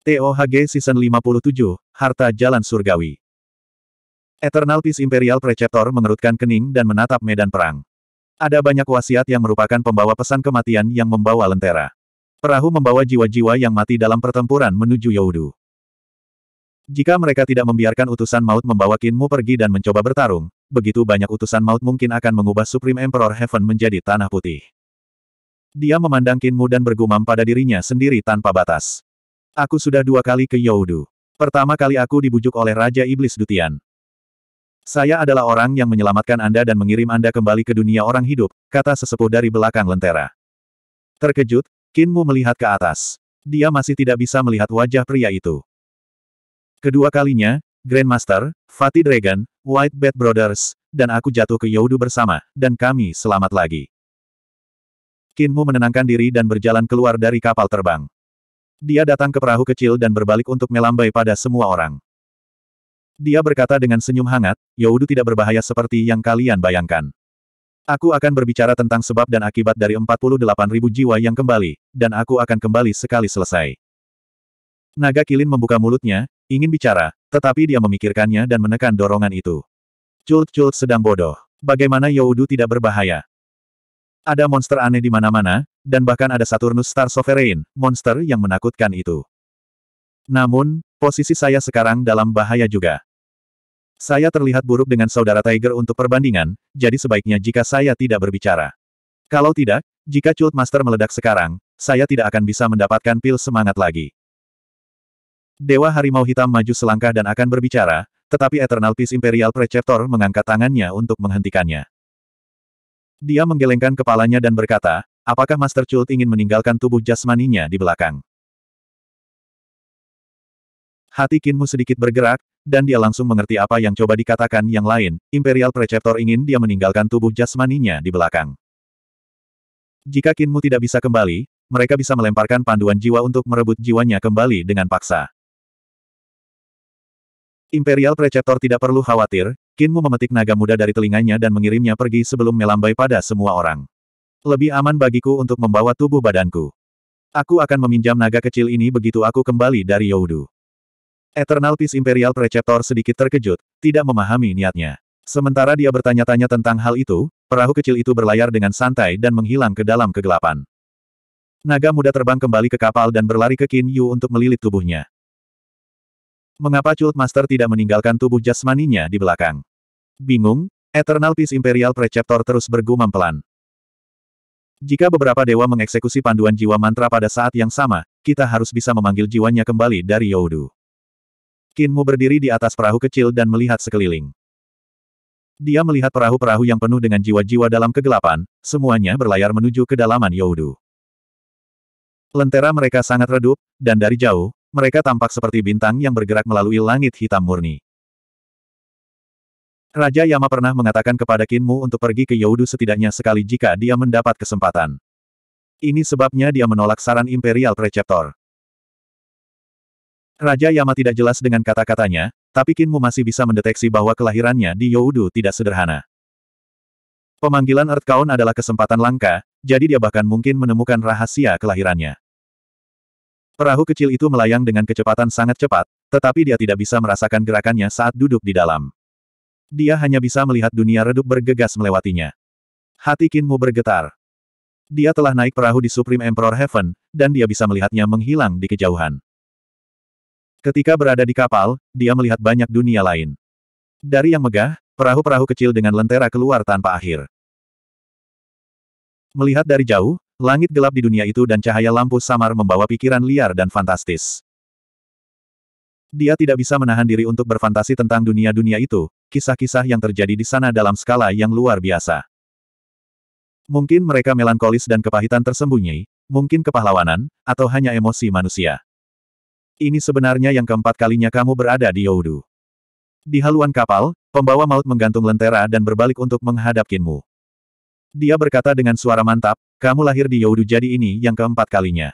TOHG Season 57, Harta Jalan Surgawi. Eternal Peace Imperial Preceptor mengerutkan kening dan menatap medan perang. Ada banyak wasiat yang merupakan pembawa pesan kematian yang membawa lentera. Perahu membawa jiwa-jiwa yang mati dalam pertempuran menuju Yaudu. Jika mereka tidak membiarkan utusan maut membawa Kinmu pergi dan mencoba bertarung, begitu banyak utusan maut mungkin akan mengubah Supreme Emperor Heaven menjadi tanah putih. Dia memandang Kinmu dan bergumam pada dirinya sendiri tanpa batas. Aku sudah dua kali ke Yaudu. Pertama kali aku dibujuk oleh Raja Iblis Dutian. Saya adalah orang yang menyelamatkan Anda dan mengirim Anda kembali ke dunia orang hidup, kata sesepuh dari belakang lentera. Terkejut, Kinmu melihat ke atas. Dia masih tidak bisa melihat wajah pria itu. Kedua kalinya, Grandmaster, Fatih Dragon, White Bat Brothers, dan aku jatuh ke Yaudu bersama, dan kami selamat lagi. Kinmu menenangkan diri dan berjalan keluar dari kapal terbang. Dia datang ke perahu kecil dan berbalik untuk melambai pada semua orang. Dia berkata dengan senyum hangat, Yaudu tidak berbahaya seperti yang kalian bayangkan. Aku akan berbicara tentang sebab dan akibat dari 48.000 jiwa yang kembali, dan aku akan kembali sekali selesai. Naga Kilin membuka mulutnya, ingin bicara, tetapi dia memikirkannya dan menekan dorongan itu. Cult-cult sedang bodoh. Bagaimana Yaudu tidak berbahaya? Ada monster aneh di mana-mana, dan bahkan ada Saturnus Star Sovereign, monster yang menakutkan itu. Namun, posisi saya sekarang dalam bahaya juga. Saya terlihat buruk dengan saudara Tiger untuk perbandingan, jadi sebaiknya jika saya tidak berbicara. Kalau tidak, jika Cult Master meledak sekarang, saya tidak akan bisa mendapatkan pil semangat lagi. Dewa Harimau Hitam maju selangkah dan akan berbicara, tetapi Eternal Peace Imperial Preceptor mengangkat tangannya untuk menghentikannya. Dia menggelengkan kepalanya dan berkata, apakah Master Chult ingin meninggalkan tubuh jasmaninya di belakang? Hati Kinmu sedikit bergerak, dan dia langsung mengerti apa yang coba dikatakan yang lain, Imperial Preceptor ingin dia meninggalkan tubuh jasmaninya di belakang. Jika Kinmu tidak bisa kembali, mereka bisa melemparkan panduan jiwa untuk merebut jiwanya kembali dengan paksa. Imperial Preceptor tidak perlu khawatir, Kinmu memetik naga muda dari telinganya dan mengirimnya pergi sebelum melambai pada semua orang. Lebih aman bagiku untuk membawa tubuh badanku. Aku akan meminjam naga kecil ini begitu aku kembali dari Yaudu. Eternal Peace Imperial Preceptor sedikit terkejut, tidak memahami niatnya. Sementara dia bertanya-tanya tentang hal itu, perahu kecil itu berlayar dengan santai dan menghilang ke dalam kegelapan. Naga muda terbang kembali ke kapal dan berlari ke Kin Yu untuk melilit tubuhnya mengapa Cult Master tidak meninggalkan tubuh jasmaninya di belakang. Bingung, Eternal Peace Imperial Preceptor terus bergumam pelan. Jika beberapa dewa mengeksekusi panduan jiwa mantra pada saat yang sama, kita harus bisa memanggil jiwanya kembali dari Yodu. Kinmu berdiri di atas perahu kecil dan melihat sekeliling. Dia melihat perahu-perahu yang penuh dengan jiwa-jiwa dalam kegelapan, semuanya berlayar menuju kedalaman Yodu. Lentera mereka sangat redup, dan dari jauh, mereka tampak seperti bintang yang bergerak melalui langit hitam murni. Raja Yama pernah mengatakan kepada Kinmu untuk pergi ke Yaudu setidaknya sekali jika dia mendapat kesempatan. Ini sebabnya dia menolak saran Imperial Preceptor. Raja Yama tidak jelas dengan kata-katanya, tapi Kinmu masih bisa mendeteksi bahwa kelahirannya di Yaudu tidak sederhana. Pemanggilan Kaun adalah kesempatan langka, jadi dia bahkan mungkin menemukan rahasia kelahirannya. Perahu kecil itu melayang dengan kecepatan sangat cepat, tetapi dia tidak bisa merasakan gerakannya saat duduk di dalam. Dia hanya bisa melihat dunia redup bergegas melewatinya. Hati Kinmu bergetar. Dia telah naik perahu di Supreme Emperor Heaven, dan dia bisa melihatnya menghilang di kejauhan. Ketika berada di kapal, dia melihat banyak dunia lain. Dari yang megah, perahu-perahu kecil dengan lentera keluar tanpa akhir. Melihat dari jauh, Langit gelap di dunia itu dan cahaya lampu samar membawa pikiran liar dan fantastis. Dia tidak bisa menahan diri untuk berfantasi tentang dunia-dunia itu, kisah-kisah yang terjadi di sana dalam skala yang luar biasa. Mungkin mereka melankolis dan kepahitan tersembunyi, mungkin kepahlawanan, atau hanya emosi manusia. Ini sebenarnya yang keempat kalinya kamu berada di Yaudu. Di haluan kapal, pembawa maut menggantung lentera dan berbalik untuk menghadap Dia berkata dengan suara mantap, kamu lahir di Yaudu jadi ini yang keempat kalinya.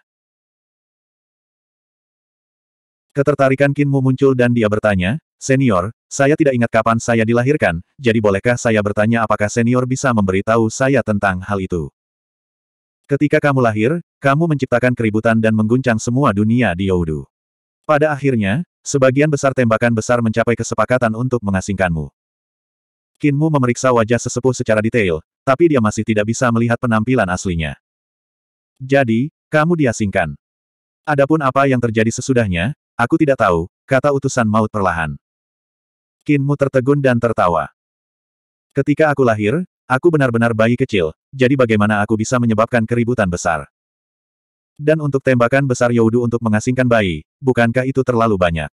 Ketertarikan Kinmu muncul dan dia bertanya, Senior, saya tidak ingat kapan saya dilahirkan, jadi bolehkah saya bertanya apakah senior bisa memberitahu saya tentang hal itu? Ketika kamu lahir, kamu menciptakan keributan dan mengguncang semua dunia di Yaudu. Pada akhirnya, sebagian besar tembakan besar mencapai kesepakatan untuk mengasingkanmu. Kinmu memeriksa wajah sesepuh secara detail, tapi dia masih tidak bisa melihat penampilan aslinya. Jadi, kamu diasingkan. Adapun apa yang terjadi sesudahnya, aku tidak tahu, kata utusan maut perlahan. Kinmu tertegun dan tertawa. Ketika aku lahir, aku benar-benar bayi kecil, jadi bagaimana aku bisa menyebabkan keributan besar? Dan untuk tembakan besar Yaudu untuk mengasingkan bayi, bukankah itu terlalu banyak?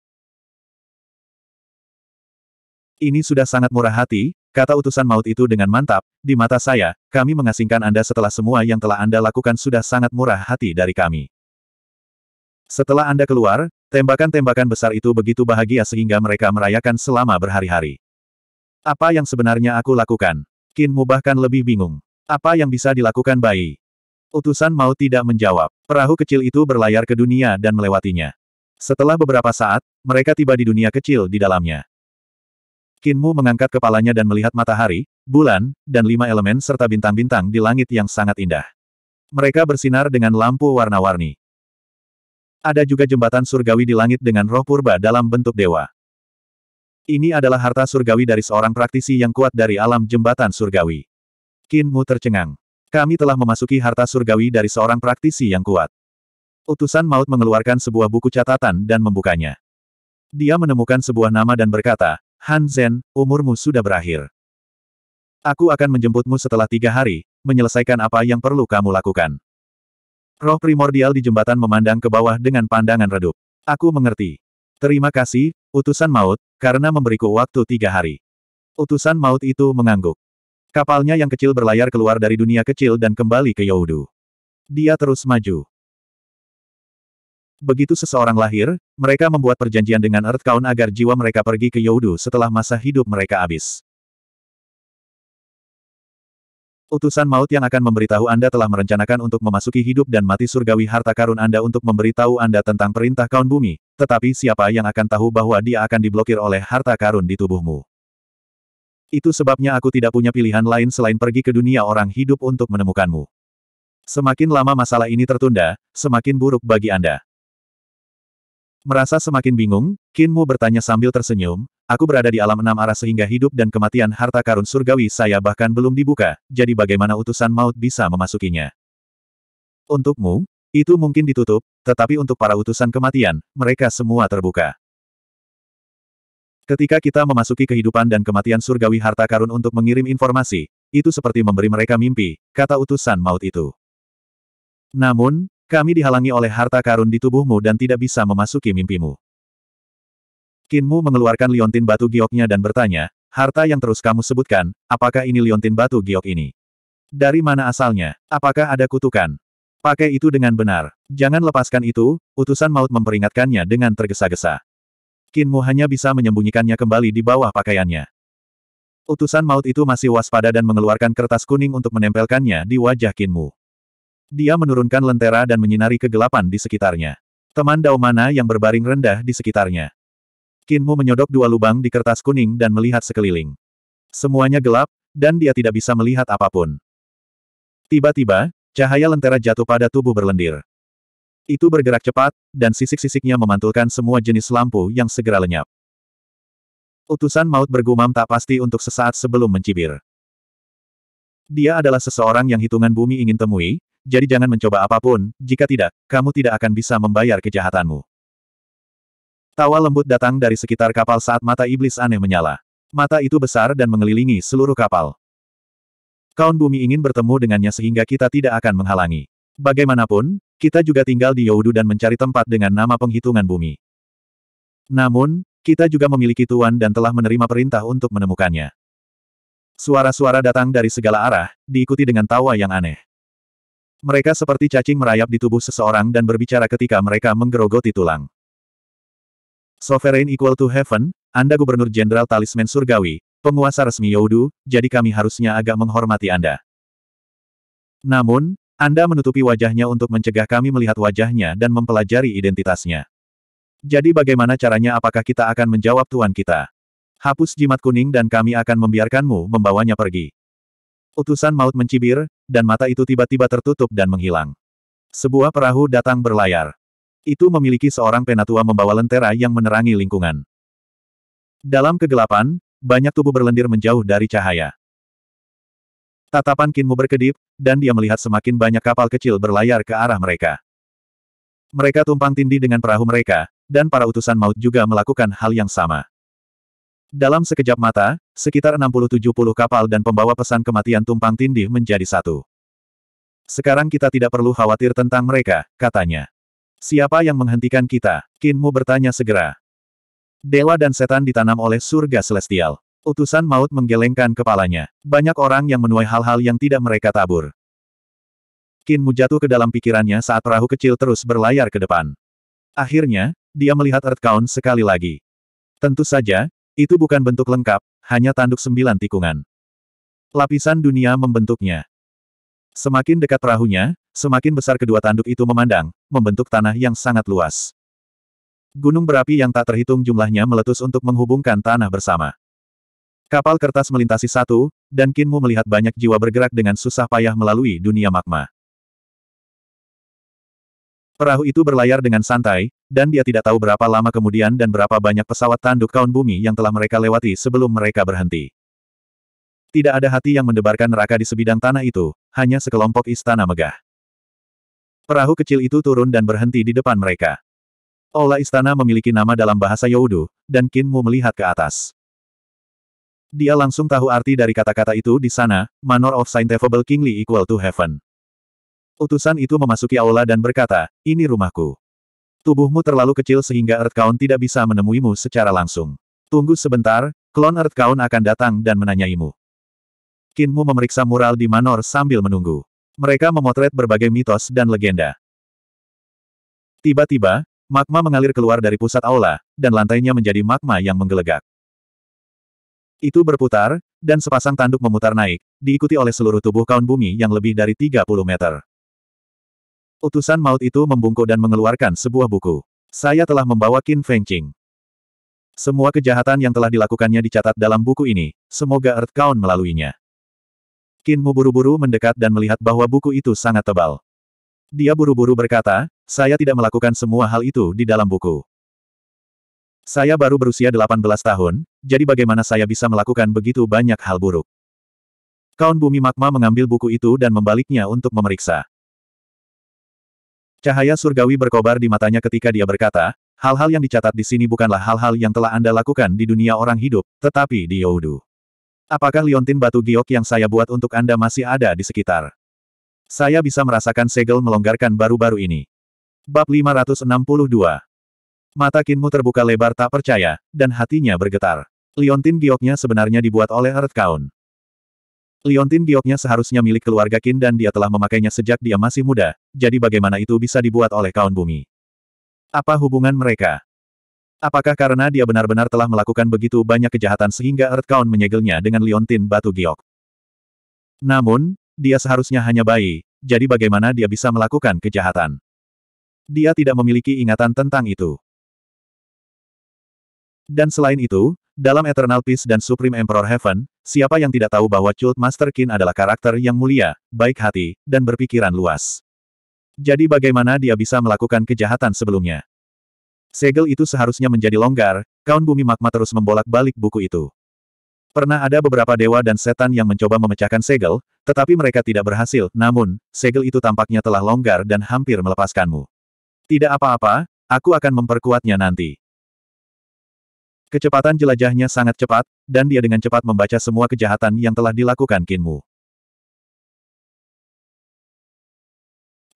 Ini sudah sangat murah hati, Kata utusan maut itu dengan mantap, di mata saya, kami mengasingkan Anda setelah semua yang telah Anda lakukan sudah sangat murah hati dari kami. Setelah Anda keluar, tembakan-tembakan besar itu begitu bahagia sehingga mereka merayakan selama berhari-hari. Apa yang sebenarnya aku lakukan? Kinmu bahkan lebih bingung. Apa yang bisa dilakukan bayi? Utusan maut tidak menjawab. Perahu kecil itu berlayar ke dunia dan melewatinya. Setelah beberapa saat, mereka tiba di dunia kecil di dalamnya. Kinmu mengangkat kepalanya dan melihat matahari, bulan, dan lima elemen serta bintang-bintang di langit yang sangat indah. Mereka bersinar dengan lampu warna-warni. Ada juga jembatan surgawi di langit dengan roh purba dalam bentuk dewa. Ini adalah harta surgawi dari seorang praktisi yang kuat dari alam jembatan surgawi. Kinmu tercengang. Kami telah memasuki harta surgawi dari seorang praktisi yang kuat. Utusan maut mengeluarkan sebuah buku catatan dan membukanya. Dia menemukan sebuah nama dan berkata, Han Zhen, umurmu sudah berakhir. Aku akan menjemputmu setelah tiga hari, menyelesaikan apa yang perlu kamu lakukan. Roh primordial di jembatan memandang ke bawah dengan pandangan redup. Aku mengerti. Terima kasih, utusan maut, karena memberiku waktu tiga hari. Utusan maut itu mengangguk. Kapalnya yang kecil berlayar keluar dari dunia kecil dan kembali ke Yaudu. Dia terus maju begitu seseorang lahir, mereka membuat perjanjian dengan Earthkaun agar jiwa mereka pergi ke Yaudu setelah masa hidup mereka habis. Utusan maut yang akan memberitahu Anda telah merencanakan untuk memasuki hidup dan mati surgawi harta karun Anda untuk memberitahu Anda tentang perintah kaun bumi, tetapi siapa yang akan tahu bahwa dia akan diblokir oleh harta karun di tubuhmu? Itu sebabnya aku tidak punya pilihan lain selain pergi ke dunia orang hidup untuk menemukanmu. Semakin lama masalah ini tertunda, semakin buruk bagi Anda. Merasa semakin bingung, Kinmu bertanya sambil tersenyum, aku berada di alam enam arah sehingga hidup dan kematian harta karun surgawi saya bahkan belum dibuka, jadi bagaimana utusan maut bisa memasukinya? Untukmu, itu mungkin ditutup, tetapi untuk para utusan kematian, mereka semua terbuka. Ketika kita memasuki kehidupan dan kematian surgawi harta karun untuk mengirim informasi, itu seperti memberi mereka mimpi, kata utusan maut itu. Namun, kami dihalangi oleh harta karun di tubuhmu dan tidak bisa memasuki mimpimu. Kinmu mengeluarkan liontin batu gioknya dan bertanya, harta yang terus kamu sebutkan, apakah ini liontin batu giok ini? Dari mana asalnya? Apakah ada kutukan? Pakai itu dengan benar. Jangan lepaskan itu, utusan maut memperingatkannya dengan tergesa-gesa. Kinmu hanya bisa menyembunyikannya kembali di bawah pakaiannya. Utusan maut itu masih waspada dan mengeluarkan kertas kuning untuk menempelkannya di wajah Kinmu. Dia menurunkan lentera dan menyinari kegelapan di sekitarnya. Teman Daumana yang berbaring rendah di sekitarnya. Kinmu menyodok dua lubang di kertas kuning dan melihat sekeliling. Semuanya gelap, dan dia tidak bisa melihat apapun. Tiba-tiba, cahaya lentera jatuh pada tubuh berlendir. Itu bergerak cepat, dan sisik-sisiknya memantulkan semua jenis lampu yang segera lenyap. Utusan maut bergumam tak pasti untuk sesaat sebelum mencibir. Dia adalah seseorang yang hitungan bumi ingin temui, jadi jangan mencoba apapun, jika tidak, kamu tidak akan bisa membayar kejahatanmu. Tawa lembut datang dari sekitar kapal saat mata iblis aneh menyala. Mata itu besar dan mengelilingi seluruh kapal. Kaun bumi ingin bertemu dengannya sehingga kita tidak akan menghalangi. Bagaimanapun, kita juga tinggal di Yaudu dan mencari tempat dengan nama penghitungan bumi. Namun, kita juga memiliki tuan dan telah menerima perintah untuk menemukannya. Suara-suara datang dari segala arah, diikuti dengan tawa yang aneh. Mereka seperti cacing merayap di tubuh seseorang dan berbicara ketika mereka menggerogoti tulang. Sovereign equal to heaven, Anda Gubernur Jenderal Talisman Surgawi, penguasa resmi Yaudu, jadi kami harusnya agak menghormati Anda. Namun, Anda menutupi wajahnya untuk mencegah kami melihat wajahnya dan mempelajari identitasnya. Jadi bagaimana caranya apakah kita akan menjawab Tuan kita? Hapus jimat kuning dan kami akan membiarkanmu membawanya pergi. Utusan maut mencibir, dan mata itu tiba-tiba tertutup dan menghilang. Sebuah perahu datang berlayar. Itu memiliki seorang penatua membawa lentera yang menerangi lingkungan. Dalam kegelapan, banyak tubuh berlendir menjauh dari cahaya. Tatapan Kinmu berkedip, dan dia melihat semakin banyak kapal kecil berlayar ke arah mereka. Mereka tumpang tindih dengan perahu mereka, dan para utusan maut juga melakukan hal yang sama. Dalam sekejap mata, sekitar 60-70 kapal dan pembawa pesan kematian tumpang tindih menjadi satu. Sekarang kita tidak perlu khawatir tentang mereka, katanya. Siapa yang menghentikan kita? Kinmu bertanya segera. Dewa dan setan ditanam oleh surga celestial. Utusan maut menggelengkan kepalanya. Banyak orang yang menuai hal-hal yang tidak mereka tabur. Kinmu jatuh ke dalam pikirannya saat perahu kecil terus berlayar ke depan. Akhirnya, dia melihat Earth Count sekali lagi. Tentu saja, itu bukan bentuk lengkap, hanya tanduk sembilan tikungan. Lapisan dunia membentuknya. Semakin dekat perahunya, semakin besar kedua tanduk itu memandang, membentuk tanah yang sangat luas. Gunung berapi yang tak terhitung jumlahnya meletus untuk menghubungkan tanah bersama. Kapal kertas melintasi satu, dan Kinmu melihat banyak jiwa bergerak dengan susah payah melalui dunia magma. Perahu itu berlayar dengan santai, dan dia tidak tahu berapa lama kemudian dan berapa banyak pesawat tanduk kaun bumi yang telah mereka lewati sebelum mereka berhenti. Tidak ada hati yang mendebarkan neraka di sebidang tanah itu, hanya sekelompok istana megah. Perahu kecil itu turun dan berhenti di depan mereka. Ola istana memiliki nama dalam bahasa Yaudu, dan Mu melihat ke atas. Dia langsung tahu arti dari kata-kata itu di sana, Manor of Saintevable Kingly equal to heaven. Utusan itu memasuki aula dan berkata, ini rumahku. Tubuhmu terlalu kecil sehingga Earthcount tidak bisa menemuimu secara langsung. Tunggu sebentar, klon Earthcount akan datang dan menanyaimu. Kinmu memeriksa mural di Manor sambil menunggu. Mereka memotret berbagai mitos dan legenda. Tiba-tiba, magma mengalir keluar dari pusat aula, dan lantainya menjadi magma yang menggelegak. Itu berputar, dan sepasang tanduk memutar naik, diikuti oleh seluruh tubuh kaun bumi yang lebih dari 30 meter. Utusan maut itu membungkuk dan mengeluarkan sebuah buku. Saya telah membawa Qin Fengqing. Semua kejahatan yang telah dilakukannya dicatat dalam buku ini, semoga Earth Count melaluinya. Kinmu buru-buru mendekat dan melihat bahwa buku itu sangat tebal. Dia buru-buru berkata, saya tidak melakukan semua hal itu di dalam buku. Saya baru berusia 18 tahun, jadi bagaimana saya bisa melakukan begitu banyak hal buruk? Kaun Bumi Magma mengambil buku itu dan membaliknya untuk memeriksa. Cahaya surgawi berkobar di matanya ketika dia berkata, hal-hal yang dicatat di sini bukanlah hal-hal yang telah Anda lakukan di dunia orang hidup, tetapi di Youdu. Apakah liontin batu giok yang saya buat untuk Anda masih ada di sekitar? Saya bisa merasakan segel melonggarkan baru-baru ini. Bab 562 Mata Kinmu terbuka lebar tak percaya, dan hatinya bergetar. Liontin gioknya sebenarnya dibuat oleh Count. Liontin gioknya seharusnya milik keluarga Qin dan dia telah memakainya sejak dia masih muda, jadi bagaimana itu bisa dibuat oleh kaun bumi? Apa hubungan mereka? Apakah karena dia benar-benar telah melakukan begitu banyak kejahatan sehingga Earth Kaun menyegelnya dengan Liontin Batu Giok? Namun, dia seharusnya hanya bayi, jadi bagaimana dia bisa melakukan kejahatan? Dia tidak memiliki ingatan tentang itu. Dan selain itu, dalam Eternal Peace dan Supreme Emperor Heaven, siapa yang tidak tahu bahwa Cult Master Qin adalah karakter yang mulia, baik hati, dan berpikiran luas. Jadi bagaimana dia bisa melakukan kejahatan sebelumnya? Segel itu seharusnya menjadi longgar, kaun bumi magma terus membolak-balik buku itu. Pernah ada beberapa dewa dan setan yang mencoba memecahkan segel, tetapi mereka tidak berhasil, namun, segel itu tampaknya telah longgar dan hampir melepaskanmu. Tidak apa-apa, aku akan memperkuatnya nanti. Kecepatan jelajahnya sangat cepat, dan dia dengan cepat membaca semua kejahatan yang telah dilakukan Kinmu.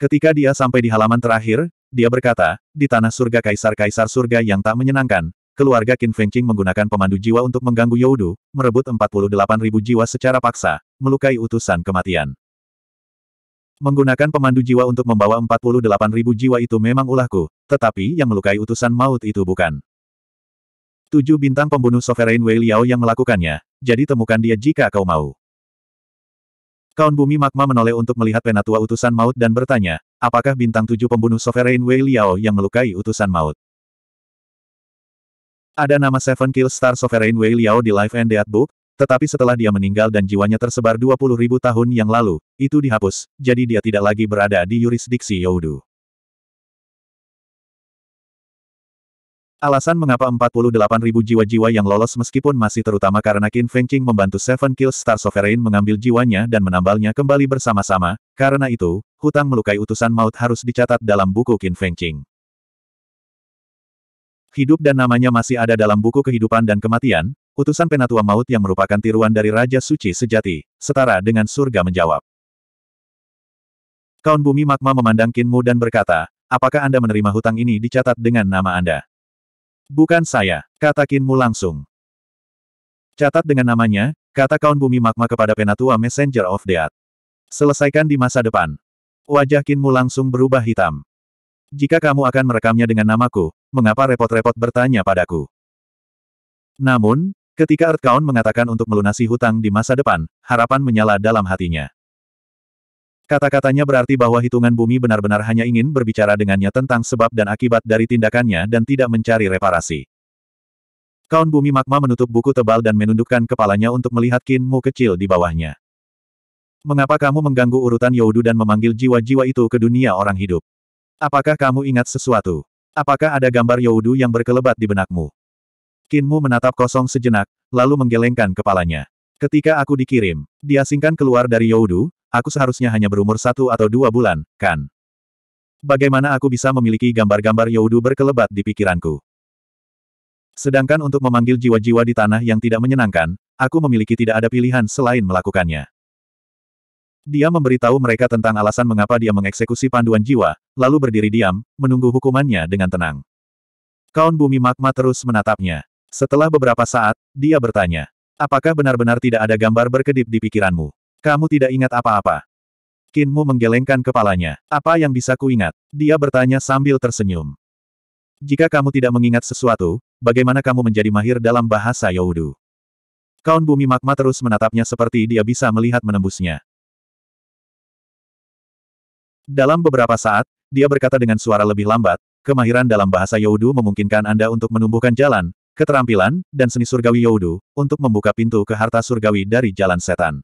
Ketika dia sampai di halaman terakhir, dia berkata, di tanah surga kaisar-kaisar surga yang tak menyenangkan, keluarga Qin Fengqing menggunakan pemandu jiwa untuk mengganggu Youdu, merebut ribu jiwa secara paksa, melukai utusan kematian. Menggunakan pemandu jiwa untuk membawa ribu jiwa itu memang ulahku, tetapi yang melukai utusan maut itu bukan. Tujuh bintang pembunuh Sovereign Wei Liao yang melakukannya, jadi temukan dia jika kau mau. Kaun bumi magma menoleh untuk melihat penatua utusan maut dan bertanya, apakah bintang tujuh pembunuh Sovereign Wei Liao yang melukai utusan maut? Ada nama Seven Kill Star Sovereign Wei Liao di Life and Death Book, tetapi setelah dia meninggal dan jiwanya tersebar 20.000 tahun yang lalu, itu dihapus, jadi dia tidak lagi berada di yurisdiksi Youdu. Alasan mengapa 48.000 jiwa-jiwa yang lolos meskipun masih terutama karena Qin Fengqing membantu Seven Kills Star Sovereign mengambil jiwanya dan menambalnya kembali bersama-sama, karena itu, hutang melukai utusan maut harus dicatat dalam buku Qin Fengqing. Hidup dan namanya masih ada dalam buku kehidupan dan kematian, utusan penatua maut yang merupakan tiruan dari Raja Suci sejati, setara dengan surga menjawab. Kaun bumi magma memandang Mu dan berkata, apakah Anda menerima hutang ini dicatat dengan nama Anda? Bukan saya, kata Kinmu langsung. Catat dengan namanya, kata kaun bumi magma kepada penatua Messenger of Death. Selesaikan di masa depan. Wajah Kinmu langsung berubah hitam. Jika kamu akan merekamnya dengan namaku, mengapa repot-repot bertanya padaku? Namun, ketika Earth Kaun mengatakan untuk melunasi hutang di masa depan, harapan menyala dalam hatinya. Kata-katanya berarti bahwa hitungan bumi benar-benar hanya ingin berbicara dengannya tentang sebab dan akibat dari tindakannya dan tidak mencari reparasi. Kaun bumi magma menutup buku tebal dan menundukkan kepalanya untuk melihat kinmu kecil di bawahnya. Mengapa kamu mengganggu urutan Yaudu dan memanggil jiwa-jiwa itu ke dunia orang hidup? Apakah kamu ingat sesuatu? Apakah ada gambar Yaudu yang berkelebat di benakmu? Kinmu menatap kosong sejenak, lalu menggelengkan kepalanya. Ketika aku dikirim, diasingkan keluar dari Yaudu, aku seharusnya hanya berumur satu atau dua bulan, kan? Bagaimana aku bisa memiliki gambar-gambar Yaudu berkelebat di pikiranku? Sedangkan untuk memanggil jiwa-jiwa di tanah yang tidak menyenangkan, aku memiliki tidak ada pilihan selain melakukannya. Dia memberitahu mereka tentang alasan mengapa dia mengeksekusi panduan jiwa, lalu berdiri diam, menunggu hukumannya dengan tenang. Kaun bumi magma terus menatapnya. Setelah beberapa saat, dia bertanya, apakah benar-benar tidak ada gambar berkedip di pikiranmu? Kamu tidak ingat apa-apa. Kinmu menggelengkan kepalanya. Apa yang bisa kuingat? Dia bertanya sambil tersenyum. Jika kamu tidak mengingat sesuatu, bagaimana kamu menjadi mahir dalam bahasa Yaudu? Kaun bumi magma terus menatapnya seperti dia bisa melihat menembusnya. Dalam beberapa saat, dia berkata dengan suara lebih lambat, kemahiran dalam bahasa Yaudu memungkinkan Anda untuk menumbuhkan jalan, keterampilan, dan seni surgawi Yaudu, untuk membuka pintu ke harta surgawi dari jalan setan.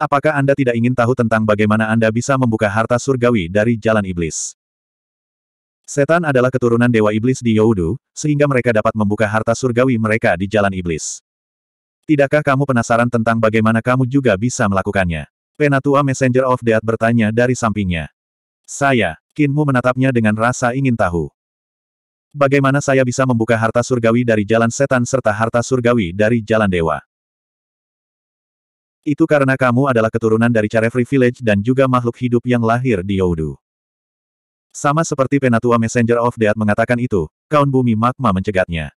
Apakah Anda tidak ingin tahu tentang bagaimana Anda bisa membuka harta surgawi dari jalan iblis? Setan adalah keturunan Dewa Iblis di Yowdu, sehingga mereka dapat membuka harta surgawi mereka di jalan iblis. Tidakkah kamu penasaran tentang bagaimana kamu juga bisa melakukannya? Penatua Messenger of Death bertanya dari sampingnya. Saya, Kinmu menatapnya dengan rasa ingin tahu. Bagaimana saya bisa membuka harta surgawi dari jalan setan serta harta surgawi dari jalan dewa? Itu karena kamu adalah keturunan dari Carefree Village dan juga makhluk hidup yang lahir di Yaudu. Sama seperti Penatua Messenger of Death mengatakan itu, Kaun Bumi Magma mencegatnya.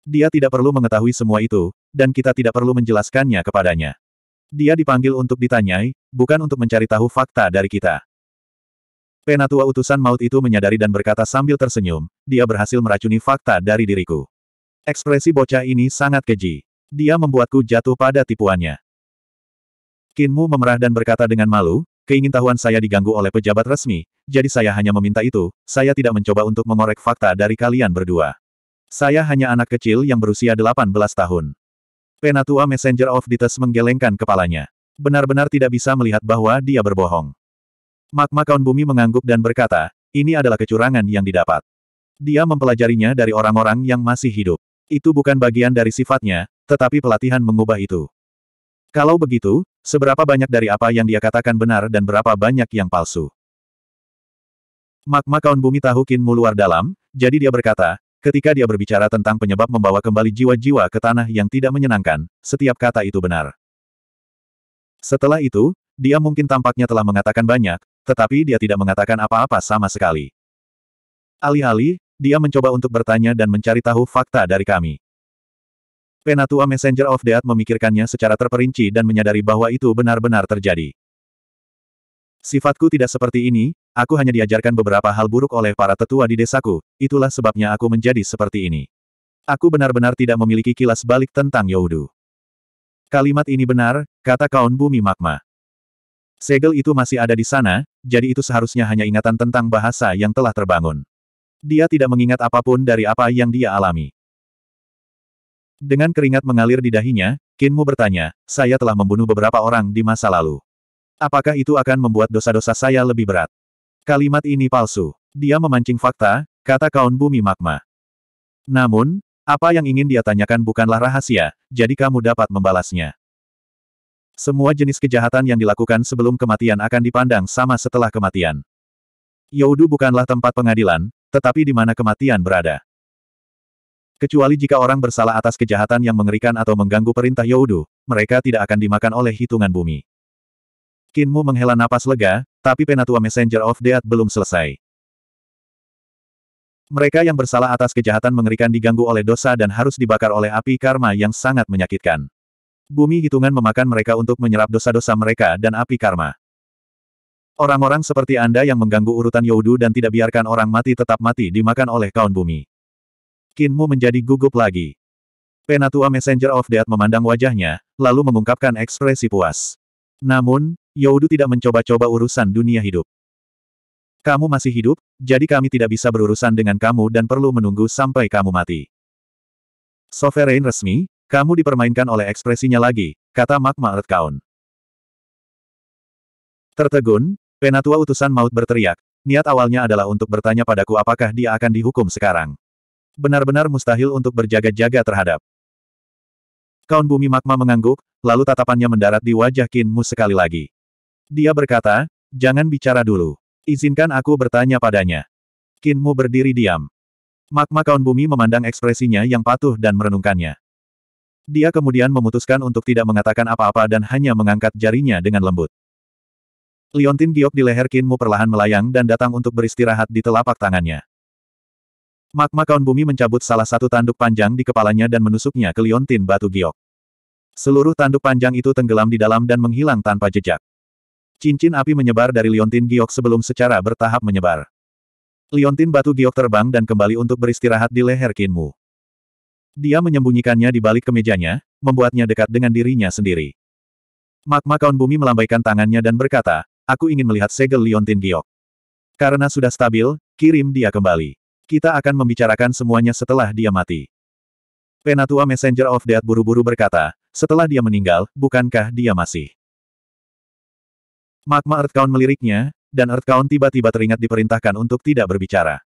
Dia tidak perlu mengetahui semua itu, dan kita tidak perlu menjelaskannya kepadanya. Dia dipanggil untuk ditanyai, bukan untuk mencari tahu fakta dari kita. Penatua utusan maut itu menyadari dan berkata sambil tersenyum, dia berhasil meracuni fakta dari diriku. Ekspresi bocah ini sangat keji. Dia membuatku jatuh pada tipuannya. Kinmu memerah dan berkata dengan malu, keingin keingintahuan saya diganggu oleh pejabat resmi, jadi saya hanya meminta itu, saya tidak mencoba untuk mengorek fakta dari kalian berdua. Saya hanya anak kecil yang berusia 18 tahun. Penatua Messenger of Dites menggelengkan kepalanya. Benar-benar tidak bisa melihat bahwa dia berbohong. Magma Kaun Bumi mengangguk dan berkata, ini adalah kecurangan yang didapat. Dia mempelajarinya dari orang-orang yang masih hidup. Itu bukan bagian dari sifatnya, tetapi pelatihan mengubah itu. Kalau begitu, seberapa banyak dari apa yang dia katakan benar dan berapa banyak yang palsu? Magma kaun bumi tahu Kinmu luar dalam, jadi dia berkata, ketika dia berbicara tentang penyebab membawa kembali jiwa-jiwa ke tanah yang tidak menyenangkan, setiap kata itu benar. Setelah itu, dia mungkin tampaknya telah mengatakan banyak, tetapi dia tidak mengatakan apa-apa sama sekali. Alih-alih, dia mencoba untuk bertanya dan mencari tahu fakta dari kami. Penatua Messenger of Death memikirkannya secara terperinci dan menyadari bahwa itu benar-benar terjadi. Sifatku tidak seperti ini, aku hanya diajarkan beberapa hal buruk oleh para tetua di desaku, itulah sebabnya aku menjadi seperti ini. Aku benar-benar tidak memiliki kilas balik tentang Yaudu. Kalimat ini benar, kata kaun bumi magma. Segel itu masih ada di sana, jadi itu seharusnya hanya ingatan tentang bahasa yang telah terbangun. Dia tidak mengingat apapun dari apa yang dia alami. Dengan keringat mengalir di dahinya, Kinmu bertanya, saya telah membunuh beberapa orang di masa lalu. Apakah itu akan membuat dosa-dosa saya lebih berat? Kalimat ini palsu. Dia memancing fakta, kata kaun bumi magma. Namun, apa yang ingin dia tanyakan bukanlah rahasia, jadi kamu dapat membalasnya. Semua jenis kejahatan yang dilakukan sebelum kematian akan dipandang sama setelah kematian. Yaudu bukanlah tempat pengadilan, tetapi di mana kematian berada. Kecuali jika orang bersalah atas kejahatan yang mengerikan atau mengganggu perintah Yehudu, mereka tidak akan dimakan oleh hitungan bumi. Kinmu menghela napas lega, tapi Penatua Messenger of Death belum selesai. Mereka yang bersalah atas kejahatan mengerikan diganggu oleh dosa dan harus dibakar oleh api karma yang sangat menyakitkan. Bumi hitungan memakan mereka untuk menyerap dosa-dosa mereka dan api karma. Orang-orang seperti Anda yang mengganggu urutan Yaudu dan tidak biarkan orang mati tetap mati dimakan oleh kaun bumi. Kinmu menjadi gugup lagi. Penatua Messenger of Death memandang wajahnya, lalu mengungkapkan ekspresi puas. Namun, Yaudu tidak mencoba-coba urusan dunia hidup. Kamu masih hidup, jadi kami tidak bisa berurusan dengan kamu dan perlu menunggu sampai kamu mati. Sovereign resmi, kamu dipermainkan oleh ekspresinya lagi, kata Mark Kaun. Tertegun, penatua utusan maut berteriak, niat awalnya adalah untuk bertanya padaku apakah dia akan dihukum sekarang. Benar-benar mustahil untuk berjaga-jaga terhadap. Kaun bumi magma mengangguk, lalu tatapannya mendarat di wajah Kinmu sekali lagi. Dia berkata, jangan bicara dulu. Izinkan aku bertanya padanya. Kinmu berdiri diam. Magma kaun bumi memandang ekspresinya yang patuh dan merenungkannya. Dia kemudian memutuskan untuk tidak mengatakan apa-apa dan hanya mengangkat jarinya dengan lembut. Liontin giok di leher Kinmu perlahan melayang dan datang untuk beristirahat di telapak tangannya. Magma kaun bumi mencabut salah satu tanduk panjang di kepalanya dan menusuknya ke liontin batu giok. Seluruh tanduk panjang itu tenggelam di dalam dan menghilang tanpa jejak. Cincin api menyebar dari liontin giok sebelum secara bertahap menyebar. Liontin batu giok terbang dan kembali untuk beristirahat di leher Kinmu. Dia menyembunyikannya di balik kemejanya, membuatnya dekat dengan dirinya sendiri. Magma kaun bumi melambaikan tangannya dan berkata, aku ingin melihat segel liontin giok. Karena sudah stabil, kirim dia kembali. Kita akan membicarakan semuanya setelah dia mati. Penatua Messenger of Death buru-buru berkata, setelah dia meninggal, bukankah dia masih? Magma Earthcount meliriknya, dan Earthcount tiba-tiba teringat diperintahkan untuk tidak berbicara.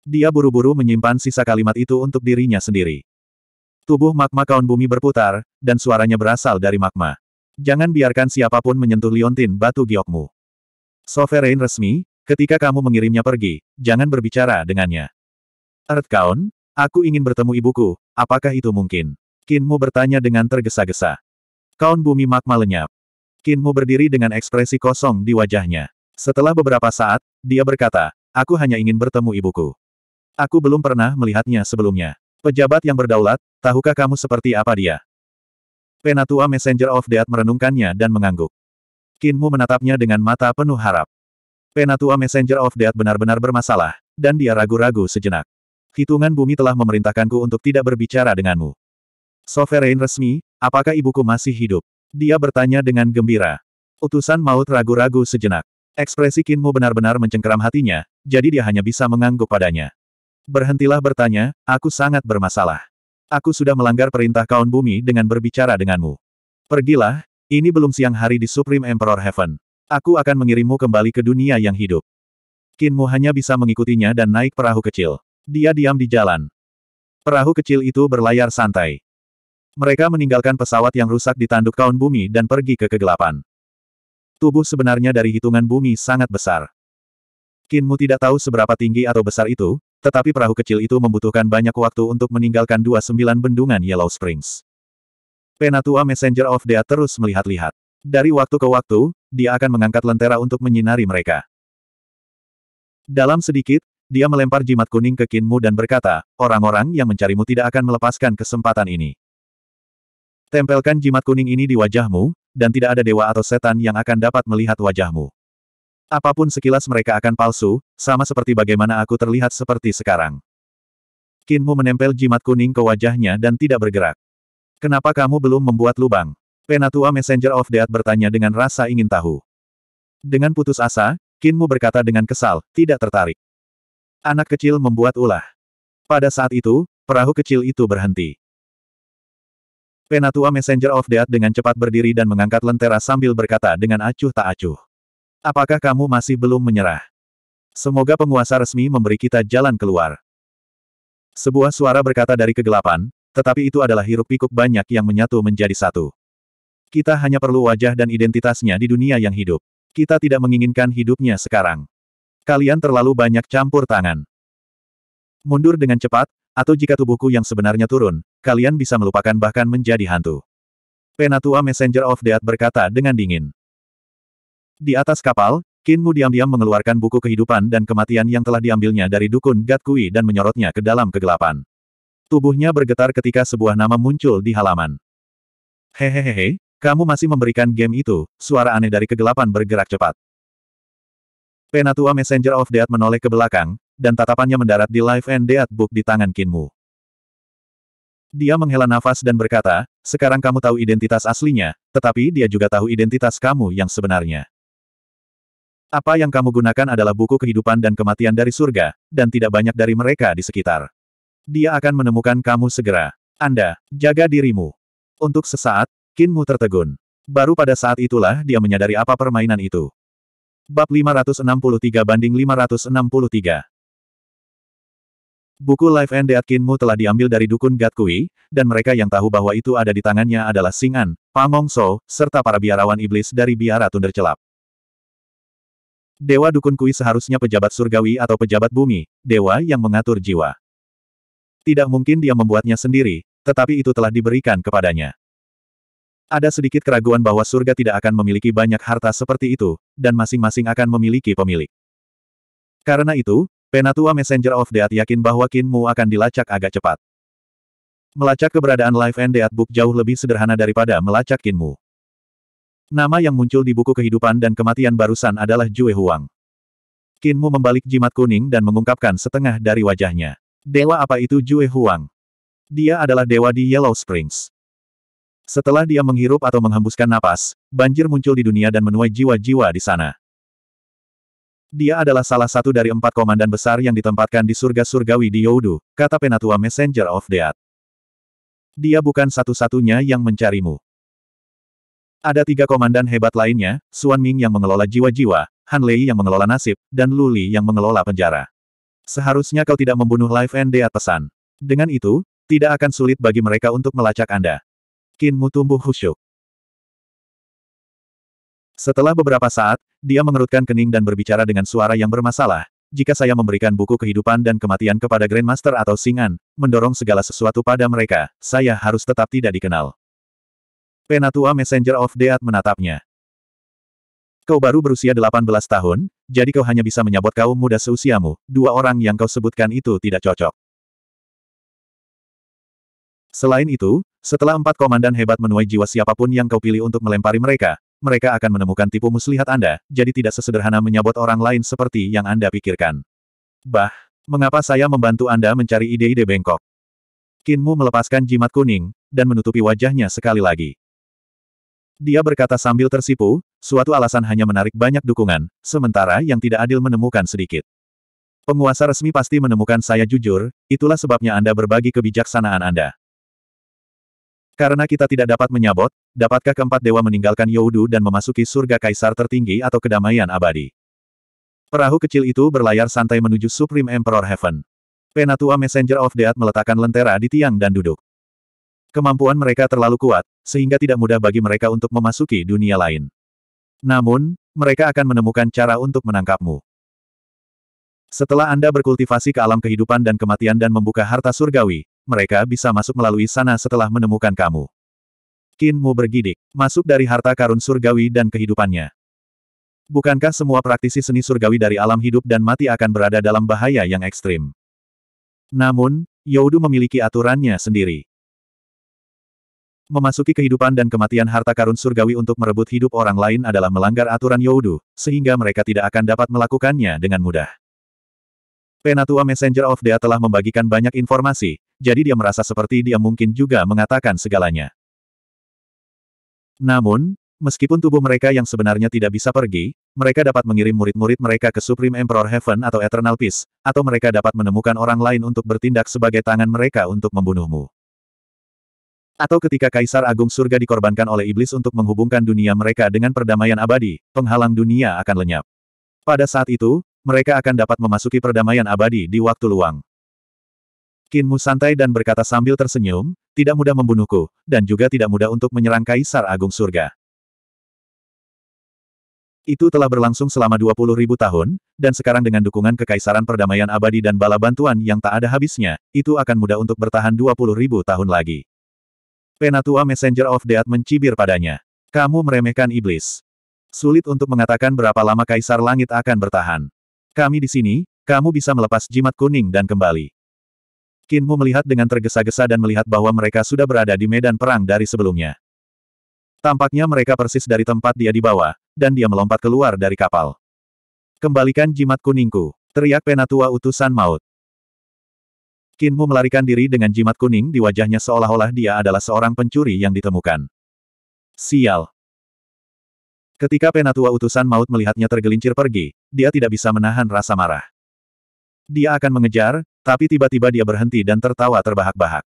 Dia buru-buru menyimpan sisa kalimat itu untuk dirinya sendiri. Tubuh magma kaun bumi berputar, dan suaranya berasal dari magma. Jangan biarkan siapapun menyentuh liontin batu giokmu. Sovereign resmi, Ketika kamu mengirimnya pergi, jangan berbicara dengannya. Earthcount, aku ingin bertemu ibuku, apakah itu mungkin? Kinmu bertanya dengan tergesa-gesa. Kaun bumi magma lenyap. Kinmu berdiri dengan ekspresi kosong di wajahnya. Setelah beberapa saat, dia berkata, aku hanya ingin bertemu ibuku. Aku belum pernah melihatnya sebelumnya. Pejabat yang berdaulat, tahukah kamu seperti apa dia? Penatua Messenger of Death merenungkannya dan mengangguk. Kinmu menatapnya dengan mata penuh harap. Penatua Messenger of Death benar-benar bermasalah, dan dia ragu-ragu sejenak. Hitungan bumi telah memerintahkanku untuk tidak berbicara denganmu. Sovereign resmi, apakah ibuku masih hidup? Dia bertanya dengan gembira. Utusan maut ragu-ragu sejenak. Ekspresi Kinmu benar-benar mencengkeram hatinya, jadi dia hanya bisa mengangguk padanya. Berhentilah bertanya, aku sangat bermasalah. Aku sudah melanggar perintah kaun bumi dengan berbicara denganmu. Pergilah, ini belum siang hari di Supreme Emperor Heaven. Aku akan mengirimmu kembali ke dunia yang hidup. Kinmu hanya bisa mengikutinya dan naik perahu kecil. Dia diam di jalan. Perahu kecil itu berlayar santai. Mereka meninggalkan pesawat yang rusak di tanduk kaun bumi dan pergi ke kegelapan. Tubuh sebenarnya dari hitungan bumi sangat besar. Kinmu tidak tahu seberapa tinggi atau besar itu, tetapi perahu kecil itu membutuhkan banyak waktu untuk meninggalkan dua sembilan bendungan Yellow Springs. Penatua Messenger of Dea terus melihat-lihat. Dari waktu ke waktu, dia akan mengangkat lentera untuk menyinari mereka. Dalam sedikit, dia melempar jimat kuning ke Kinmu dan berkata, orang-orang yang mencarimu tidak akan melepaskan kesempatan ini. Tempelkan jimat kuning ini di wajahmu, dan tidak ada dewa atau setan yang akan dapat melihat wajahmu. Apapun sekilas mereka akan palsu, sama seperti bagaimana aku terlihat seperti sekarang. Kinmu menempel jimat kuning ke wajahnya dan tidak bergerak. Kenapa kamu belum membuat lubang? Penatua Messenger of Death bertanya dengan rasa ingin tahu. Dengan putus asa, Kinmu berkata dengan kesal, tidak tertarik. Anak kecil membuat ulah. Pada saat itu, perahu kecil itu berhenti. Penatua Messenger of Death dengan cepat berdiri dan mengangkat lentera sambil berkata dengan acuh tak acuh. Apakah kamu masih belum menyerah? Semoga penguasa resmi memberi kita jalan keluar. Sebuah suara berkata dari kegelapan, tetapi itu adalah hiruk pikuk banyak yang menyatu menjadi satu. Kita hanya perlu wajah dan identitasnya di dunia yang hidup. Kita tidak menginginkan hidupnya sekarang. Kalian terlalu banyak campur tangan. Mundur dengan cepat, atau jika tubuhku yang sebenarnya turun, kalian bisa melupakan bahkan menjadi hantu. Penatua Messenger of Death berkata dengan dingin. Di atas kapal, Kinmu diam-diam mengeluarkan buku kehidupan dan kematian yang telah diambilnya dari dukun Gatkui dan menyorotnya ke dalam kegelapan. Tubuhnya bergetar ketika sebuah nama muncul di halaman. Hehehehe, kamu masih memberikan game itu, suara aneh dari kegelapan bergerak cepat. Penatua Messenger of Death menoleh ke belakang, dan tatapannya mendarat di Life and Death Book di tangan Kinmu. Dia menghela nafas dan berkata, sekarang kamu tahu identitas aslinya, tetapi dia juga tahu identitas kamu yang sebenarnya. Apa yang kamu gunakan adalah buku kehidupan dan kematian dari surga, dan tidak banyak dari mereka di sekitar. Dia akan menemukan kamu segera. Anda, jaga dirimu. Untuk sesaat, Kinmu tertegun. Baru pada saat itulah dia menyadari apa permainan itu. Bab 563 banding 563 Buku Life and Death Kinmu telah diambil dari Dukun Gatkui, dan mereka yang tahu bahwa itu ada di tangannya adalah Singan, Pangong So, serta para biarawan iblis dari biara Tundercelap. celap. Dewa Dukun Kui seharusnya pejabat surgawi atau pejabat bumi, dewa yang mengatur jiwa. Tidak mungkin dia membuatnya sendiri, tetapi itu telah diberikan kepadanya. Ada sedikit keraguan bahwa surga tidak akan memiliki banyak harta seperti itu, dan masing-masing akan memiliki pemilik. Karena itu, Penatua Messenger of Death yakin bahwa Kinmu akan dilacak agak cepat. Melacak keberadaan Life and Death Book jauh lebih sederhana daripada melacak Kinmu. Nama yang muncul di buku kehidupan dan kematian barusan adalah Jue Huang. Kinmu membalik jimat kuning dan mengungkapkan setengah dari wajahnya. Dewa apa itu Jue Huang? Dia adalah dewa di Yellow Springs. Setelah dia menghirup atau menghembuskan napas, banjir muncul di dunia dan menuai jiwa-jiwa di sana. Dia adalah salah satu dari empat komandan besar yang ditempatkan di surga surgawi di Youdu, kata Penatua Messenger of Death. Dia bukan satu-satunya yang mencarimu. Ada tiga komandan hebat lainnya, Suan Ming yang mengelola jiwa-jiwa, Han Lei yang mengelola nasib, dan Luli yang mengelola penjara. Seharusnya kau tidak membunuh Life and Death pesan. Dengan itu, tidak akan sulit bagi mereka untuk melacak Anda. Kinmu tumbuh khusyuk. Setelah beberapa saat, dia mengerutkan kening dan berbicara dengan suara yang bermasalah. Jika saya memberikan buku kehidupan dan kematian kepada Grandmaster atau Singan, mendorong segala sesuatu pada mereka, saya harus tetap tidak dikenal. Penatua Messenger of Death menatapnya. Kau baru berusia 18 tahun, jadi kau hanya bisa menyabot kaum muda seusiamu, dua orang yang kau sebutkan itu tidak cocok. Selain itu, setelah empat komandan hebat menuai jiwa siapapun yang kau pilih untuk melempari mereka, mereka akan menemukan tipu muslihat Anda, jadi tidak sesederhana menyabot orang lain seperti yang Anda pikirkan. Bah, mengapa saya membantu Anda mencari ide-ide bengkok? Kinmu melepaskan jimat kuning, dan menutupi wajahnya sekali lagi. Dia berkata sambil tersipu, suatu alasan hanya menarik banyak dukungan, sementara yang tidak adil menemukan sedikit. Penguasa resmi pasti menemukan saya jujur, itulah sebabnya Anda berbagi kebijaksanaan Anda. Karena kita tidak dapat menyabot, dapatkah keempat dewa meninggalkan Yowdu dan memasuki surga kaisar tertinggi atau kedamaian abadi? Perahu kecil itu berlayar santai menuju Supreme Emperor Heaven. Penatua Messenger of Death meletakkan lentera di tiang dan duduk. Kemampuan mereka terlalu kuat, sehingga tidak mudah bagi mereka untuk memasuki dunia lain. Namun, mereka akan menemukan cara untuk menangkapmu. Setelah Anda berkultivasi ke alam kehidupan dan kematian dan membuka harta surgawi, mereka bisa masuk melalui sana setelah menemukan kamu. Kinmu bergidik, masuk dari harta karun surgawi dan kehidupannya. Bukankah semua praktisi seni surgawi dari alam hidup dan mati akan berada dalam bahaya yang ekstrim? Namun, Yaudu memiliki aturannya sendiri. Memasuki kehidupan dan kematian harta karun surgawi untuk merebut hidup orang lain adalah melanggar aturan Yaudu, sehingga mereka tidak akan dapat melakukannya dengan mudah. Penatua Messenger of Dea telah membagikan banyak informasi, jadi dia merasa seperti dia mungkin juga mengatakan segalanya. Namun, meskipun tubuh mereka yang sebenarnya tidak bisa pergi, mereka dapat mengirim murid-murid mereka ke Supreme Emperor Heaven atau Eternal Peace, atau mereka dapat menemukan orang lain untuk bertindak sebagai tangan mereka untuk membunuhmu. Atau ketika Kaisar Agung Surga dikorbankan oleh iblis untuk menghubungkan dunia mereka dengan perdamaian abadi, penghalang dunia akan lenyap. Pada saat itu, mereka akan dapat memasuki perdamaian abadi di waktu luang. Kinmu santai dan berkata sambil tersenyum, tidak mudah membunuhku, dan juga tidak mudah untuk menyerang Kaisar Agung Surga. Itu telah berlangsung selama 20 ribu tahun, dan sekarang dengan dukungan Kekaisaran Perdamaian Abadi dan bala bantuan yang tak ada habisnya, itu akan mudah untuk bertahan 20 ribu tahun lagi. Penatua Messenger of Death mencibir padanya. Kamu meremehkan iblis. Sulit untuk mengatakan berapa lama Kaisar Langit akan bertahan. Kami di sini, kamu bisa melepas jimat kuning dan kembali. Kinmu melihat dengan tergesa-gesa dan melihat bahwa mereka sudah berada di medan perang dari sebelumnya. Tampaknya mereka persis dari tempat dia dibawa, dan dia melompat keluar dari kapal. Kembalikan jimat kuningku, teriak penatua utusan maut. Kinmu melarikan diri dengan jimat kuning di wajahnya seolah-olah dia adalah seorang pencuri yang ditemukan. Sial, Ketika penatua utusan maut melihatnya tergelincir pergi, dia tidak bisa menahan rasa marah. Dia akan mengejar, tapi tiba-tiba dia berhenti dan tertawa terbahak-bahak.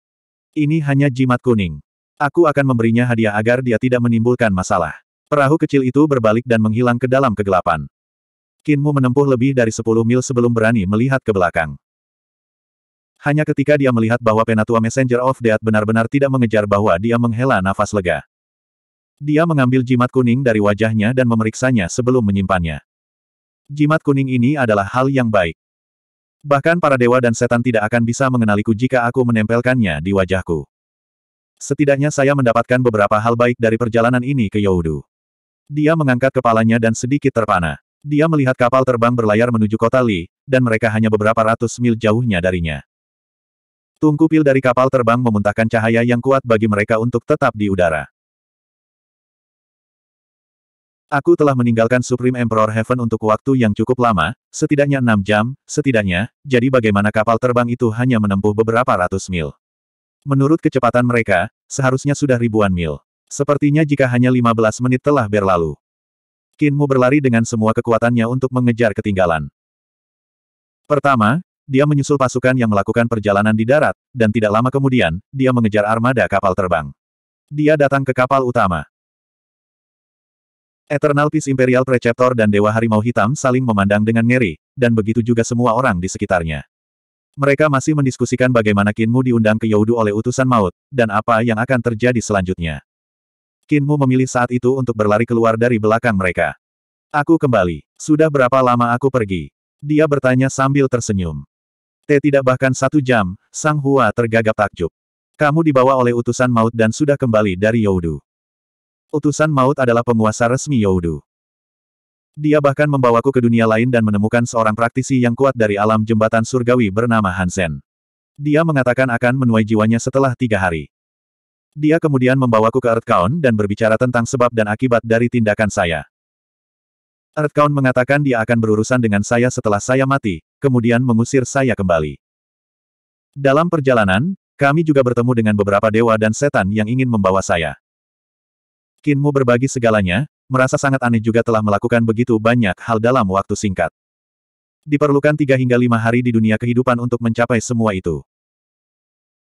Ini hanya jimat kuning. Aku akan memberinya hadiah agar dia tidak menimbulkan masalah. Perahu kecil itu berbalik dan menghilang ke dalam kegelapan. Kinmu menempuh lebih dari 10 mil sebelum berani melihat ke belakang. Hanya ketika dia melihat bahwa Penatua Messenger of Death benar-benar tidak mengejar bahwa dia menghela nafas lega. Dia mengambil jimat kuning dari wajahnya dan memeriksanya sebelum menyimpannya. Jimat kuning ini adalah hal yang baik. Bahkan para dewa dan setan tidak akan bisa mengenaliku jika aku menempelkannya di wajahku. Setidaknya saya mendapatkan beberapa hal baik dari perjalanan ini ke Yaudu. Dia mengangkat kepalanya dan sedikit terpana. Dia melihat kapal terbang berlayar menuju kota Li, dan mereka hanya beberapa ratus mil jauhnya darinya. Tungku pil dari kapal terbang memuntahkan cahaya yang kuat bagi mereka untuk tetap di udara. Aku telah meninggalkan Supreme Emperor Heaven untuk waktu yang cukup lama, setidaknya enam jam, setidaknya, jadi bagaimana kapal terbang itu hanya menempuh beberapa ratus mil. Menurut kecepatan mereka, seharusnya sudah ribuan mil. Sepertinya jika hanya 15 menit telah berlalu. Kinmu berlari dengan semua kekuatannya untuk mengejar ketinggalan. Pertama, dia menyusul pasukan yang melakukan perjalanan di darat, dan tidak lama kemudian, dia mengejar armada kapal terbang. Dia datang ke kapal utama. Eternal Peace Imperial Preceptor dan Dewa Harimau Hitam saling memandang dengan ngeri, dan begitu juga semua orang di sekitarnya. Mereka masih mendiskusikan bagaimana Kinmu diundang ke Yaudu oleh utusan maut, dan apa yang akan terjadi selanjutnya. Kinmu memilih saat itu untuk berlari keluar dari belakang mereka. Aku kembali. Sudah berapa lama aku pergi? Dia bertanya sambil tersenyum. T tidak bahkan satu jam, Sang Hua tergagap takjub. Kamu dibawa oleh utusan maut dan sudah kembali dari Yaudu utusan maut adalah penguasa resmi Yowdu. Dia bahkan membawaku ke dunia lain dan menemukan seorang praktisi yang kuat dari alam jembatan surgawi bernama Hansen. Dia mengatakan akan menuai jiwanya setelah tiga hari. Dia kemudian membawaku ke Earthkaun dan berbicara tentang sebab dan akibat dari tindakan saya. Earthkaun mengatakan dia akan berurusan dengan saya setelah saya mati, kemudian mengusir saya kembali. Dalam perjalanan, kami juga bertemu dengan beberapa dewa dan setan yang ingin membawa saya. Kinmu berbagi segalanya, merasa sangat aneh juga telah melakukan begitu banyak hal dalam waktu singkat. Diperlukan tiga hingga lima hari di dunia kehidupan untuk mencapai semua itu.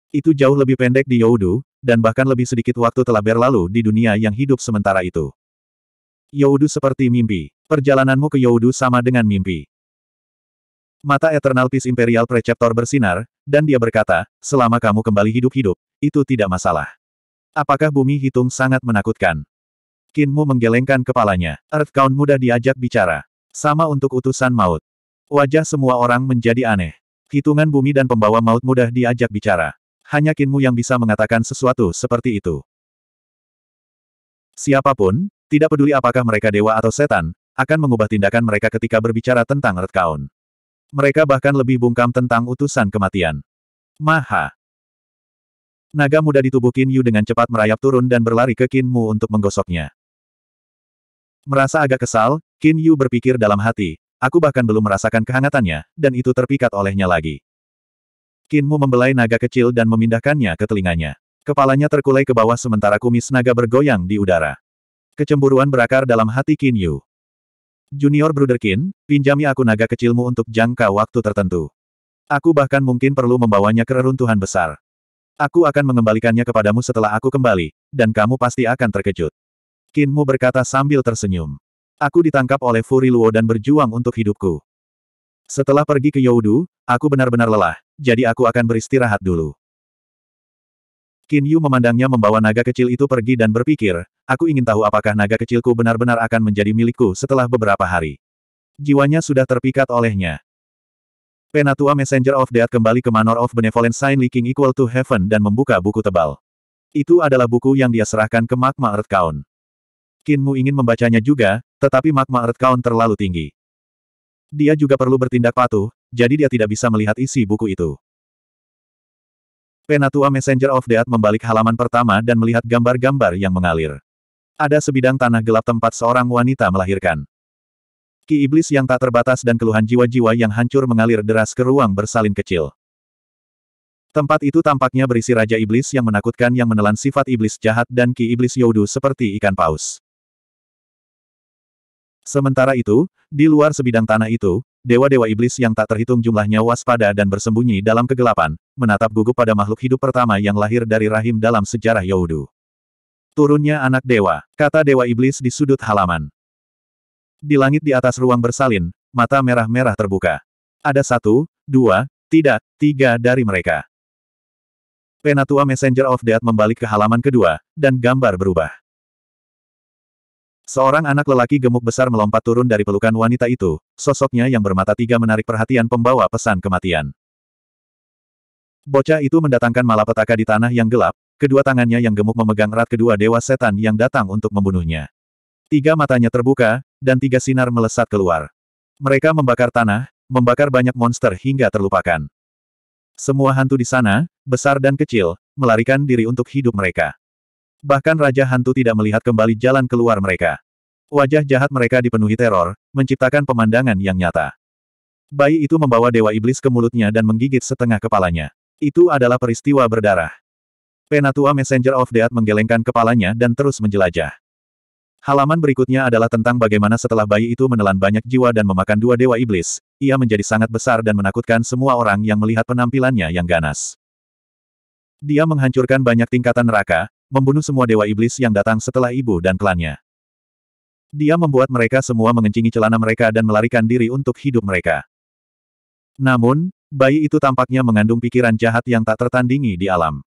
Itu jauh lebih pendek di Youdu, dan bahkan lebih sedikit waktu telah berlalu di dunia yang hidup sementara itu. Youdu seperti mimpi. Perjalananmu ke Youdu sama dengan mimpi. Mata Eternal Peace Imperial Preceptor bersinar, dan dia berkata, selama kamu kembali hidup-hidup, itu tidak masalah. Apakah bumi hitung sangat menakutkan? Kinmu menggelengkan kepalanya. Earthcount mudah diajak bicara. Sama untuk utusan maut. Wajah semua orang menjadi aneh. Hitungan bumi dan pembawa maut mudah diajak bicara. Hanya Kinmu yang bisa mengatakan sesuatu seperti itu. Siapapun, tidak peduli apakah mereka dewa atau setan, akan mengubah tindakan mereka ketika berbicara tentang Earthcount. Mereka bahkan lebih bungkam tentang utusan kematian. Maha. Naga muda di tubuh Yu dengan cepat merayap turun dan berlari ke Kinmu untuk menggosoknya. Merasa agak kesal, Qin Yu berpikir dalam hati, aku bahkan belum merasakan kehangatannya, dan itu terpikat olehnya lagi. Qin Mu membelai naga kecil dan memindahkannya ke telinganya. Kepalanya terkulai ke bawah sementara kumis naga bergoyang di udara. Kecemburuan berakar dalam hati Qin Yu. Junior Brother Qin, pinjami aku naga kecilmu untuk jangka waktu tertentu. Aku bahkan mungkin perlu membawanya ke reruntuhan besar. Aku akan mengembalikannya kepadamu setelah aku kembali, dan kamu pasti akan terkejut. Kinmu berkata sambil tersenyum. Aku ditangkap oleh Furi Luo dan berjuang untuk hidupku. Setelah pergi ke Youdu, aku benar-benar lelah, jadi aku akan beristirahat dulu. Qin Yu memandangnya membawa naga kecil itu pergi dan berpikir, aku ingin tahu apakah naga kecilku benar-benar akan menjadi milikku setelah beberapa hari. Jiwanya sudah terpikat olehnya. Penatua Messenger of Death kembali ke Manor of Benevolent Sign Leaking Equal to Heaven dan membuka buku tebal. Itu adalah buku yang dia serahkan ke Magma Earth Count. Kinmu ingin membacanya juga, tetapi magma earth count terlalu tinggi. Dia juga perlu bertindak patuh, jadi dia tidak bisa melihat isi buku itu. Penatua Messenger of Death membalik halaman pertama dan melihat gambar-gambar yang mengalir. Ada sebidang tanah gelap tempat seorang wanita melahirkan. Ki iblis yang tak terbatas dan keluhan jiwa-jiwa yang hancur mengalir deras ke ruang bersalin kecil. Tempat itu tampaknya berisi raja iblis yang menakutkan yang menelan sifat iblis jahat dan ki iblis Yodu seperti ikan paus. Sementara itu, di luar sebidang tanah itu, dewa-dewa iblis yang tak terhitung jumlahnya waspada dan bersembunyi dalam kegelapan, menatap gugup pada makhluk hidup pertama yang lahir dari rahim dalam sejarah Yaudu. Turunnya anak dewa, kata dewa iblis di sudut halaman. Di langit di atas ruang bersalin, mata merah-merah terbuka. Ada satu, dua, tidak, tiga dari mereka. Penatua Messenger of Death membalik ke halaman kedua, dan gambar berubah. Seorang anak lelaki gemuk besar melompat turun dari pelukan wanita itu, sosoknya yang bermata tiga menarik perhatian pembawa pesan kematian. Bocah itu mendatangkan malapetaka di tanah yang gelap, kedua tangannya yang gemuk memegang erat kedua dewa setan yang datang untuk membunuhnya. Tiga matanya terbuka, dan tiga sinar melesat keluar. Mereka membakar tanah, membakar banyak monster hingga terlupakan. Semua hantu di sana, besar dan kecil, melarikan diri untuk hidup mereka. Bahkan Raja Hantu tidak melihat kembali jalan keluar mereka. Wajah jahat mereka dipenuhi teror, menciptakan pemandangan yang nyata. Bayi itu membawa Dewa Iblis ke mulutnya dan menggigit setengah kepalanya. Itu adalah peristiwa berdarah. Penatua Messenger of Death menggelengkan kepalanya dan terus menjelajah. Halaman berikutnya adalah tentang bagaimana setelah bayi itu menelan banyak jiwa dan memakan dua dewa iblis, ia menjadi sangat besar dan menakutkan semua orang yang melihat penampilannya yang ganas. Dia menghancurkan banyak tingkatan neraka, membunuh semua dewa iblis yang datang setelah ibu dan klannya. Dia membuat mereka semua mengencingi celana mereka dan melarikan diri untuk hidup mereka. Namun, bayi itu tampaknya mengandung pikiran jahat yang tak tertandingi di alam.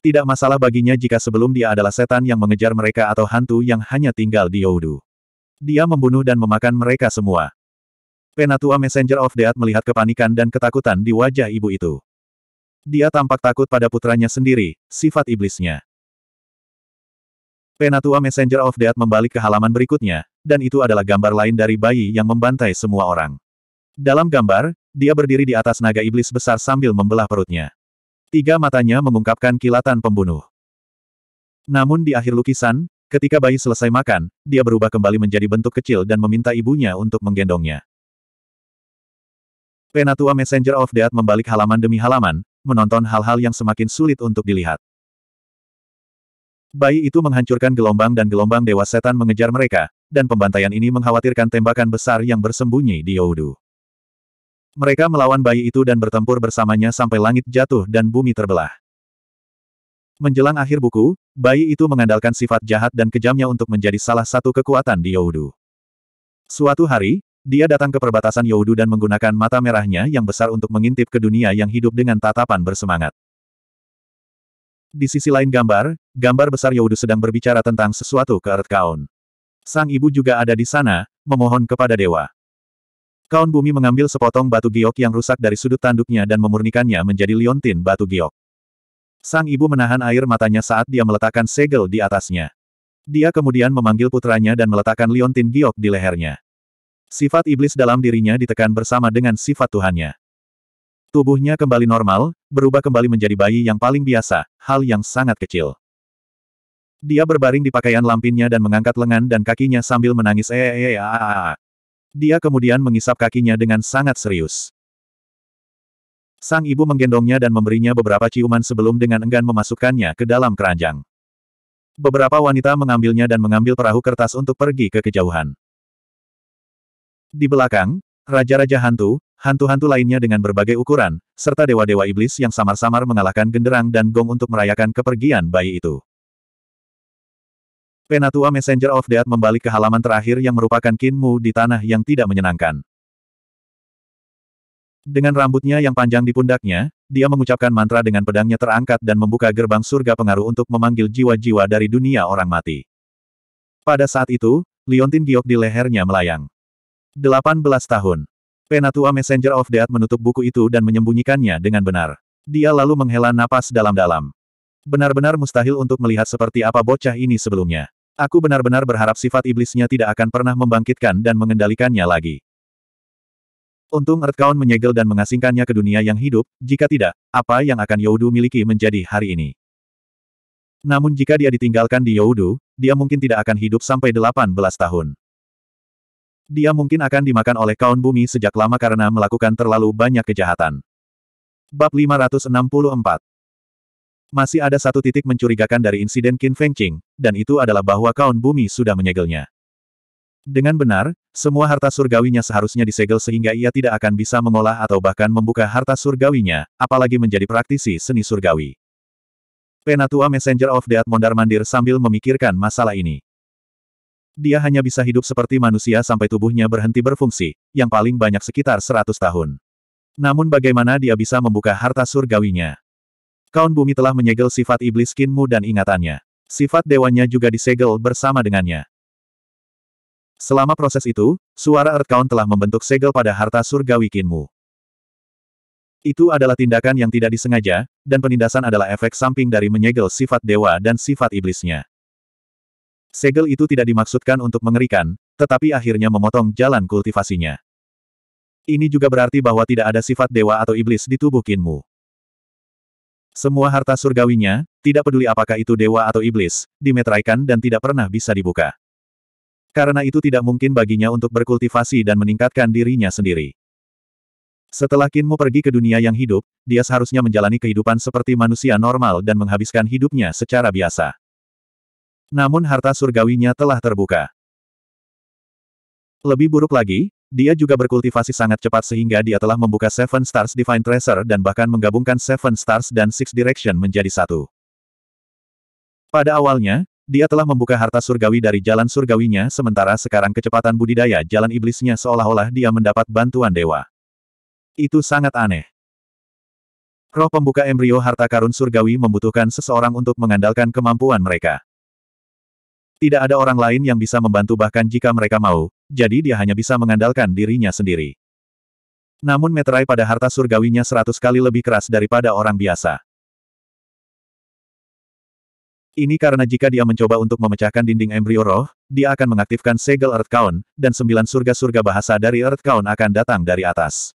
Tidak masalah baginya jika sebelum dia adalah setan yang mengejar mereka atau hantu yang hanya tinggal di Yaudu. Dia membunuh dan memakan mereka semua. Penatua Messenger of Death melihat kepanikan dan ketakutan di wajah ibu itu. Dia tampak takut pada putranya sendiri, sifat iblisnya. Penatua Messenger of Death membalik ke halaman berikutnya, dan itu adalah gambar lain dari bayi yang membantai semua orang. Dalam gambar, dia berdiri di atas naga iblis besar sambil membelah perutnya. Tiga matanya mengungkapkan kilatan pembunuh. Namun di akhir lukisan, ketika bayi selesai makan, dia berubah kembali menjadi bentuk kecil dan meminta ibunya untuk menggendongnya. Penatua Messenger of Death membalik halaman demi halaman, menonton hal-hal yang semakin sulit untuk dilihat. Bayi itu menghancurkan gelombang dan gelombang dewa setan mengejar mereka, dan pembantaian ini mengkhawatirkan tembakan besar yang bersembunyi di Youdu. Mereka melawan bayi itu dan bertempur bersamanya sampai langit jatuh dan bumi terbelah. Menjelang akhir buku, bayi itu mengandalkan sifat jahat dan kejamnya untuk menjadi salah satu kekuatan di Youdu. Suatu hari, dia datang ke perbatasan Yaudu dan menggunakan mata merahnya yang besar untuk mengintip ke dunia yang hidup dengan tatapan bersemangat. Di sisi lain gambar, gambar besar Yaudu sedang berbicara tentang sesuatu ke Earth Kaun. Sang ibu juga ada di sana, memohon kepada dewa. Kaun Bumi mengambil sepotong batu giok yang rusak dari sudut tanduknya dan memurnikannya menjadi liontin batu giok. Sang ibu menahan air matanya saat dia meletakkan segel di atasnya. Dia kemudian memanggil putranya dan meletakkan liontin giok di lehernya. Sifat iblis dalam dirinya ditekan bersama dengan sifat Tuhannya. Tubuhnya kembali normal, berubah kembali menjadi bayi yang paling biasa, hal yang sangat kecil. Dia berbaring di pakaian lampinnya dan mengangkat lengan dan kakinya sambil menangis ee eh, eh, eh, ah, ah, ah, Dia kemudian mengisap kakinya dengan sangat serius. Sang ibu menggendongnya dan memberinya beberapa ciuman sebelum dengan enggan memasukkannya ke dalam keranjang. Beberapa wanita mengambilnya dan mengambil perahu kertas untuk pergi ke kejauhan. Di belakang, raja-raja hantu, hantu-hantu lainnya dengan berbagai ukuran, serta dewa-dewa iblis yang samar-samar mengalahkan genderang dan gong untuk merayakan kepergian bayi itu. Penatua Messenger of Death membalik ke halaman terakhir yang merupakan Kinmu di tanah yang tidak menyenangkan. Dengan rambutnya yang panjang di pundaknya, dia mengucapkan mantra dengan pedangnya terangkat dan membuka gerbang surga pengaruh untuk memanggil jiwa-jiwa dari dunia orang mati. Pada saat itu, liontin giok di lehernya melayang. 18 tahun. Penatua Messenger of Death menutup buku itu dan menyembunyikannya dengan benar. Dia lalu menghela napas dalam-dalam. Benar-benar mustahil untuk melihat seperti apa bocah ini sebelumnya. Aku benar-benar berharap sifat iblisnya tidak akan pernah membangkitkan dan mengendalikannya lagi. Untung Earthcount menyegel dan mengasingkannya ke dunia yang hidup, jika tidak, apa yang akan Yaudu miliki menjadi hari ini? Namun jika dia ditinggalkan di Yaudu, dia mungkin tidak akan hidup sampai 18 tahun. Dia mungkin akan dimakan oleh Kaun bumi sejak lama karena melakukan terlalu banyak kejahatan. Bab 564 Masih ada satu titik mencurigakan dari insiden Qin Fengqing, dan itu adalah bahwa Kaun bumi sudah menyegelnya. Dengan benar, semua harta surgawinya seharusnya disegel sehingga ia tidak akan bisa mengolah atau bahkan membuka harta surgawinya, apalagi menjadi praktisi seni surgawi. Penatua Messenger of Death mondar-mandir sambil memikirkan masalah ini dia hanya bisa hidup seperti manusia sampai tubuhnya berhenti berfungsi, yang paling banyak sekitar 100 tahun. Namun bagaimana dia bisa membuka harta surgawinya? Kaun bumi telah menyegel sifat iblis kinmu dan ingatannya. Sifat dewanya juga disegel bersama dengannya. Selama proses itu, suara Earth Kaun telah membentuk segel pada harta surgawi kinmu. Itu adalah tindakan yang tidak disengaja, dan penindasan adalah efek samping dari menyegel sifat dewa dan sifat iblisnya. Segel itu tidak dimaksudkan untuk mengerikan, tetapi akhirnya memotong jalan kultivasinya. Ini juga berarti bahwa tidak ada sifat dewa atau iblis di tubuh Kinmu. Semua harta surgawinya, tidak peduli apakah itu dewa atau iblis, dimeteraikan dan tidak pernah bisa dibuka. Karena itu tidak mungkin baginya untuk berkultivasi dan meningkatkan dirinya sendiri. Setelah Kinmu pergi ke dunia yang hidup, dia seharusnya menjalani kehidupan seperti manusia normal dan menghabiskan hidupnya secara biasa. Namun harta surgawinya telah terbuka. Lebih buruk lagi, dia juga berkultivasi sangat cepat sehingga dia telah membuka Seven Stars Divine Treasure dan bahkan menggabungkan Seven Stars dan Six Direction menjadi satu. Pada awalnya, dia telah membuka harta surgawi dari jalan surgawinya sementara sekarang kecepatan budidaya jalan iblisnya seolah-olah dia mendapat bantuan dewa. Itu sangat aneh. Roh pembuka embrio harta karun surgawi membutuhkan seseorang untuk mengandalkan kemampuan mereka. Tidak ada orang lain yang bisa membantu bahkan jika mereka mau, jadi dia hanya bisa mengandalkan dirinya sendiri. Namun meterai pada harta surgawinya seratus kali lebih keras daripada orang biasa. Ini karena jika dia mencoba untuk memecahkan dinding embrio roh, dia akan mengaktifkan segel Earth Count, dan sembilan surga-surga bahasa dari Earth Count akan datang dari atas.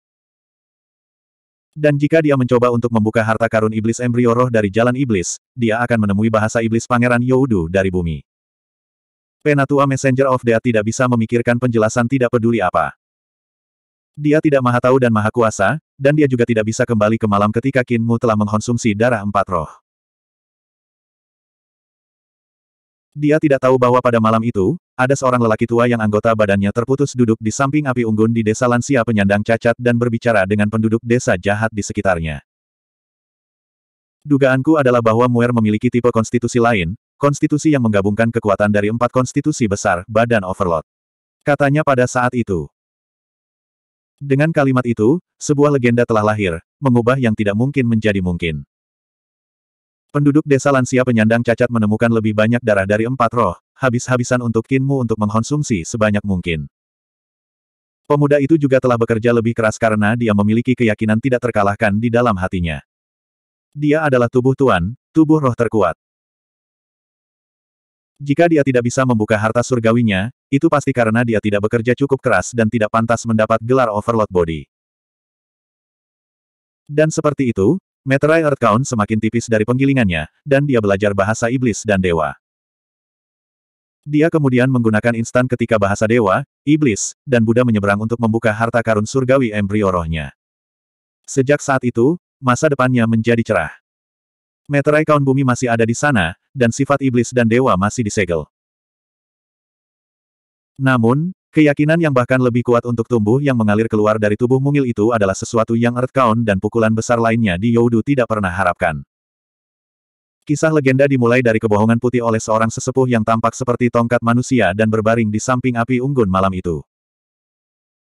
Dan jika dia mencoba untuk membuka harta karun iblis embrio roh dari jalan iblis, dia akan menemui bahasa iblis pangeran Youdu dari bumi. Penatua Messenger of Death tidak bisa memikirkan penjelasan tidak peduli apa. Dia tidak maha tahu dan maha kuasa, dan dia juga tidak bisa kembali ke malam ketika Kinmu telah mengkonsumsi darah empat roh. Dia tidak tahu bahwa pada malam itu, ada seorang lelaki tua yang anggota badannya terputus duduk di samping api unggun di desa lansia penyandang cacat dan berbicara dengan penduduk desa jahat di sekitarnya. Dugaanku adalah bahwa Muir memiliki tipe konstitusi lain, konstitusi yang menggabungkan kekuatan dari empat konstitusi besar, badan overload, Katanya pada saat itu. Dengan kalimat itu, sebuah legenda telah lahir, mengubah yang tidak mungkin menjadi mungkin. Penduduk desa lansia penyandang cacat menemukan lebih banyak darah dari empat roh, habis-habisan untuk kinmu untuk mengkonsumsi sebanyak mungkin. Pemuda itu juga telah bekerja lebih keras karena dia memiliki keyakinan tidak terkalahkan di dalam hatinya. Dia adalah tubuh Tuan, tubuh roh terkuat. Jika dia tidak bisa membuka harta surgawinya, itu pasti karena dia tidak bekerja cukup keras dan tidak pantas mendapat gelar Overlord Body. Dan seperti itu, meterai Earth Count semakin tipis dari penggilingannya, dan dia belajar bahasa iblis dan dewa. Dia kemudian menggunakan instan ketika bahasa dewa, iblis, dan Buddha menyeberang untuk membuka harta karun surgawi embrio rohnya. Sejak saat itu, masa depannya menjadi cerah meterai kaun bumi masih ada di sana, dan sifat iblis dan dewa masih disegel. Namun, keyakinan yang bahkan lebih kuat untuk tumbuh yang mengalir keluar dari tubuh mungil itu adalah sesuatu yang Earth Kaun dan pukulan besar lainnya di Yodu tidak pernah harapkan. Kisah legenda dimulai dari kebohongan putih oleh seorang sesepuh yang tampak seperti tongkat manusia dan berbaring di samping api unggun malam itu.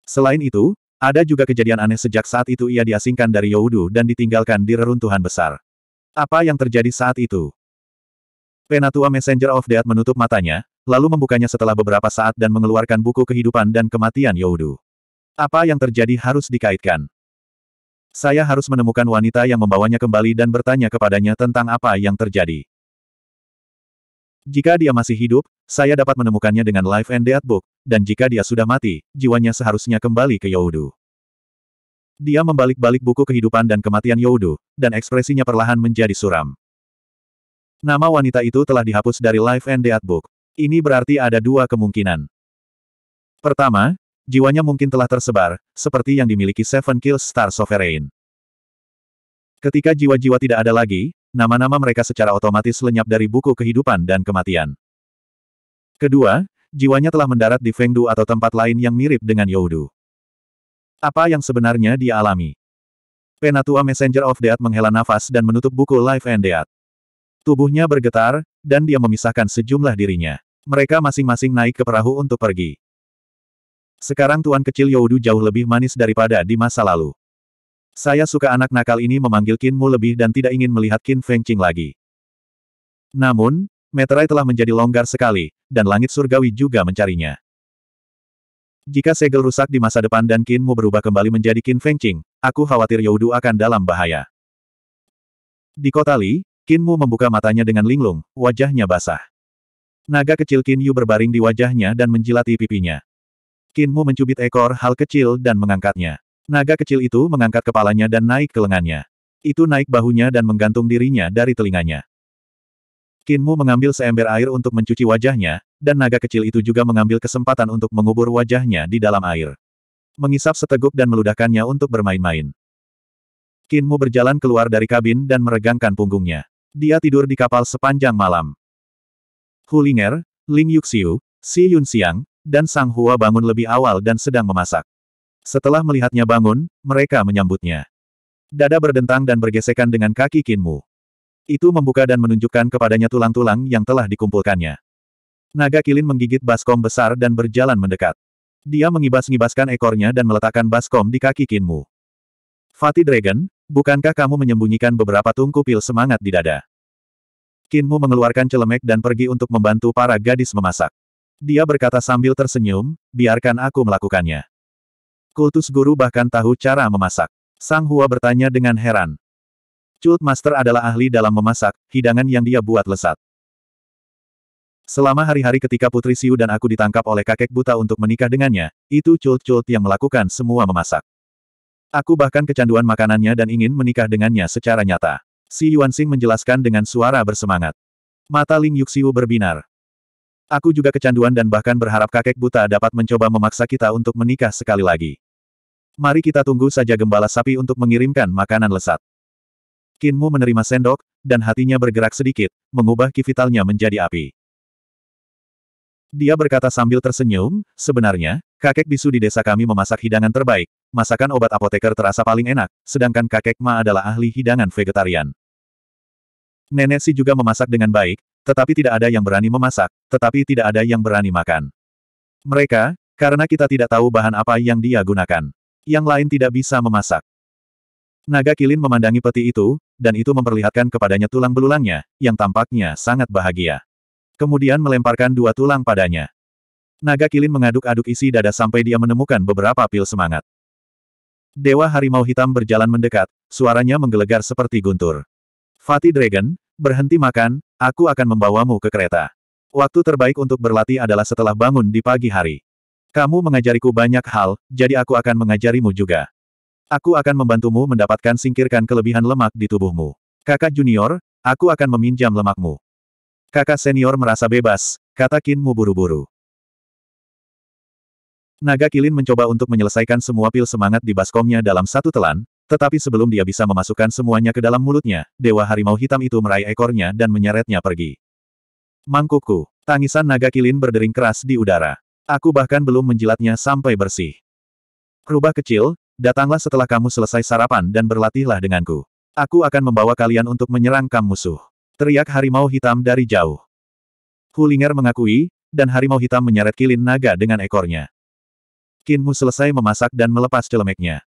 Selain itu, ada juga kejadian aneh sejak saat itu ia diasingkan dari Yowdu dan ditinggalkan di reruntuhan besar. Apa yang terjadi saat itu? Penatua Messenger of Death menutup matanya, lalu membukanya setelah beberapa saat dan mengeluarkan buku kehidupan dan kematian Youdu. Apa yang terjadi harus dikaitkan. Saya harus menemukan wanita yang membawanya kembali dan bertanya kepadanya tentang apa yang terjadi. Jika dia masih hidup, saya dapat menemukannya dengan Life and Death Book, dan jika dia sudah mati, jiwanya seharusnya kembali ke Yaudu. Dia membalik-balik buku kehidupan dan kematian Youdu, dan ekspresinya perlahan menjadi suram. Nama wanita itu telah dihapus dari Life and Death Book. Ini berarti ada dua kemungkinan. Pertama, jiwanya mungkin telah tersebar, seperti yang dimiliki Seven Kills Star Sovereign. Ketika jiwa-jiwa tidak ada lagi, nama-nama mereka secara otomatis lenyap dari buku kehidupan dan kematian. Kedua, jiwanya telah mendarat di Fengdu atau tempat lain yang mirip dengan Youdu. Apa yang sebenarnya dia alami? Penatua Messenger of Death menghela nafas dan menutup buku Life and Death. Tubuhnya bergetar, dan dia memisahkan sejumlah dirinya. Mereka masing-masing naik ke perahu untuk pergi. Sekarang tuan kecil Youdu jauh lebih manis daripada di masa lalu. Saya suka anak nakal ini memanggil Mu lebih dan tidak ingin melihat Qin Qing lagi. Namun, meterai telah menjadi longgar sekali, dan langit surgawi juga mencarinya. Jika segel rusak di masa depan dan kinmu berubah kembali menjadi kin Qing, aku khawatir Youdu akan dalam bahaya. Di kota Li, kinmu membuka matanya dengan linglung, wajahnya basah. Naga kecil Kin Yu berbaring di wajahnya dan menjilati pipinya. Kinmu mencubit ekor hal kecil dan mengangkatnya. Naga kecil itu mengangkat kepalanya dan naik ke lengannya. Itu naik bahunya dan menggantung dirinya dari telinganya. Kinmu mengambil seember air untuk mencuci wajahnya, dan naga kecil itu juga mengambil kesempatan untuk mengubur wajahnya di dalam air. Mengisap seteguk dan meludahkannya untuk bermain-main. Kinmu berjalan keluar dari kabin dan meregangkan punggungnya. Dia tidur di kapal sepanjang malam. Hulinger, Ling Yuxiu, Si Yun Xiang, dan Sang Hua bangun lebih awal dan sedang memasak. Setelah melihatnya bangun, mereka menyambutnya. Dada berdentang dan bergesekan dengan kaki Kinmu. Itu membuka dan menunjukkan kepadanya tulang-tulang yang telah dikumpulkannya. Naga kilin menggigit baskom besar dan berjalan mendekat. Dia mengibas-ngibaskan ekornya dan meletakkan baskom di kaki Kinmu. Fatih Dragon, bukankah kamu menyembunyikan beberapa tungku pil semangat di dada? Kinmu mengeluarkan celemek dan pergi untuk membantu para gadis memasak. Dia berkata sambil tersenyum, biarkan aku melakukannya. Kultus guru bahkan tahu cara memasak. Sang Hua bertanya dengan heran. Cult Master adalah ahli dalam memasak, hidangan yang dia buat lesat. Selama hari-hari ketika Putri Siu dan aku ditangkap oleh kakek buta untuk menikah dengannya, itu Cult-Cult yang melakukan semua memasak. Aku bahkan kecanduan makanannya dan ingin menikah dengannya secara nyata. Si Yuanxing menjelaskan dengan suara bersemangat. Mata Ling Yuxiu berbinar. Aku juga kecanduan dan bahkan berharap kakek buta dapat mencoba memaksa kita untuk menikah sekali lagi. Mari kita tunggu saja gembala sapi untuk mengirimkan makanan lesat. Kinmu menerima sendok, dan hatinya bergerak sedikit, mengubah kivitalnya menjadi api. Dia berkata sambil tersenyum, sebenarnya, kakek bisu di desa kami memasak hidangan terbaik, masakan obat apoteker terasa paling enak, sedangkan kakek Ma adalah ahli hidangan vegetarian. Nenek Si juga memasak dengan baik, tetapi tidak ada yang berani memasak, tetapi tidak ada yang berani makan. Mereka, karena kita tidak tahu bahan apa yang dia gunakan. Yang lain tidak bisa memasak. Naga Kilin memandangi peti itu, dan itu memperlihatkan kepadanya tulang belulangnya, yang tampaknya sangat bahagia. Kemudian melemparkan dua tulang padanya. Naga Kilin mengaduk-aduk isi dada sampai dia menemukan beberapa pil semangat. Dewa Harimau Hitam berjalan mendekat, suaranya menggelegar seperti guntur. Fati Dragon, berhenti makan, aku akan membawamu ke kereta. Waktu terbaik untuk berlatih adalah setelah bangun di pagi hari. Kamu mengajariku banyak hal, jadi aku akan mengajarimu juga. Aku akan membantumu mendapatkan singkirkan kelebihan lemak di tubuhmu. Kakak junior, aku akan meminjam lemakmu. Kakak senior merasa bebas, kata Kinmu buru-buru. Naga Kilin mencoba untuk menyelesaikan semua pil semangat di baskomnya dalam satu telan, tetapi sebelum dia bisa memasukkan semuanya ke dalam mulutnya, Dewa Harimau Hitam itu meraih ekornya dan menyeretnya pergi. Mangkukku, tangisan Naga Kilin berdering keras di udara. Aku bahkan belum menjilatnya sampai bersih. Rubah kecil, Datanglah setelah kamu selesai sarapan dan berlatihlah denganku. Aku akan membawa kalian untuk menyerang kamu musuh. Teriak harimau hitam dari jauh. Hulinger mengakui, dan harimau hitam menyeret kilin naga dengan ekornya. Kinmu selesai memasak dan melepas celemeknya.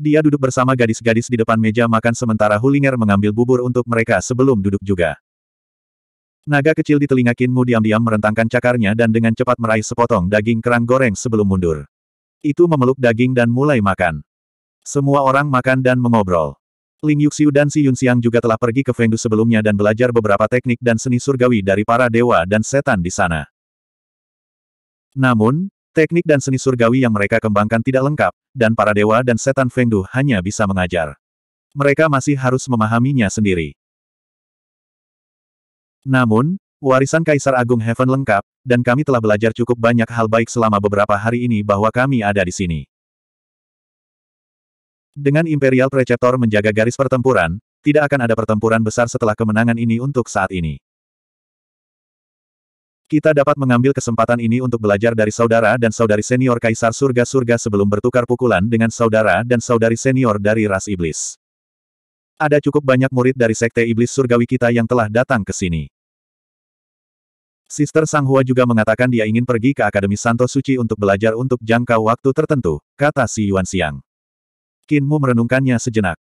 Dia duduk bersama gadis-gadis di depan meja makan sementara Hulinger mengambil bubur untuk mereka sebelum duduk juga. Naga kecil di telinga Kinmu diam-diam merentangkan cakarnya dan dengan cepat meraih sepotong daging kerang goreng sebelum mundur itu memeluk daging dan mulai makan. Semua orang makan dan mengobrol. Ling Yuxiu dan Si Yunxiang juga telah pergi ke Fengdu sebelumnya dan belajar beberapa teknik dan seni surgawi dari para dewa dan setan di sana. Namun, teknik dan seni surgawi yang mereka kembangkan tidak lengkap, dan para dewa dan setan Fengdu hanya bisa mengajar. Mereka masih harus memahaminya sendiri. Namun, Warisan Kaisar Agung Heaven lengkap, dan kami telah belajar cukup banyak hal baik selama beberapa hari ini bahwa kami ada di sini. Dengan Imperial Preceptor menjaga garis pertempuran, tidak akan ada pertempuran besar setelah kemenangan ini untuk saat ini. Kita dapat mengambil kesempatan ini untuk belajar dari saudara dan saudari senior Kaisar Surga-Surga sebelum bertukar pukulan dengan saudara dan saudari senior dari ras iblis. Ada cukup banyak murid dari Sekte Iblis Surgawi kita yang telah datang ke sini. Sister Sang Hua juga mengatakan dia ingin pergi ke Akademi Santo Suci untuk belajar untuk jangka waktu tertentu, kata Si Yuan Xiang. Mu merenungkannya sejenak.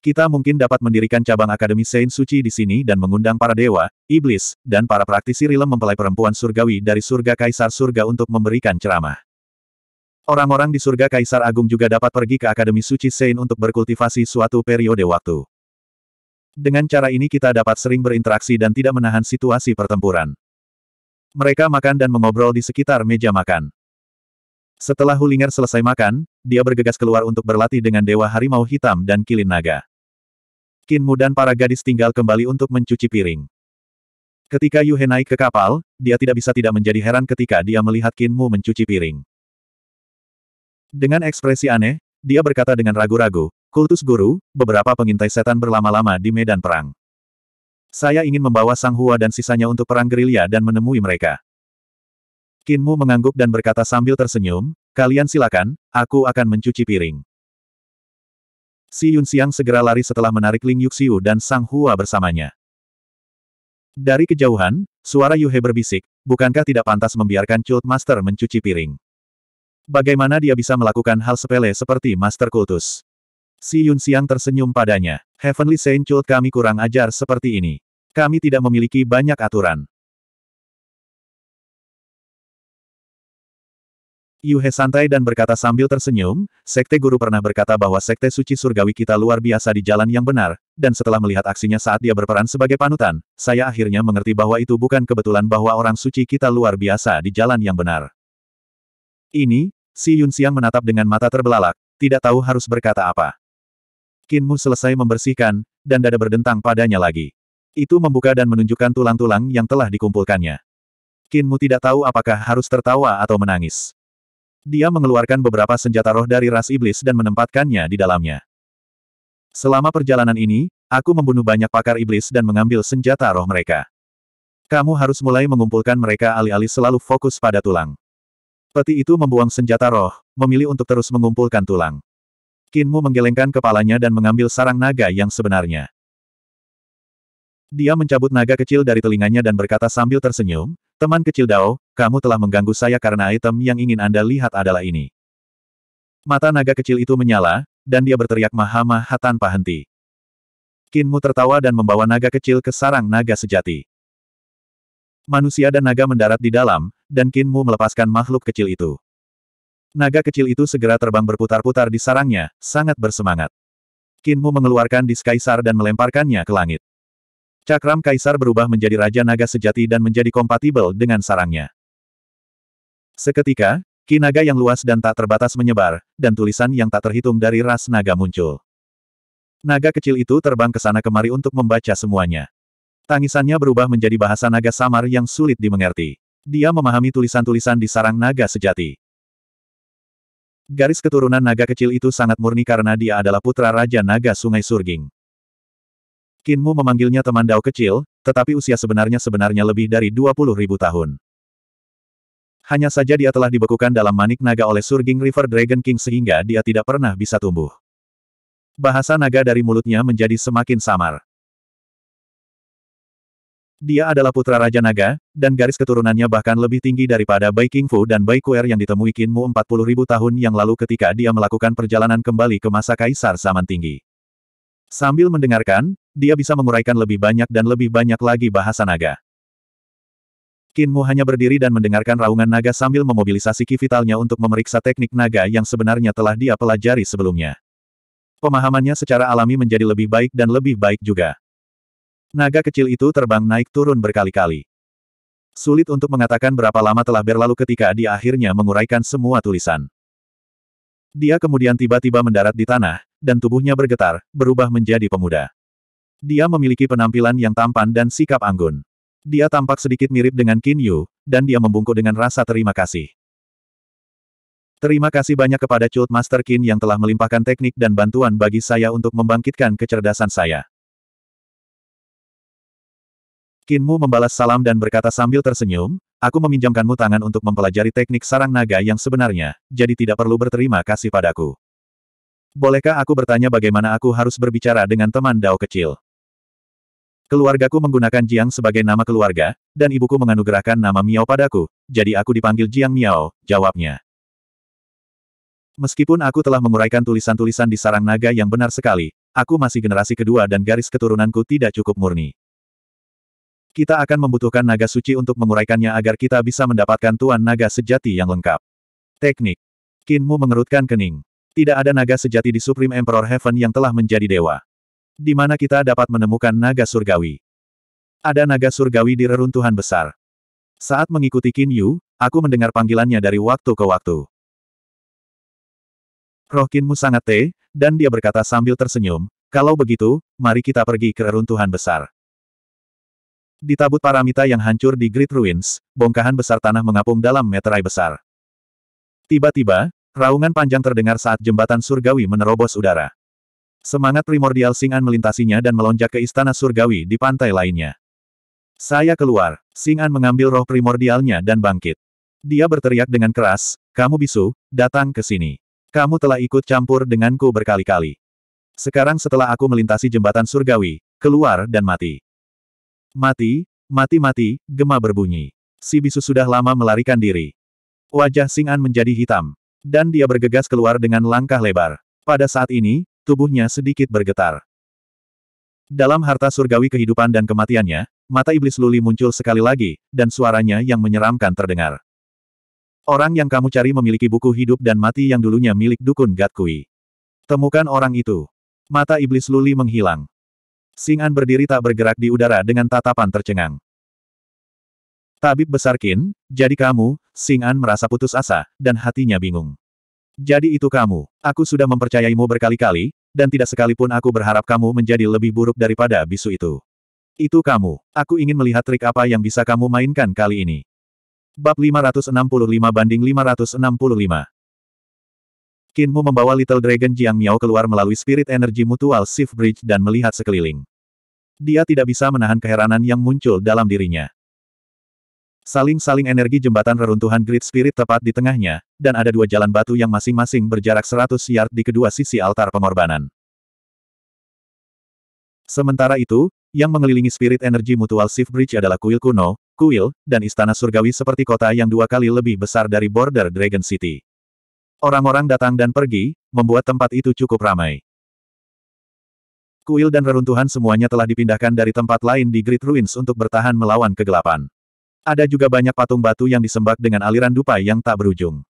Kita mungkin dapat mendirikan cabang Akademi Saint Suci di sini dan mengundang para dewa, iblis, dan para praktisi rilem mempelai perempuan surgawi dari surga kaisar surga untuk memberikan ceramah. Orang-orang di surga kaisar agung juga dapat pergi ke Akademi Suci Saint untuk berkultivasi suatu periode waktu. Dengan cara ini kita dapat sering berinteraksi dan tidak menahan situasi pertempuran. Mereka makan dan mengobrol di sekitar meja makan. Setelah Hulinger selesai makan, dia bergegas keluar untuk berlatih dengan Dewa Harimau Hitam dan Kilin Naga. Kinmu dan para gadis tinggal kembali untuk mencuci piring. Ketika Yuhe naik ke kapal, dia tidak bisa tidak menjadi heran ketika dia melihat Kinmu mencuci piring. Dengan ekspresi aneh, dia berkata dengan ragu-ragu, Kultus guru, beberapa pengintai setan berlama-lama di medan perang. Saya ingin membawa Sang Hua dan sisanya untuk perang gerilya dan menemui mereka. Kinmu mengangguk dan berkata sambil tersenyum, kalian silakan, aku akan mencuci piring. Si Yun Xiang segera lari setelah menarik Ling Yuxiu dan Sang Hua bersamanya. Dari kejauhan, suara Yuhe berbisik, bukankah tidak pantas membiarkan Cult Master mencuci piring? Bagaimana dia bisa melakukan hal sepele seperti Master Kultus? Si Yun Xiang tersenyum padanya. Heavenly Saint Chult kami kurang ajar seperti ini. Kami tidak memiliki banyak aturan. Yuhe santai dan berkata sambil tersenyum, Sekte Guru pernah berkata bahwa Sekte Suci Surgawi kita luar biasa di jalan yang benar, dan setelah melihat aksinya saat dia berperan sebagai panutan, saya akhirnya mengerti bahwa itu bukan kebetulan bahwa orang suci kita luar biasa di jalan yang benar. Ini, Si Yun Xiang menatap dengan mata terbelalak, tidak tahu harus berkata apa. Kinmu selesai membersihkan, dan dada berdentang padanya lagi. Itu membuka dan menunjukkan tulang-tulang yang telah dikumpulkannya. Kinmu tidak tahu apakah harus tertawa atau menangis. Dia mengeluarkan beberapa senjata roh dari ras iblis dan menempatkannya di dalamnya. Selama perjalanan ini, aku membunuh banyak pakar iblis dan mengambil senjata roh mereka. Kamu harus mulai mengumpulkan mereka alih-alih selalu fokus pada tulang. Peti itu membuang senjata roh, memilih untuk terus mengumpulkan tulang. Kinmu menggelengkan kepalanya dan mengambil sarang naga yang sebenarnya. Dia mencabut naga kecil dari telinganya dan berkata sambil tersenyum, Teman kecil Dao, kamu telah mengganggu saya karena item yang ingin Anda lihat adalah ini. Mata naga kecil itu menyala, dan dia berteriak maha-maha tanpa henti. Kinmu tertawa dan membawa naga kecil ke sarang naga sejati. Manusia dan naga mendarat di dalam, dan Kinmu melepaskan makhluk kecil itu. Naga kecil itu segera terbang berputar-putar di sarangnya, sangat bersemangat. Kinmu mengeluarkan disk kaisar dan melemparkannya ke langit. Cakram kaisar berubah menjadi raja naga sejati dan menjadi kompatibel dengan sarangnya. Seketika, kinaga yang luas dan tak terbatas menyebar, dan tulisan yang tak terhitung dari ras naga muncul. Naga kecil itu terbang ke sana kemari untuk membaca semuanya. Tangisannya berubah menjadi bahasa naga samar yang sulit dimengerti. Dia memahami tulisan-tulisan di sarang naga sejati. Garis keturunan naga kecil itu sangat murni karena dia adalah putra Raja Naga Sungai Surging. Kinmu memanggilnya teman Dao kecil, tetapi usia sebenarnya sebenarnya lebih dari 20 ribu tahun. Hanya saja dia telah dibekukan dalam manik naga oleh Surging River Dragon King sehingga dia tidak pernah bisa tumbuh. Bahasa naga dari mulutnya menjadi semakin samar. Dia adalah putra Raja Naga, dan garis keturunannya bahkan lebih tinggi daripada Bai Fu dan Bai Kuer yang ditemui Qinmu 40 ribu tahun yang lalu ketika dia melakukan perjalanan kembali ke masa Kaisar Zaman Tinggi. Sambil mendengarkan, dia bisa menguraikan lebih banyak dan lebih banyak lagi bahasa naga. Mu hanya berdiri dan mendengarkan raungan naga sambil memobilisasi ki vitalnya untuk memeriksa teknik naga yang sebenarnya telah dia pelajari sebelumnya. Pemahamannya secara alami menjadi lebih baik dan lebih baik juga. Naga kecil itu terbang naik turun berkali-kali. Sulit untuk mengatakan berapa lama telah berlalu ketika dia akhirnya menguraikan semua tulisan. Dia kemudian tiba-tiba mendarat di tanah, dan tubuhnya bergetar, berubah menjadi pemuda. Dia memiliki penampilan yang tampan dan sikap anggun. Dia tampak sedikit mirip dengan Qin Yu, dan dia membungkuk dengan rasa terima kasih. Terima kasih banyak kepada Chult Master Qin yang telah melimpahkan teknik dan bantuan bagi saya untuk membangkitkan kecerdasan saya. Kinmu membalas salam dan berkata sambil tersenyum, aku meminjamkanmu tangan untuk mempelajari teknik sarang naga yang sebenarnya, jadi tidak perlu berterima kasih padaku. Bolehkah aku bertanya bagaimana aku harus berbicara dengan teman Dao kecil? Keluargaku menggunakan Jiang sebagai nama keluarga, dan ibuku menganugerahkan nama Miao padaku, jadi aku dipanggil Jiang Miao, jawabnya. Meskipun aku telah menguraikan tulisan-tulisan di sarang naga yang benar sekali, aku masih generasi kedua dan garis keturunanku tidak cukup murni. Kita akan membutuhkan naga suci untuk menguraikannya agar kita bisa mendapatkan tuan naga sejati yang lengkap. Teknik. Kinmu mengerutkan kening. Tidak ada naga sejati di Supreme Emperor Heaven yang telah menjadi dewa. Di mana kita dapat menemukan naga surgawi. Ada naga surgawi di reruntuhan besar. Saat mengikuti Qin Yu, aku mendengar panggilannya dari waktu ke waktu. Roh Mu sangat te, dan dia berkata sambil tersenyum, kalau begitu, mari kita pergi ke reruntuhan besar. Di tabut paramita yang hancur di Great Ruins, bongkahan besar tanah mengapung dalam meterai besar. Tiba-tiba, raungan panjang terdengar saat jembatan surgawi menerobos udara. Semangat primordial Singan melintasinya dan melonjak ke istana surgawi di pantai lainnya. Saya keluar, Singan mengambil roh primordialnya dan bangkit. Dia berteriak dengan keras, kamu bisu, datang ke sini. Kamu telah ikut campur denganku berkali-kali. Sekarang setelah aku melintasi jembatan surgawi, keluar dan mati. Mati, mati-mati, gema berbunyi. Si bisu sudah lama melarikan diri. Wajah Sing An menjadi hitam. Dan dia bergegas keluar dengan langkah lebar. Pada saat ini, tubuhnya sedikit bergetar. Dalam harta surgawi kehidupan dan kematiannya, mata iblis Luli muncul sekali lagi, dan suaranya yang menyeramkan terdengar. Orang yang kamu cari memiliki buku hidup dan mati yang dulunya milik Dukun Gatkui. Temukan orang itu. Mata iblis Luli menghilang. Singan berdiri tak bergerak di udara dengan tatapan tercengang. Tabib besar Qin, jadi kamu, Singan merasa putus asa, dan hatinya bingung. Jadi itu kamu, aku sudah mempercayaimu berkali-kali, dan tidak sekalipun aku berharap kamu menjadi lebih buruk daripada bisu itu. Itu kamu, aku ingin melihat trik apa yang bisa kamu mainkan kali ini. Bab 565 banding 565 Qin Mu membawa Little Dragon Jiang Miao keluar melalui spirit energi mutual Sif Bridge dan melihat sekeliling. Dia tidak bisa menahan keheranan yang muncul dalam dirinya. Saling-saling energi jembatan reruntuhan grid spirit tepat di tengahnya, dan ada dua jalan batu yang masing-masing berjarak 100 yard di kedua sisi altar pengorbanan. Sementara itu, yang mengelilingi spirit energi mutual Sif Bridge adalah kuil kuno, kuil, dan istana surgawi seperti kota yang dua kali lebih besar dari border Dragon City. Orang-orang datang dan pergi, membuat tempat itu cukup ramai. Kuil dan reruntuhan semuanya telah dipindahkan dari tempat lain di Great Ruins untuk bertahan melawan kegelapan. Ada juga banyak patung batu yang disembak dengan aliran dupa yang tak berujung.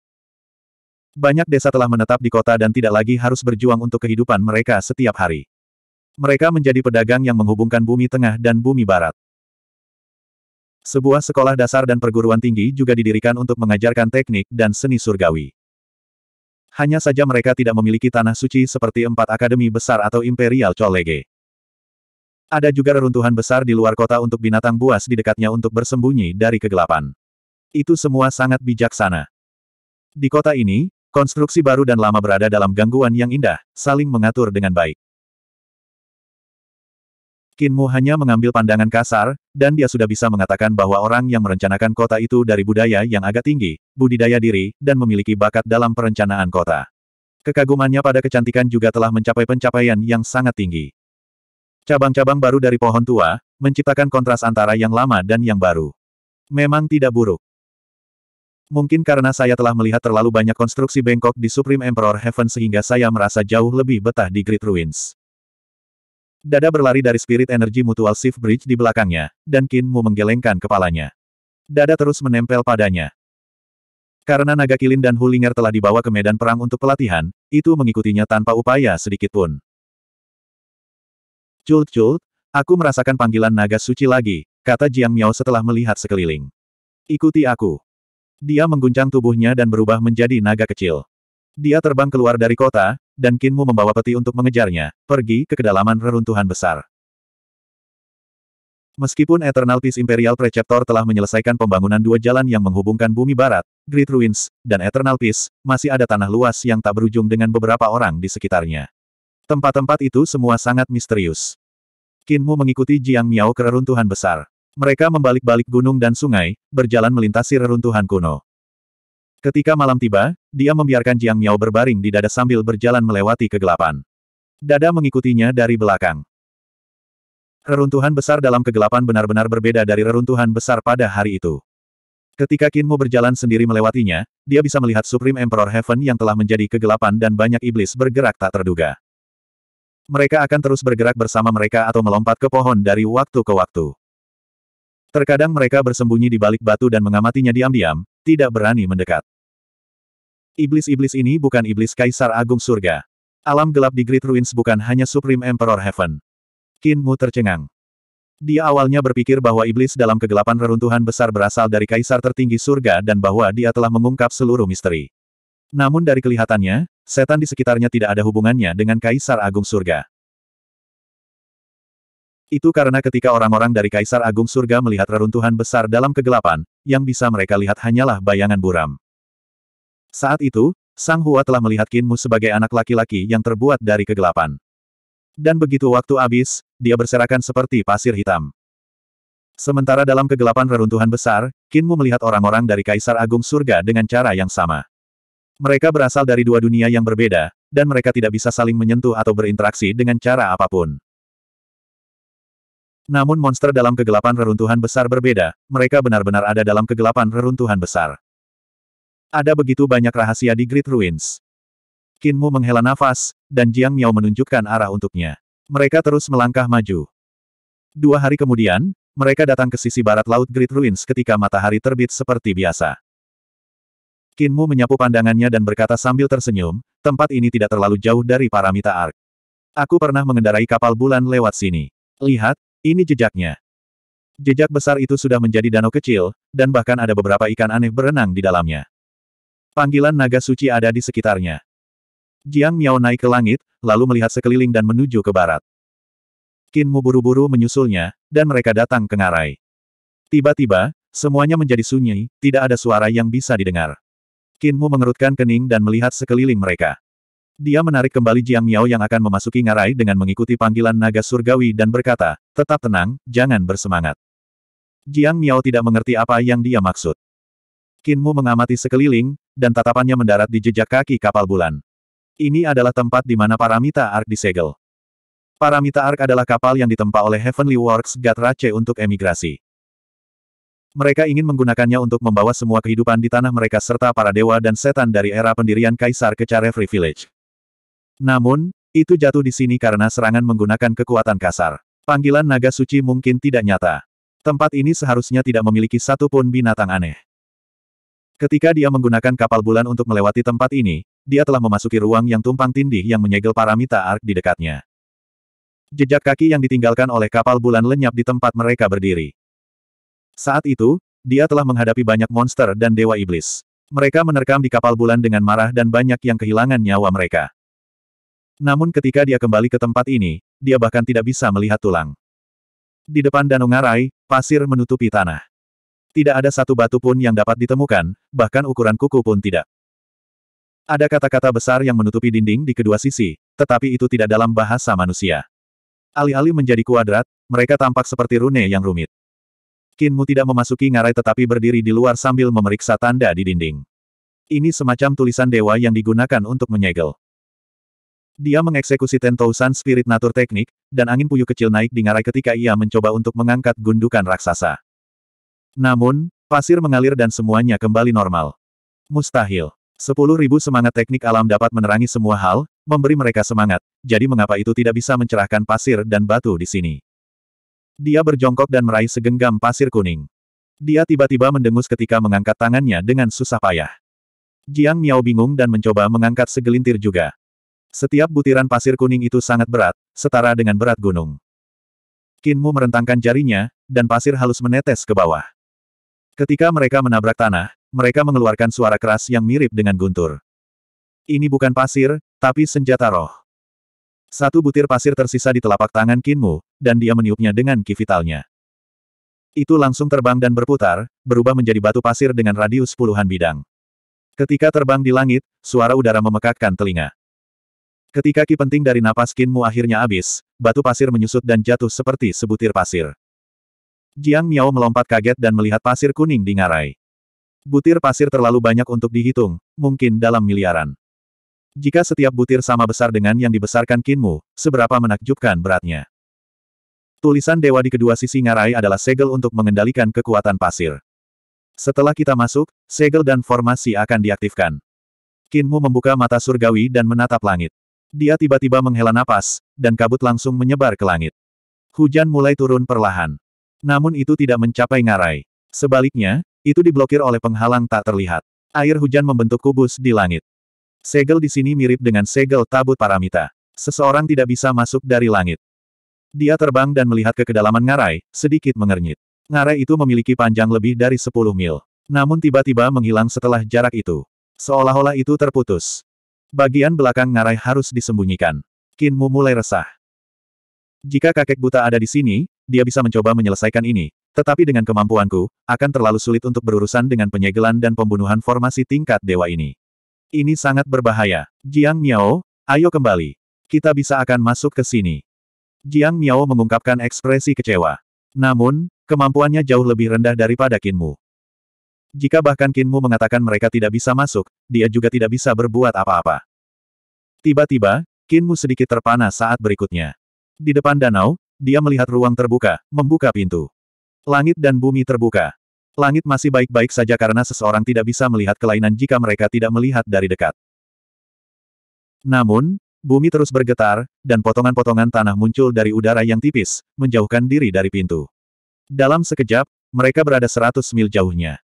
Banyak desa telah menetap di kota dan tidak lagi harus berjuang untuk kehidupan mereka setiap hari. Mereka menjadi pedagang yang menghubungkan bumi tengah dan bumi barat. Sebuah sekolah dasar dan perguruan tinggi juga didirikan untuk mengajarkan teknik dan seni surgawi. Hanya saja mereka tidak memiliki tanah suci seperti empat akademi besar atau Imperial College. Ada juga reruntuhan besar di luar kota untuk binatang buas di dekatnya untuk bersembunyi dari kegelapan. Itu semua sangat bijaksana. Di kota ini, konstruksi baru dan lama berada dalam gangguan yang indah, saling mengatur dengan baik. Kinmu hanya mengambil pandangan kasar, dan dia sudah bisa mengatakan bahwa orang yang merencanakan kota itu dari budaya yang agak tinggi, budidaya diri, dan memiliki bakat dalam perencanaan kota. Kekagumannya pada kecantikan juga telah mencapai pencapaian yang sangat tinggi. Cabang-cabang baru dari pohon tua, menciptakan kontras antara yang lama dan yang baru. Memang tidak buruk. Mungkin karena saya telah melihat terlalu banyak konstruksi bengkok di Supreme Emperor Heaven sehingga saya merasa jauh lebih betah di Great Ruins. Dada berlari dari spirit energi mutual shift bridge di belakangnya, dan Qin Mu menggelengkan kepalanya. Dada terus menempel padanya. Karena naga kilin dan Hulinger telah dibawa ke medan perang untuk pelatihan, itu mengikutinya tanpa upaya sedikitpun. Cult-cult, aku merasakan panggilan naga suci lagi, kata Jiang Miao setelah melihat sekeliling. Ikuti aku. Dia mengguncang tubuhnya dan berubah menjadi naga kecil. Dia terbang keluar dari kota, dan Kinmu membawa peti untuk mengejarnya, pergi ke kedalaman reruntuhan besar. Meskipun Eternal Peace Imperial Preceptor telah menyelesaikan pembangunan dua jalan yang menghubungkan bumi barat, Great Ruins, dan Eternal Peace, masih ada tanah luas yang tak berujung dengan beberapa orang di sekitarnya. Tempat-tempat itu semua sangat misterius. Kinmu mengikuti Jiang Miao ke reruntuhan besar. Mereka membalik-balik gunung dan sungai, berjalan melintasi reruntuhan kuno. Ketika malam tiba, dia membiarkan Jiang Miao berbaring di dada sambil berjalan melewati kegelapan. Dada mengikutinya dari belakang. Reruntuhan besar dalam kegelapan benar-benar berbeda dari reruntuhan besar pada hari itu. Ketika Mo berjalan sendiri melewatinya, dia bisa melihat Supreme Emperor Heaven yang telah menjadi kegelapan dan banyak iblis bergerak tak terduga. Mereka akan terus bergerak bersama mereka atau melompat ke pohon dari waktu ke waktu. Terkadang mereka bersembunyi di balik batu dan mengamatinya diam-diam, tidak berani mendekat. Iblis-iblis ini bukan iblis kaisar agung surga. Alam gelap di Great Ruins bukan hanya Supreme Emperor Heaven. Qin Mu tercengang. Dia awalnya berpikir bahwa iblis dalam kegelapan reruntuhan besar berasal dari kaisar tertinggi surga dan bahwa dia telah mengungkap seluruh misteri. Namun dari kelihatannya, setan di sekitarnya tidak ada hubungannya dengan kaisar agung surga. Itu karena ketika orang-orang dari kaisar agung surga melihat reruntuhan besar dalam kegelapan, yang bisa mereka lihat hanyalah bayangan buram. Saat itu, Sang Hua telah melihat Kinmu sebagai anak laki-laki yang terbuat dari kegelapan. Dan begitu waktu habis, dia berserakan seperti pasir hitam. Sementara dalam kegelapan reruntuhan besar, Kinmu melihat orang-orang dari Kaisar Agung Surga dengan cara yang sama. Mereka berasal dari dua dunia yang berbeda, dan mereka tidak bisa saling menyentuh atau berinteraksi dengan cara apapun. Namun monster dalam kegelapan reruntuhan besar berbeda, mereka benar-benar ada dalam kegelapan reruntuhan besar. Ada begitu banyak rahasia di Great Ruins. Kinmu menghela nafas, dan Jiang Miao menunjukkan arah untuknya. Mereka terus melangkah maju. Dua hari kemudian, mereka datang ke sisi barat Laut Great Ruins ketika matahari terbit seperti biasa. Kinmu menyapu pandangannya dan berkata sambil tersenyum, tempat ini tidak terlalu jauh dari Paramita Ark. Aku pernah mengendarai kapal bulan lewat sini. Lihat, ini jejaknya. Jejak besar itu sudah menjadi danau kecil, dan bahkan ada beberapa ikan aneh berenang di dalamnya. Panggilan naga suci ada di sekitarnya. Jiang Miao naik ke langit, lalu melihat sekeliling dan menuju ke barat. Qin Mu buru-buru menyusulnya, dan mereka datang ke ngarai. Tiba-tiba, semuanya menjadi sunyi, tidak ada suara yang bisa didengar. Qin Mu mengerutkan kening dan melihat sekeliling mereka. Dia menarik kembali Jiang Miao yang akan memasuki ngarai dengan mengikuti panggilan naga surgawi dan berkata, tetap tenang, jangan bersemangat. Jiang Miao tidak mengerti apa yang dia maksud. Qin Mu mengamati sekeliling, dan tatapannya mendarat di jejak kaki kapal bulan. Ini adalah tempat di mana Paramita Ark disegel. Paramita Ark adalah kapal yang ditempa oleh Heavenly Works Rache untuk emigrasi. Mereka ingin menggunakannya untuk membawa semua kehidupan di tanah mereka serta para dewa dan setan dari era pendirian Kaisar ke Carefree Village. Namun, itu jatuh di sini karena serangan menggunakan kekuatan kasar. Panggilan naga suci mungkin tidak nyata. Tempat ini seharusnya tidak memiliki satupun binatang aneh. Ketika dia menggunakan kapal bulan untuk melewati tempat ini, dia telah memasuki ruang yang tumpang tindih yang menyegel paramita ark di dekatnya. Jejak kaki yang ditinggalkan oleh kapal bulan lenyap di tempat mereka berdiri. Saat itu, dia telah menghadapi banyak monster dan dewa iblis. Mereka menerkam di kapal bulan dengan marah dan banyak yang kehilangan nyawa mereka. Namun ketika dia kembali ke tempat ini, dia bahkan tidak bisa melihat tulang. Di depan Danau Ngarai, pasir menutupi tanah. Tidak ada satu batu pun yang dapat ditemukan, bahkan ukuran kuku pun tidak. Ada kata-kata besar yang menutupi dinding di kedua sisi, tetapi itu tidak dalam bahasa manusia. Alih-alih menjadi kuadrat, mereka tampak seperti rune yang rumit. Kinmu tidak memasuki ngarai tetapi berdiri di luar sambil memeriksa tanda di dinding. Ini semacam tulisan dewa yang digunakan untuk menyegel. Dia mengeksekusi Tentousan Spirit Natur Teknik, dan angin puyuh kecil naik di ngarai ketika ia mencoba untuk mengangkat gundukan raksasa. Namun, pasir mengalir dan semuanya kembali normal. Mustahil. 10.000 semangat teknik alam dapat menerangi semua hal, memberi mereka semangat, jadi mengapa itu tidak bisa mencerahkan pasir dan batu di sini? Dia berjongkok dan meraih segenggam pasir kuning. Dia tiba-tiba mendengus ketika mengangkat tangannya dengan susah payah. Jiang Miao bingung dan mencoba mengangkat segelintir juga. Setiap butiran pasir kuning itu sangat berat, setara dengan berat gunung. Kinmu merentangkan jarinya, dan pasir halus menetes ke bawah. Ketika mereka menabrak tanah, mereka mengeluarkan suara keras yang mirip dengan guntur. Ini bukan pasir, tapi senjata roh. Satu butir pasir tersisa di telapak tangan Kinmu, dan dia meniupnya dengan ki Itu langsung terbang dan berputar, berubah menjadi batu pasir dengan radius puluhan bidang. Ketika terbang di langit, suara udara memekakkan telinga. Ketika ki penting dari napas Kinmu akhirnya habis, batu pasir menyusut dan jatuh seperti sebutir pasir. Jiang Miao melompat kaget dan melihat pasir kuning di ngarai. Butir pasir terlalu banyak untuk dihitung, mungkin dalam miliaran. Jika setiap butir sama besar dengan yang dibesarkan Kinmu, seberapa menakjubkan beratnya. Tulisan dewa di kedua sisi ngarai adalah segel untuk mengendalikan kekuatan pasir. Setelah kita masuk, segel dan formasi akan diaktifkan. Kinmu membuka mata surgawi dan menatap langit. Dia tiba-tiba menghela napas, dan kabut langsung menyebar ke langit. Hujan mulai turun perlahan. Namun itu tidak mencapai ngarai. Sebaliknya, itu diblokir oleh penghalang tak terlihat. Air hujan membentuk kubus di langit. Segel di sini mirip dengan segel tabut paramita. Seseorang tidak bisa masuk dari langit. Dia terbang dan melihat ke kedalaman ngarai, sedikit mengernyit. Ngarai itu memiliki panjang lebih dari 10 mil. Namun tiba-tiba menghilang setelah jarak itu. Seolah-olah itu terputus. Bagian belakang ngarai harus disembunyikan. Kinmu mulai resah. Jika kakek buta ada di sini, dia bisa mencoba menyelesaikan ini, tetapi dengan kemampuanku, akan terlalu sulit untuk berurusan dengan penyegelan dan pembunuhan formasi tingkat dewa ini. Ini sangat berbahaya. Jiang Miao, ayo kembali. Kita bisa akan masuk ke sini. Jiang Miao mengungkapkan ekspresi kecewa. Namun, kemampuannya jauh lebih rendah daripada Kinmu. Jika bahkan Kinmu mengatakan mereka tidak bisa masuk, dia juga tidak bisa berbuat apa-apa. Tiba-tiba, Kinmu sedikit terpana saat berikutnya. Di depan danau, dia melihat ruang terbuka, membuka pintu. Langit dan bumi terbuka. Langit masih baik-baik saja karena seseorang tidak bisa melihat kelainan jika mereka tidak melihat dari dekat. Namun, bumi terus bergetar, dan potongan-potongan tanah muncul dari udara yang tipis, menjauhkan diri dari pintu. Dalam sekejap, mereka berada seratus mil jauhnya.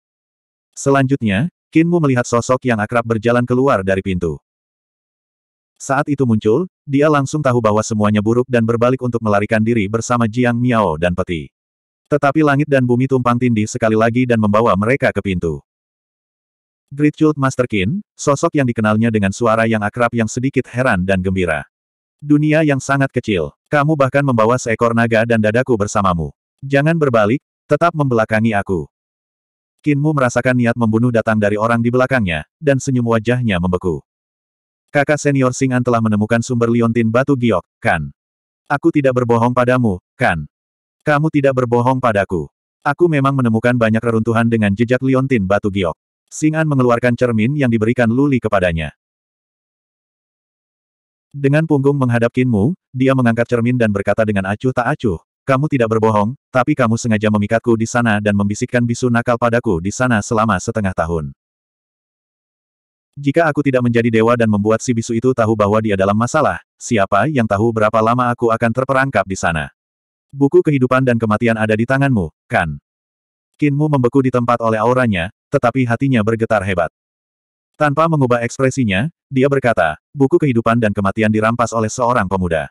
Selanjutnya, Kinmu melihat sosok yang akrab berjalan keluar dari pintu. Saat itu muncul, dia langsung tahu bahwa semuanya buruk dan berbalik untuk melarikan diri bersama Jiang Miao dan peti. Tetapi langit dan bumi tumpang tindih sekali lagi dan membawa mereka ke pintu. Great Chult Master Qin, sosok yang dikenalnya dengan suara yang akrab yang sedikit heran dan gembira. Dunia yang sangat kecil, kamu bahkan membawa seekor naga dan dadaku bersamamu. Jangan berbalik, tetap membelakangi aku. Kinmu merasakan niat membunuh datang dari orang di belakangnya, dan senyum wajahnya membeku. Kakak senior Singan telah menemukan sumber liontin batu giok, kan? Aku tidak berbohong padamu, kan? Kamu tidak berbohong padaku. Aku memang menemukan banyak reruntuhan dengan jejak liontin batu giok. Singan mengeluarkan cermin yang diberikan Luli kepadanya. Dengan punggung menghadap Kinmu, dia mengangkat cermin dan berkata dengan acuh tak acuh, kamu tidak berbohong, tapi kamu sengaja memikatku di sana dan membisikkan bisu nakal padaku di sana selama setengah tahun. Jika aku tidak menjadi dewa dan membuat si bisu itu tahu bahwa dia dalam masalah, siapa yang tahu berapa lama aku akan terperangkap di sana. Buku kehidupan dan kematian ada di tanganmu, kan? Kinmu membeku di tempat oleh auranya, tetapi hatinya bergetar hebat. Tanpa mengubah ekspresinya, dia berkata, buku kehidupan dan kematian dirampas oleh seorang pemuda.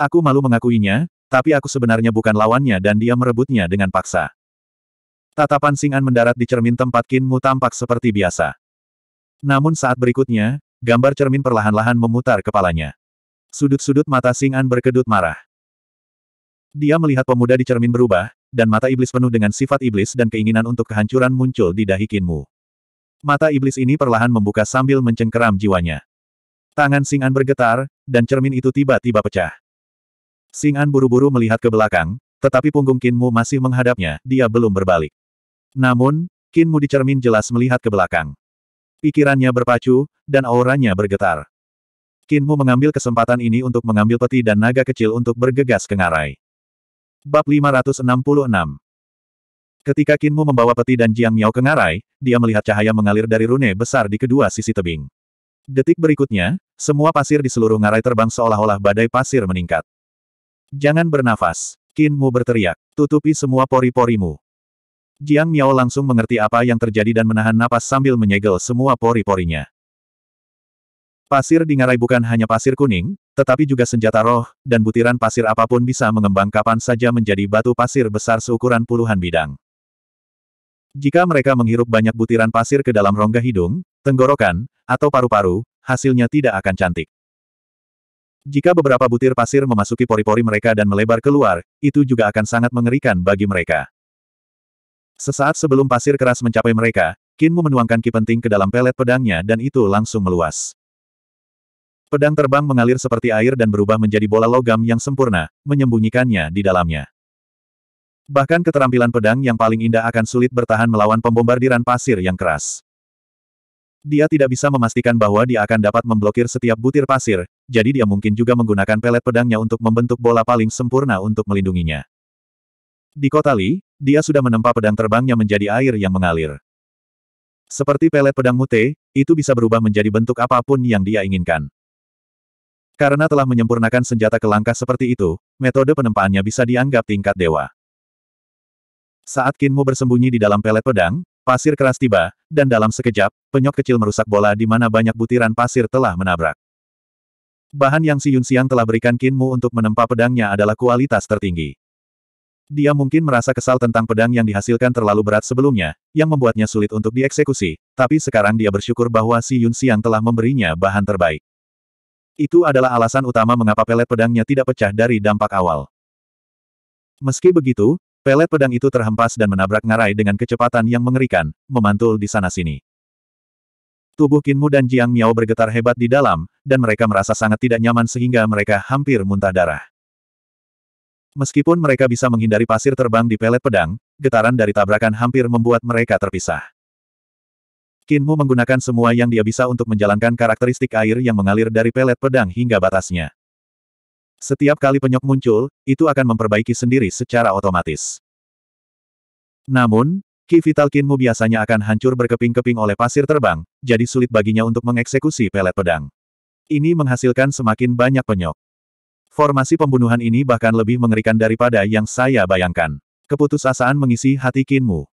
Aku malu mengakuinya, tapi aku sebenarnya bukan lawannya dan dia merebutnya dengan paksa. Tatapan Singan mendarat di cermin tempat Kinmu tampak seperti biasa. Namun saat berikutnya, gambar cermin perlahan-lahan memutar kepalanya. Sudut-sudut mata Singan berkedut marah. Dia melihat pemuda di cermin berubah, dan mata iblis penuh dengan sifat iblis dan keinginan untuk kehancuran muncul di dahi Kinmu. Mata iblis ini perlahan membuka sambil mencengkeram jiwanya. Tangan Singan bergetar, dan cermin itu tiba-tiba pecah. Singan buru-buru melihat ke belakang, tetapi punggung Kinmu masih menghadapnya, dia belum berbalik. Namun, Kinmu di cermin jelas melihat ke belakang. Pikirannya berpacu, dan auranya bergetar. Kinmu mengambil kesempatan ini untuk mengambil peti dan naga kecil untuk bergegas ke ngarai. Bab 566 Ketika Kinmu membawa peti dan Jiang Miao ke ngarai, dia melihat cahaya mengalir dari rune besar di kedua sisi tebing. Detik berikutnya, semua pasir di seluruh ngarai terbang seolah-olah badai pasir meningkat. Jangan bernafas. Kinmu berteriak. Tutupi semua pori-porimu. Jiang Miao langsung mengerti apa yang terjadi dan menahan napas sambil menyegel semua pori-porinya. Pasir di ngarai bukan hanya pasir kuning, tetapi juga senjata roh, dan butiran pasir apapun bisa mengembang kapan saja menjadi batu pasir besar seukuran puluhan bidang. Jika mereka menghirup banyak butiran pasir ke dalam rongga hidung, tenggorokan, atau paru-paru, hasilnya tidak akan cantik. Jika beberapa butir pasir memasuki pori-pori mereka dan melebar keluar, itu juga akan sangat mengerikan bagi mereka. Sesaat sebelum pasir keras mencapai mereka, Kinmu menuangkan ki penting ke dalam pelet pedangnya dan itu langsung meluas. Pedang terbang mengalir seperti air dan berubah menjadi bola logam yang sempurna, menyembunyikannya di dalamnya. Bahkan keterampilan pedang yang paling indah akan sulit bertahan melawan pembombardiran pasir yang keras. Dia tidak bisa memastikan bahwa dia akan dapat memblokir setiap butir pasir, jadi dia mungkin juga menggunakan pelet pedangnya untuk membentuk bola paling sempurna untuk melindunginya. Di kota Li, dia sudah menempa pedang terbangnya menjadi air yang mengalir. Seperti pelet pedang mute, itu bisa berubah menjadi bentuk apapun yang dia inginkan. Karena telah menyempurnakan senjata ke langkah seperti itu, metode penempaannya bisa dianggap tingkat dewa. Saat Kinmu bersembunyi di dalam pelet pedang, pasir keras tiba, dan dalam sekejap, penyok kecil merusak bola di mana banyak butiran pasir telah menabrak. Bahan yang Si Yun Siang telah berikan Kinmu untuk menempa pedangnya adalah kualitas tertinggi. Dia mungkin merasa kesal tentang pedang yang dihasilkan terlalu berat sebelumnya, yang membuatnya sulit untuk dieksekusi, tapi sekarang dia bersyukur bahwa Si Yun Xiang telah memberinya bahan terbaik. Itu adalah alasan utama mengapa pelet pedangnya tidak pecah dari dampak awal. Meski begitu, pelet pedang itu terhempas dan menabrak ngarai dengan kecepatan yang mengerikan, memantul di sana-sini. Tubuh Kinmu dan Jiang Miao bergetar hebat di dalam, dan mereka merasa sangat tidak nyaman sehingga mereka hampir muntah darah. Meskipun mereka bisa menghindari pasir terbang di pelet pedang, getaran dari tabrakan hampir membuat mereka terpisah. Kinmu menggunakan semua yang dia bisa untuk menjalankan karakteristik air yang mengalir dari pelet pedang hingga batasnya. Setiap kali penyok muncul, itu akan memperbaiki sendiri secara otomatis. Namun, Ki Vital Kinmu biasanya akan hancur berkeping-keping oleh pasir terbang, jadi sulit baginya untuk mengeksekusi pelet pedang. Ini menghasilkan semakin banyak penyok. Formasi pembunuhan ini bahkan lebih mengerikan daripada yang saya bayangkan. Keputusasaan mengisi hati Kinmu.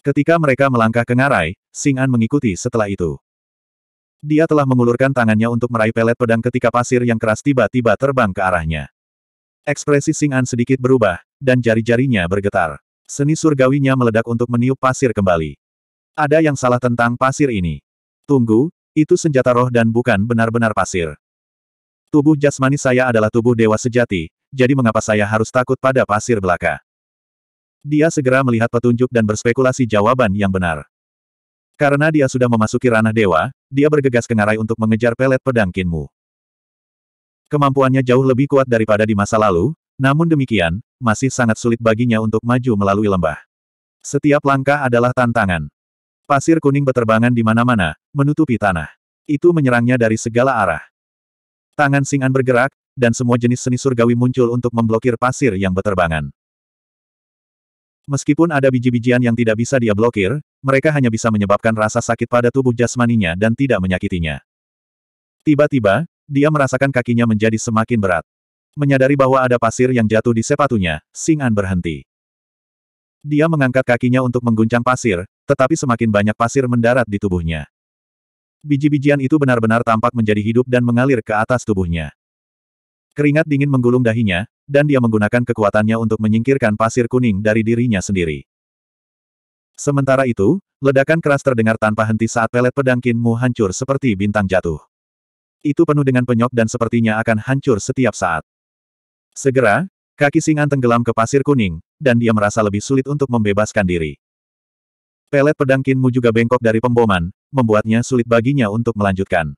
Ketika mereka melangkah ke ngarai, Singan mengikuti setelah itu. Dia telah mengulurkan tangannya untuk meraih pelet pedang ketika pasir yang keras tiba-tiba terbang ke arahnya. Ekspresi Singan sedikit berubah, dan jari-jarinya bergetar. Seni surgawinya meledak untuk meniup pasir kembali. Ada yang salah tentang pasir ini. Tunggu, itu senjata roh dan bukan benar-benar pasir. Tubuh jasmani saya adalah tubuh dewa sejati, jadi mengapa saya harus takut pada pasir belaka? Dia segera melihat petunjuk dan berspekulasi jawaban yang benar. Karena dia sudah memasuki ranah dewa, dia bergegas ke ngarai untuk mengejar pelet pedang Kinmu. Kemampuannya jauh lebih kuat daripada di masa lalu, namun demikian, masih sangat sulit baginya untuk maju melalui lembah. Setiap langkah adalah tantangan. Pasir kuning berterbangan di mana-mana, menutupi tanah. Itu menyerangnya dari segala arah. Tangan Singan bergerak, dan semua jenis seni surgawi muncul untuk memblokir pasir yang berterbangan. Meskipun ada biji-bijian yang tidak bisa dia blokir, mereka hanya bisa menyebabkan rasa sakit pada tubuh jasmaninya dan tidak menyakitinya. Tiba-tiba, dia merasakan kakinya menjadi semakin berat. Menyadari bahwa ada pasir yang jatuh di sepatunya, Singan berhenti. Dia mengangkat kakinya untuk mengguncang pasir, tetapi semakin banyak pasir mendarat di tubuhnya. Biji-bijian itu benar-benar tampak menjadi hidup dan mengalir ke atas tubuhnya. Keringat dingin menggulung dahinya, dan dia menggunakan kekuatannya untuk menyingkirkan pasir kuning dari dirinya sendiri. Sementara itu, ledakan keras terdengar tanpa henti saat pelet pedang Kinmu hancur seperti bintang jatuh. Itu penuh dengan penyok dan sepertinya akan hancur setiap saat. Segera, kaki singan tenggelam ke pasir kuning, dan dia merasa lebih sulit untuk membebaskan diri. Pelet pedang Kinmu juga bengkok dari pemboman, membuatnya sulit baginya untuk melanjutkan.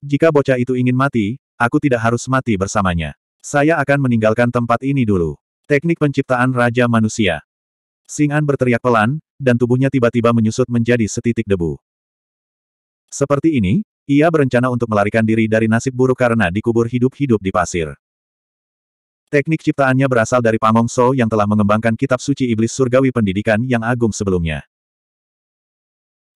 Jika bocah itu ingin mati, aku tidak harus mati bersamanya. Saya akan meninggalkan tempat ini dulu. Teknik penciptaan Raja Manusia. Singan berteriak pelan, dan tubuhnya tiba-tiba menyusut menjadi setitik debu. Seperti ini, ia berencana untuk melarikan diri dari nasib buruk karena dikubur hidup-hidup di pasir. Teknik ciptaannya berasal dari Pamong So yang telah mengembangkan kitab suci iblis surgawi pendidikan yang agung sebelumnya.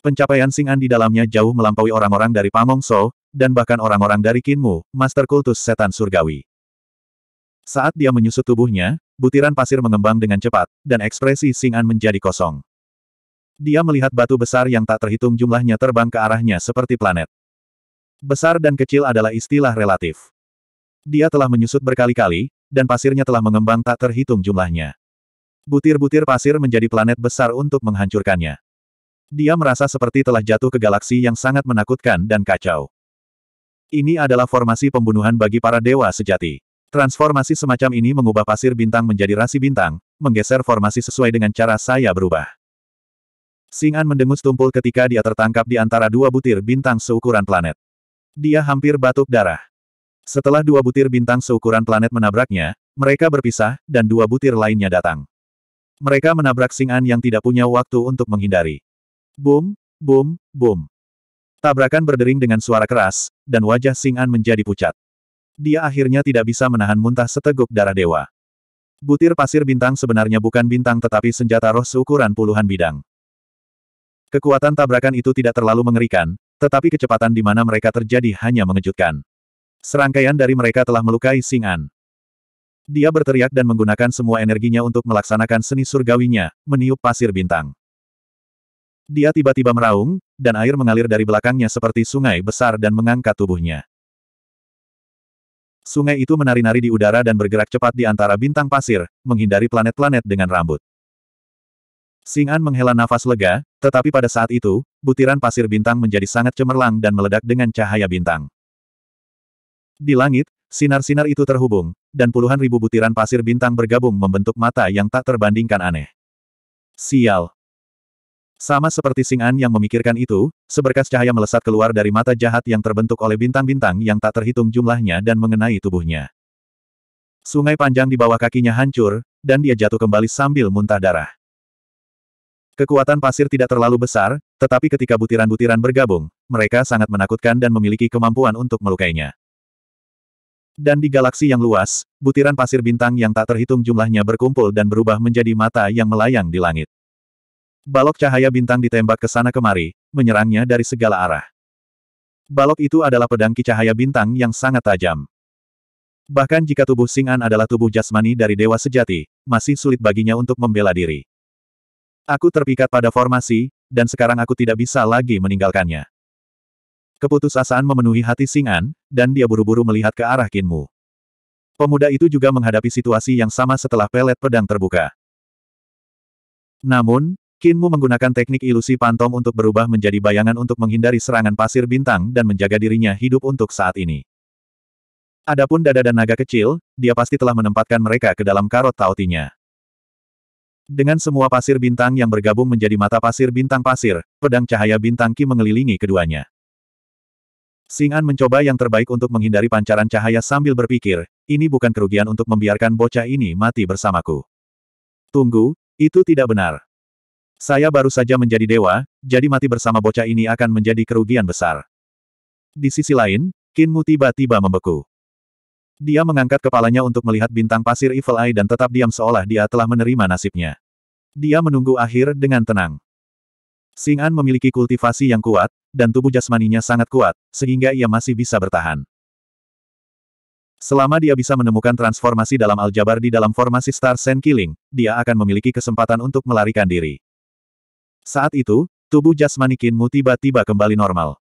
Pencapaian Sing di dalamnya jauh melampaui orang-orang dari Pamong So, dan bahkan orang-orang dari Kinmu, Master Kultus Setan Surgawi. Saat dia menyusut tubuhnya, butiran pasir mengembang dengan cepat, dan ekspresi Sing menjadi kosong. Dia melihat batu besar yang tak terhitung jumlahnya terbang ke arahnya seperti planet. Besar dan kecil adalah istilah relatif. Dia telah menyusut berkali-kali, dan pasirnya telah mengembang tak terhitung jumlahnya. Butir-butir pasir menjadi planet besar untuk menghancurkannya. Dia merasa seperti telah jatuh ke galaksi yang sangat menakutkan dan kacau. Ini adalah formasi pembunuhan bagi para dewa sejati. Transformasi semacam ini mengubah pasir bintang menjadi rasi bintang, menggeser formasi sesuai dengan cara saya berubah. Singan mendengus tumpul ketika dia tertangkap di antara dua butir bintang seukuran planet. Dia hampir batuk darah. Setelah dua butir bintang seukuran planet menabraknya, mereka berpisah, dan dua butir lainnya datang. Mereka menabrak Singan yang tidak punya waktu untuk menghindari. Boom, boom, boom! Tabrakan berdering dengan suara keras, dan wajah Singan menjadi pucat. Dia akhirnya tidak bisa menahan muntah seteguk darah dewa. Butir pasir bintang sebenarnya bukan bintang tetapi senjata roh seukuran puluhan bidang. Kekuatan tabrakan itu tidak terlalu mengerikan, tetapi kecepatan di mana mereka terjadi hanya mengejutkan. Serangkaian dari mereka telah melukai Singan. Dia berteriak dan menggunakan semua energinya untuk melaksanakan seni surgawinya, meniup pasir bintang. Dia tiba-tiba meraung, dan air mengalir dari belakangnya seperti sungai besar dan mengangkat tubuhnya. Sungai itu menari-nari di udara dan bergerak cepat di antara bintang pasir, menghindari planet-planet dengan rambut. Sing'an menghela nafas lega, tetapi pada saat itu, butiran pasir bintang menjadi sangat cemerlang dan meledak dengan cahaya bintang. Di langit, sinar-sinar itu terhubung, dan puluhan ribu butiran pasir bintang bergabung membentuk mata yang tak terbandingkan aneh. Sial, sama seperti Sing yang memikirkan itu, seberkas cahaya melesat keluar dari mata jahat yang terbentuk oleh bintang-bintang yang tak terhitung jumlahnya dan mengenai tubuhnya. Sungai panjang di bawah kakinya hancur, dan dia jatuh kembali sambil muntah darah. Kekuatan pasir tidak terlalu besar, tetapi ketika butiran-butiran bergabung, mereka sangat menakutkan dan memiliki kemampuan untuk melukainya. Dan di galaksi yang luas, butiran pasir bintang yang tak terhitung jumlahnya berkumpul dan berubah menjadi mata yang melayang di langit. Balok cahaya bintang ditembak ke sana kemari, menyerangnya dari segala arah. Balok itu adalah pedang ki cahaya bintang yang sangat tajam. Bahkan jika tubuh Sing'an adalah tubuh jasmani dari dewa sejati, masih sulit baginya untuk membela diri. Aku terpikat pada formasi, dan sekarang aku tidak bisa lagi meninggalkannya. Keputusasaan memenuhi hati Sing'an, dan dia buru-buru melihat ke arah Kinmu. Pemuda itu juga menghadapi situasi yang sama setelah pelet pedang terbuka. Namun, Kinmu menggunakan teknik ilusi pantom untuk berubah menjadi bayangan untuk menghindari serangan pasir bintang dan menjaga dirinya hidup untuk saat ini. Adapun dada dan naga kecil, dia pasti telah menempatkan mereka ke dalam karot tautinya. Dengan semua pasir bintang yang bergabung menjadi mata pasir bintang pasir, pedang cahaya bintang Ki mengelilingi keduanya. Sing'an mencoba yang terbaik untuk menghindari pancaran cahaya sambil berpikir, ini bukan kerugian untuk membiarkan bocah ini mati bersamaku. Tunggu, itu tidak benar. Saya baru saja menjadi dewa, jadi mati bersama bocah ini akan menjadi kerugian besar. Di sisi lain, Kinmu tiba-tiba membeku. Dia mengangkat kepalanya untuk melihat bintang pasir Evil Eye dan tetap diam seolah dia telah menerima nasibnya. Dia menunggu akhir dengan tenang. Sing An memiliki kultivasi yang kuat, dan tubuh jasmaninya sangat kuat, sehingga ia masih bisa bertahan. Selama dia bisa menemukan transformasi dalam aljabar di dalam formasi Star Sen Killing, dia akan memiliki kesempatan untuk melarikan diri. Saat itu, tubuh jasmani Kinmu tiba-tiba kembali normal.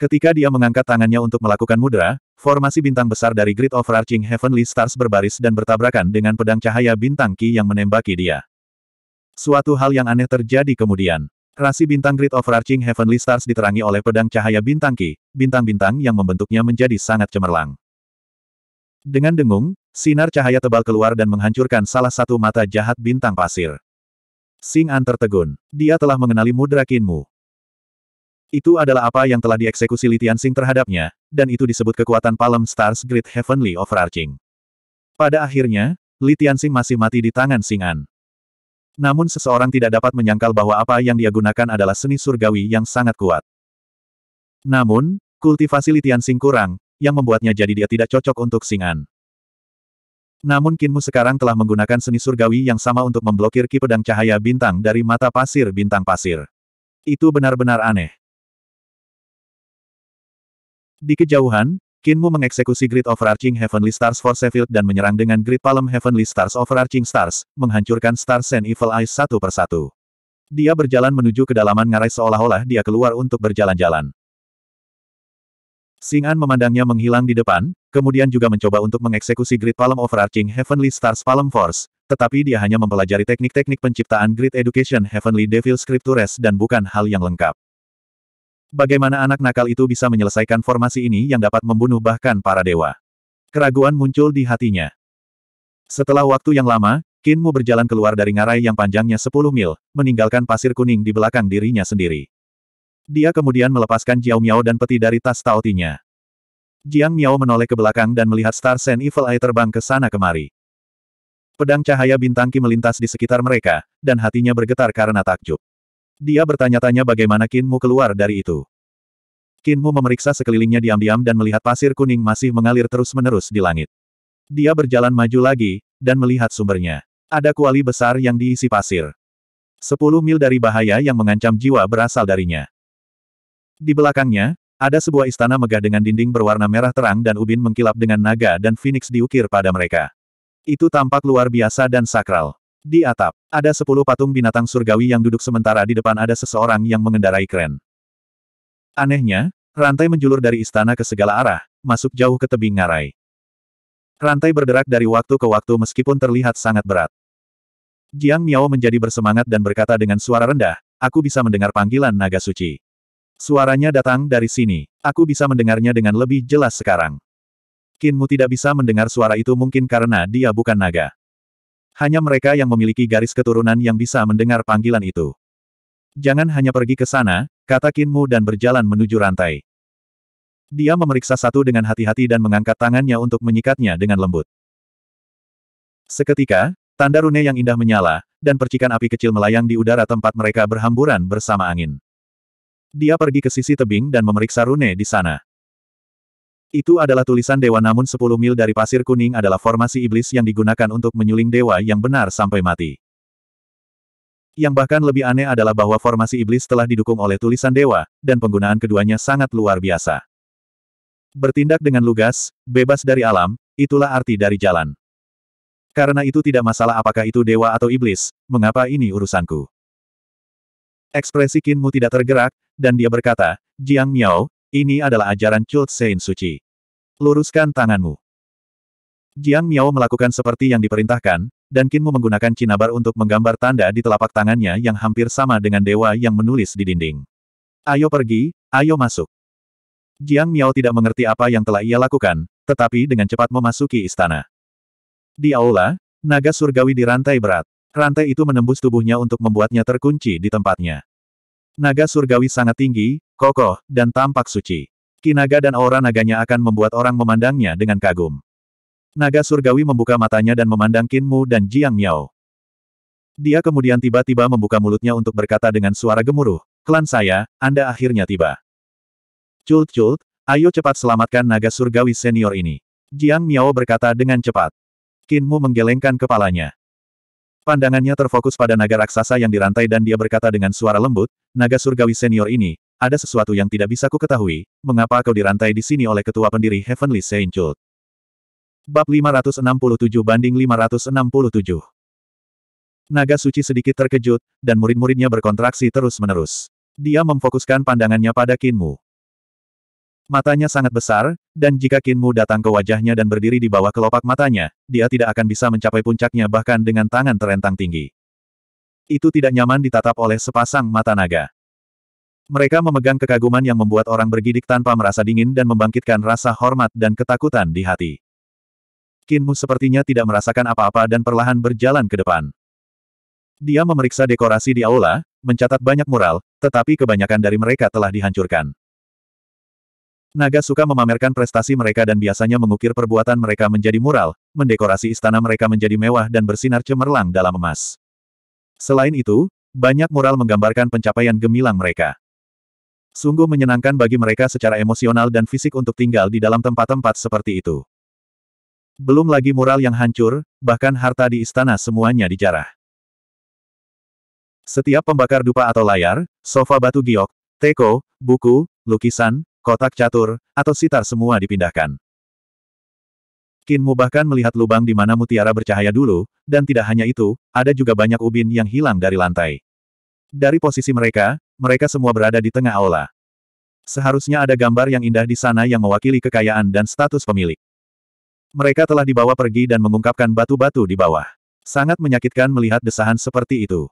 Ketika dia mengangkat tangannya untuk melakukan mudra, formasi bintang besar dari Great Overarching Heavenly Stars berbaris dan bertabrakan dengan pedang cahaya bintang Ki yang menembaki dia. Suatu hal yang aneh terjadi kemudian. Rasi bintang Great Overarching Heavenly Stars diterangi oleh pedang cahaya bintang Ki, bintang-bintang yang membentuknya menjadi sangat cemerlang. Dengan dengung, sinar cahaya tebal keluar dan menghancurkan salah satu mata jahat bintang pasir. Sing An tertegun. Dia telah mengenali mudra kinmu. Itu adalah apa yang telah dieksekusi Li Tianxing terhadapnya, dan itu disebut kekuatan Palm Stars Great Heavenly Overarching. Pada akhirnya, Li Tianxing masih mati di tangan Sing An. Namun seseorang tidak dapat menyangkal bahwa apa yang dia gunakan adalah seni surgawi yang sangat kuat. Namun, kultivasi Li Tianxing kurang, yang membuatnya jadi dia tidak cocok untuk Sing An. Namun Kinmu sekarang telah menggunakan seni surgawi yang sama untuk memblokir ki pedang cahaya bintang dari mata pasir bintang pasir. Itu benar-benar aneh. Di kejauhan, Kinmu mengeksekusi Grid Overarching Heavenly Stars for Seville dan menyerang dengan Grid Palm Heavenly Stars Overarching Stars, menghancurkan Stars and Evil Eyes satu persatu. Dia berjalan menuju kedalaman ngarai seolah-olah dia keluar untuk berjalan-jalan. Singan memandangnya menghilang di depan, kemudian juga mencoba untuk mengeksekusi Grid Palm Overarching Heavenly Stars Palm Force, tetapi dia hanya mempelajari teknik-teknik penciptaan Grid Education Heavenly Devil Scriptures dan bukan hal yang lengkap. Bagaimana anak nakal itu bisa menyelesaikan formasi ini yang dapat membunuh bahkan para dewa? Keraguan muncul di hatinya. Setelah waktu yang lama, Qin Mu berjalan keluar dari ngarai yang panjangnya 10 mil, meninggalkan pasir kuning di belakang dirinya sendiri. Dia kemudian melepaskan Jiao Miao dan peti dari tas taotinya. Jiang Miao menoleh ke belakang dan melihat Star Sen Evil Eye terbang ke sana kemari. Pedang cahaya bintang Ki melintas di sekitar mereka, dan hatinya bergetar karena takjub. Dia bertanya-tanya bagaimana Kinmu keluar dari itu. Kinmu memeriksa sekelilingnya diam-diam dan melihat pasir kuning masih mengalir terus-menerus di langit. Dia berjalan maju lagi, dan melihat sumbernya. Ada kuali besar yang diisi pasir. Sepuluh mil dari bahaya yang mengancam jiwa berasal darinya. Di belakangnya, ada sebuah istana megah dengan dinding berwarna merah terang dan ubin mengkilap dengan naga dan phoenix diukir pada mereka. Itu tampak luar biasa dan sakral. Di atap, ada sepuluh patung binatang surgawi yang duduk sementara di depan ada seseorang yang mengendarai kren. Anehnya, rantai menjulur dari istana ke segala arah, masuk jauh ke tebing ngarai. Rantai berderak dari waktu ke waktu meskipun terlihat sangat berat. Jiang Miao menjadi bersemangat dan berkata dengan suara rendah, aku bisa mendengar panggilan naga suci. Suaranya datang dari sini. Aku bisa mendengarnya dengan lebih jelas sekarang. Kinmu tidak bisa mendengar suara itu mungkin karena dia bukan naga. Hanya mereka yang memiliki garis keturunan yang bisa mendengar panggilan itu. Jangan hanya pergi ke sana, kata Kinmu dan berjalan menuju rantai. Dia memeriksa satu dengan hati-hati dan mengangkat tangannya untuk menyikatnya dengan lembut. Seketika, tanda rune yang indah menyala, dan percikan api kecil melayang di udara tempat mereka berhamburan bersama angin. Dia pergi ke sisi tebing dan memeriksa rune di sana. Itu adalah tulisan dewa namun 10 mil dari pasir kuning adalah formasi iblis yang digunakan untuk menyuling dewa yang benar sampai mati. Yang bahkan lebih aneh adalah bahwa formasi iblis telah didukung oleh tulisan dewa, dan penggunaan keduanya sangat luar biasa. Bertindak dengan lugas, bebas dari alam, itulah arti dari jalan. Karena itu tidak masalah apakah itu dewa atau iblis, mengapa ini urusanku. Ekspresi Kinmu tidak tergerak, dan dia berkata, Jiang Miao, ini adalah ajaran Cult Sein Suci. Luruskan tanganmu. Jiang Miao melakukan seperti yang diperintahkan, dan Kinmu menggunakan cinabar untuk menggambar tanda di telapak tangannya yang hampir sama dengan dewa yang menulis di dinding. Ayo pergi, ayo masuk. Jiang Miao tidak mengerti apa yang telah ia lakukan, tetapi dengan cepat memasuki istana. Di aula, naga surgawi dirantai berat. Rantai itu menembus tubuhnya untuk membuatnya terkunci di tempatnya. Naga surgawi sangat tinggi, kokoh, dan tampak suci. Kinaga dan aura naganya akan membuat orang memandangnya dengan kagum. Naga surgawi membuka matanya dan memandang Kinmu dan Jiang Miao. Dia kemudian tiba-tiba membuka mulutnya untuk berkata dengan suara gemuruh, Klan saya, Anda akhirnya tiba. Cult-cult, ayo cepat selamatkan naga surgawi senior ini. Jiang Miao berkata dengan cepat. Kinmu menggelengkan kepalanya. Pandangannya terfokus pada naga raksasa yang dirantai dan dia berkata dengan suara lembut, naga surgawi senior ini, ada sesuatu yang tidak bisa ku ketahui, mengapa kau dirantai di sini oleh ketua pendiri Heavenly Saint Cult. Bab 567 banding 567 Naga suci sedikit terkejut, dan murid-muridnya berkontraksi terus-menerus. Dia memfokuskan pandangannya pada Kinmu. Matanya sangat besar, dan jika Kinmu datang ke wajahnya dan berdiri di bawah kelopak matanya, dia tidak akan bisa mencapai puncaknya bahkan dengan tangan terentang tinggi. Itu tidak nyaman ditatap oleh sepasang mata naga. Mereka memegang kekaguman yang membuat orang bergidik tanpa merasa dingin dan membangkitkan rasa hormat dan ketakutan di hati. Kinmu sepertinya tidak merasakan apa-apa dan perlahan berjalan ke depan. Dia memeriksa dekorasi di aula, mencatat banyak mural, tetapi kebanyakan dari mereka telah dihancurkan. Naga suka memamerkan prestasi mereka dan biasanya mengukir perbuatan mereka menjadi mural, mendekorasi istana mereka menjadi mewah dan bersinar cemerlang dalam emas. Selain itu, banyak mural menggambarkan pencapaian gemilang mereka. Sungguh menyenangkan bagi mereka secara emosional dan fisik untuk tinggal di dalam tempat-tempat seperti itu. Belum lagi mural yang hancur, bahkan harta di istana semuanya dijarah. Setiap pembakar dupa atau layar, sofa batu giok, teko, buku, lukisan, kotak catur, atau sitar semua dipindahkan. Kinmu bahkan melihat lubang di mana mutiara bercahaya dulu, dan tidak hanya itu, ada juga banyak ubin yang hilang dari lantai. Dari posisi mereka, mereka semua berada di tengah aula. Seharusnya ada gambar yang indah di sana yang mewakili kekayaan dan status pemilik. Mereka telah dibawa pergi dan mengungkapkan batu-batu di bawah. Sangat menyakitkan melihat desahan seperti itu.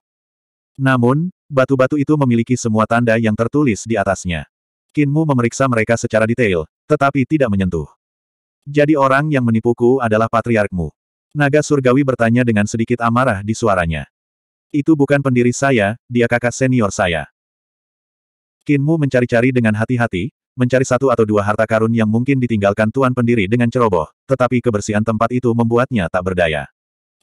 Namun, batu-batu itu memiliki semua tanda yang tertulis di atasnya. Kinmu memeriksa mereka secara detail, tetapi tidak menyentuh. Jadi orang yang menipuku adalah patriarkmu. Naga surgawi bertanya dengan sedikit amarah di suaranya. Itu bukan pendiri saya, dia kakak senior saya. Kinmu mencari-cari dengan hati-hati, mencari satu atau dua harta karun yang mungkin ditinggalkan tuan pendiri dengan ceroboh, tetapi kebersihan tempat itu membuatnya tak berdaya.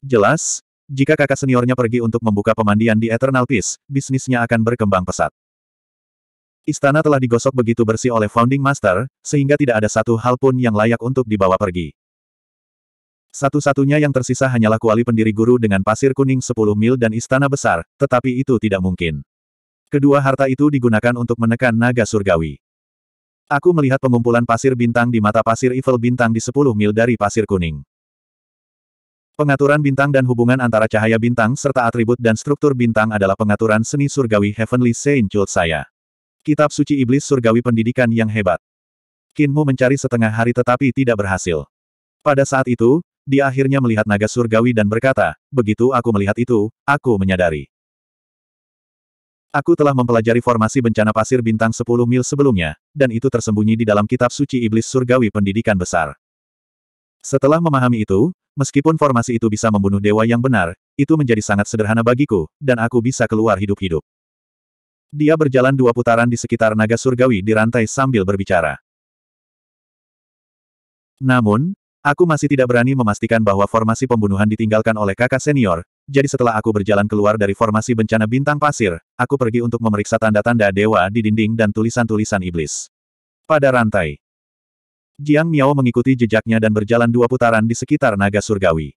Jelas, jika kakak seniornya pergi untuk membuka pemandian di Eternal Peace, bisnisnya akan berkembang pesat. Istana telah digosok begitu bersih oleh Founding Master, sehingga tidak ada satu hal pun yang layak untuk dibawa pergi. Satu-satunya yang tersisa hanyalah kuali pendiri guru dengan pasir kuning 10 mil dan istana besar, tetapi itu tidak mungkin. Kedua harta itu digunakan untuk menekan naga surgawi. Aku melihat pengumpulan pasir bintang di mata pasir evil bintang di 10 mil dari pasir kuning. Pengaturan bintang dan hubungan antara cahaya bintang serta atribut dan struktur bintang adalah pengaturan seni surgawi Heavenly Saint Cult saya. Kitab Suci Iblis Surgawi Pendidikan yang Hebat. Kinmu mencari setengah hari tetapi tidak berhasil. Pada saat itu, dia akhirnya melihat naga surgawi dan berkata, begitu aku melihat itu, aku menyadari. Aku telah mempelajari formasi bencana pasir bintang 10 mil sebelumnya, dan itu tersembunyi di dalam kitab suci iblis surgawi pendidikan besar. Setelah memahami itu, meskipun formasi itu bisa membunuh dewa yang benar, itu menjadi sangat sederhana bagiku, dan aku bisa keluar hidup-hidup. Dia berjalan dua putaran di sekitar naga surgawi di rantai sambil berbicara. Namun, aku masih tidak berani memastikan bahwa formasi pembunuhan ditinggalkan oleh kakak senior, jadi setelah aku berjalan keluar dari formasi bencana bintang pasir, aku pergi untuk memeriksa tanda-tanda dewa di dinding dan tulisan-tulisan iblis. Pada rantai, Jiang Miao mengikuti jejaknya dan berjalan dua putaran di sekitar naga surgawi.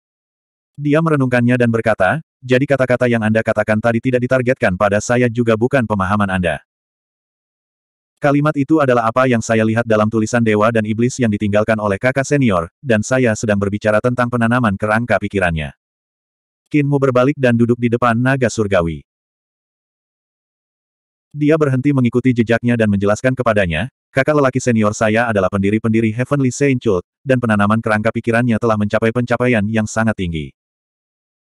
Dia merenungkannya dan berkata, jadi kata-kata yang Anda katakan tadi tidak ditargetkan pada saya juga bukan pemahaman Anda. Kalimat itu adalah apa yang saya lihat dalam tulisan Dewa dan Iblis yang ditinggalkan oleh kakak senior, dan saya sedang berbicara tentang penanaman kerangka pikirannya. Kinmu berbalik dan duduk di depan naga surgawi. Dia berhenti mengikuti jejaknya dan menjelaskan kepadanya, kakak lelaki senior saya adalah pendiri-pendiri Heavenly Saint Chult, dan penanaman kerangka pikirannya telah mencapai pencapaian yang sangat tinggi.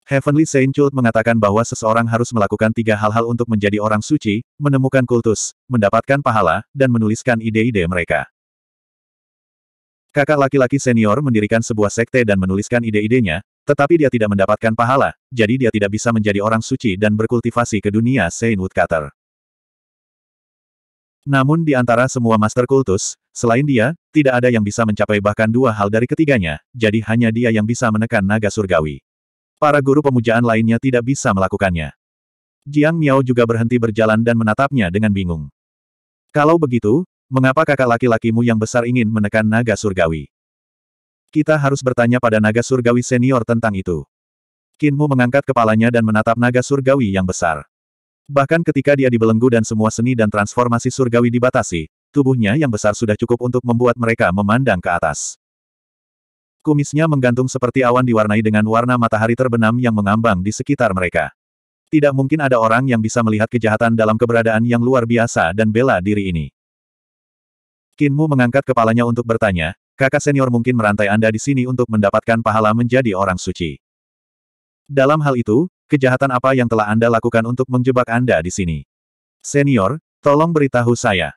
Heavenly Saint Chult mengatakan bahwa seseorang harus melakukan tiga hal-hal untuk menjadi orang suci, menemukan kultus, mendapatkan pahala, dan menuliskan ide-ide mereka. Kakak laki-laki senior mendirikan sebuah sekte dan menuliskan ide-idenya, tetapi dia tidak mendapatkan pahala, jadi dia tidak bisa menjadi orang suci dan berkultivasi ke dunia Saint Woodcutter. Namun di antara semua master kultus, selain dia, tidak ada yang bisa mencapai bahkan dua hal dari ketiganya, jadi hanya dia yang bisa menekan naga surgawi. Para guru pemujaan lainnya tidak bisa melakukannya. Jiang Miao juga berhenti berjalan dan menatapnya dengan bingung. Kalau begitu, mengapa kakak laki-lakimu yang besar ingin menekan naga surgawi? Kita harus bertanya pada naga surgawi senior tentang itu. Kinmu mengangkat kepalanya dan menatap naga surgawi yang besar. Bahkan ketika dia dibelenggu dan semua seni dan transformasi surgawi dibatasi, tubuhnya yang besar sudah cukup untuk membuat mereka memandang ke atas. Kumisnya menggantung seperti awan diwarnai dengan warna matahari terbenam yang mengambang di sekitar mereka. Tidak mungkin ada orang yang bisa melihat kejahatan dalam keberadaan yang luar biasa dan bela diri ini. Kinmu mengangkat kepalanya untuk bertanya, kakak senior mungkin merantai Anda di sini untuk mendapatkan pahala menjadi orang suci. Dalam hal itu, kejahatan apa yang telah Anda lakukan untuk menjebak Anda di sini? Senior, tolong beritahu saya.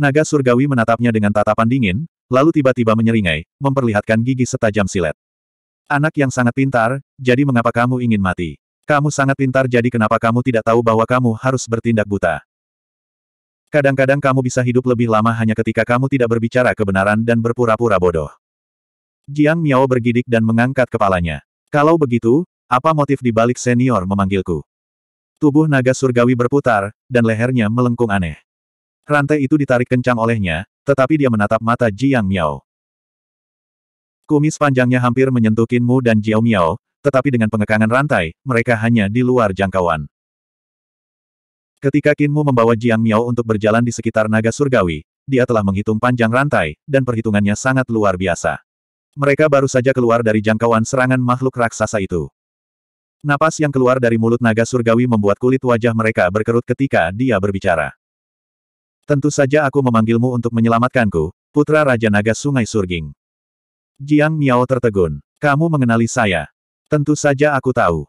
Naga surgawi menatapnya dengan tatapan dingin, lalu tiba-tiba menyeringai, memperlihatkan gigi setajam silet. Anak yang sangat pintar, jadi mengapa kamu ingin mati? Kamu sangat pintar jadi kenapa kamu tidak tahu bahwa kamu harus bertindak buta? Kadang-kadang kamu bisa hidup lebih lama hanya ketika kamu tidak berbicara kebenaran dan berpura-pura bodoh. Jiang Miao bergidik dan mengangkat kepalanya. Kalau begitu, apa motif di balik senior memanggilku? Tubuh naga surgawi berputar, dan lehernya melengkung aneh. Rantai itu ditarik kencang olehnya, tetapi dia menatap mata Jiang Miao. Kumis panjangnya hampir menyentuh Mu dan Jiao Miao, tetapi dengan pengekangan rantai, mereka hanya di luar jangkauan. Ketika Kinmu membawa Jiang Miao untuk berjalan di sekitar naga surgawi, dia telah menghitung panjang rantai, dan perhitungannya sangat luar biasa. Mereka baru saja keluar dari jangkauan serangan makhluk raksasa itu. Napas yang keluar dari mulut naga surgawi membuat kulit wajah mereka berkerut ketika dia berbicara. Tentu saja aku memanggilmu untuk menyelamatkanku, putra Raja Naga Sungai Surging. Jiang Miao tertegun. Kamu mengenali saya. Tentu saja aku tahu.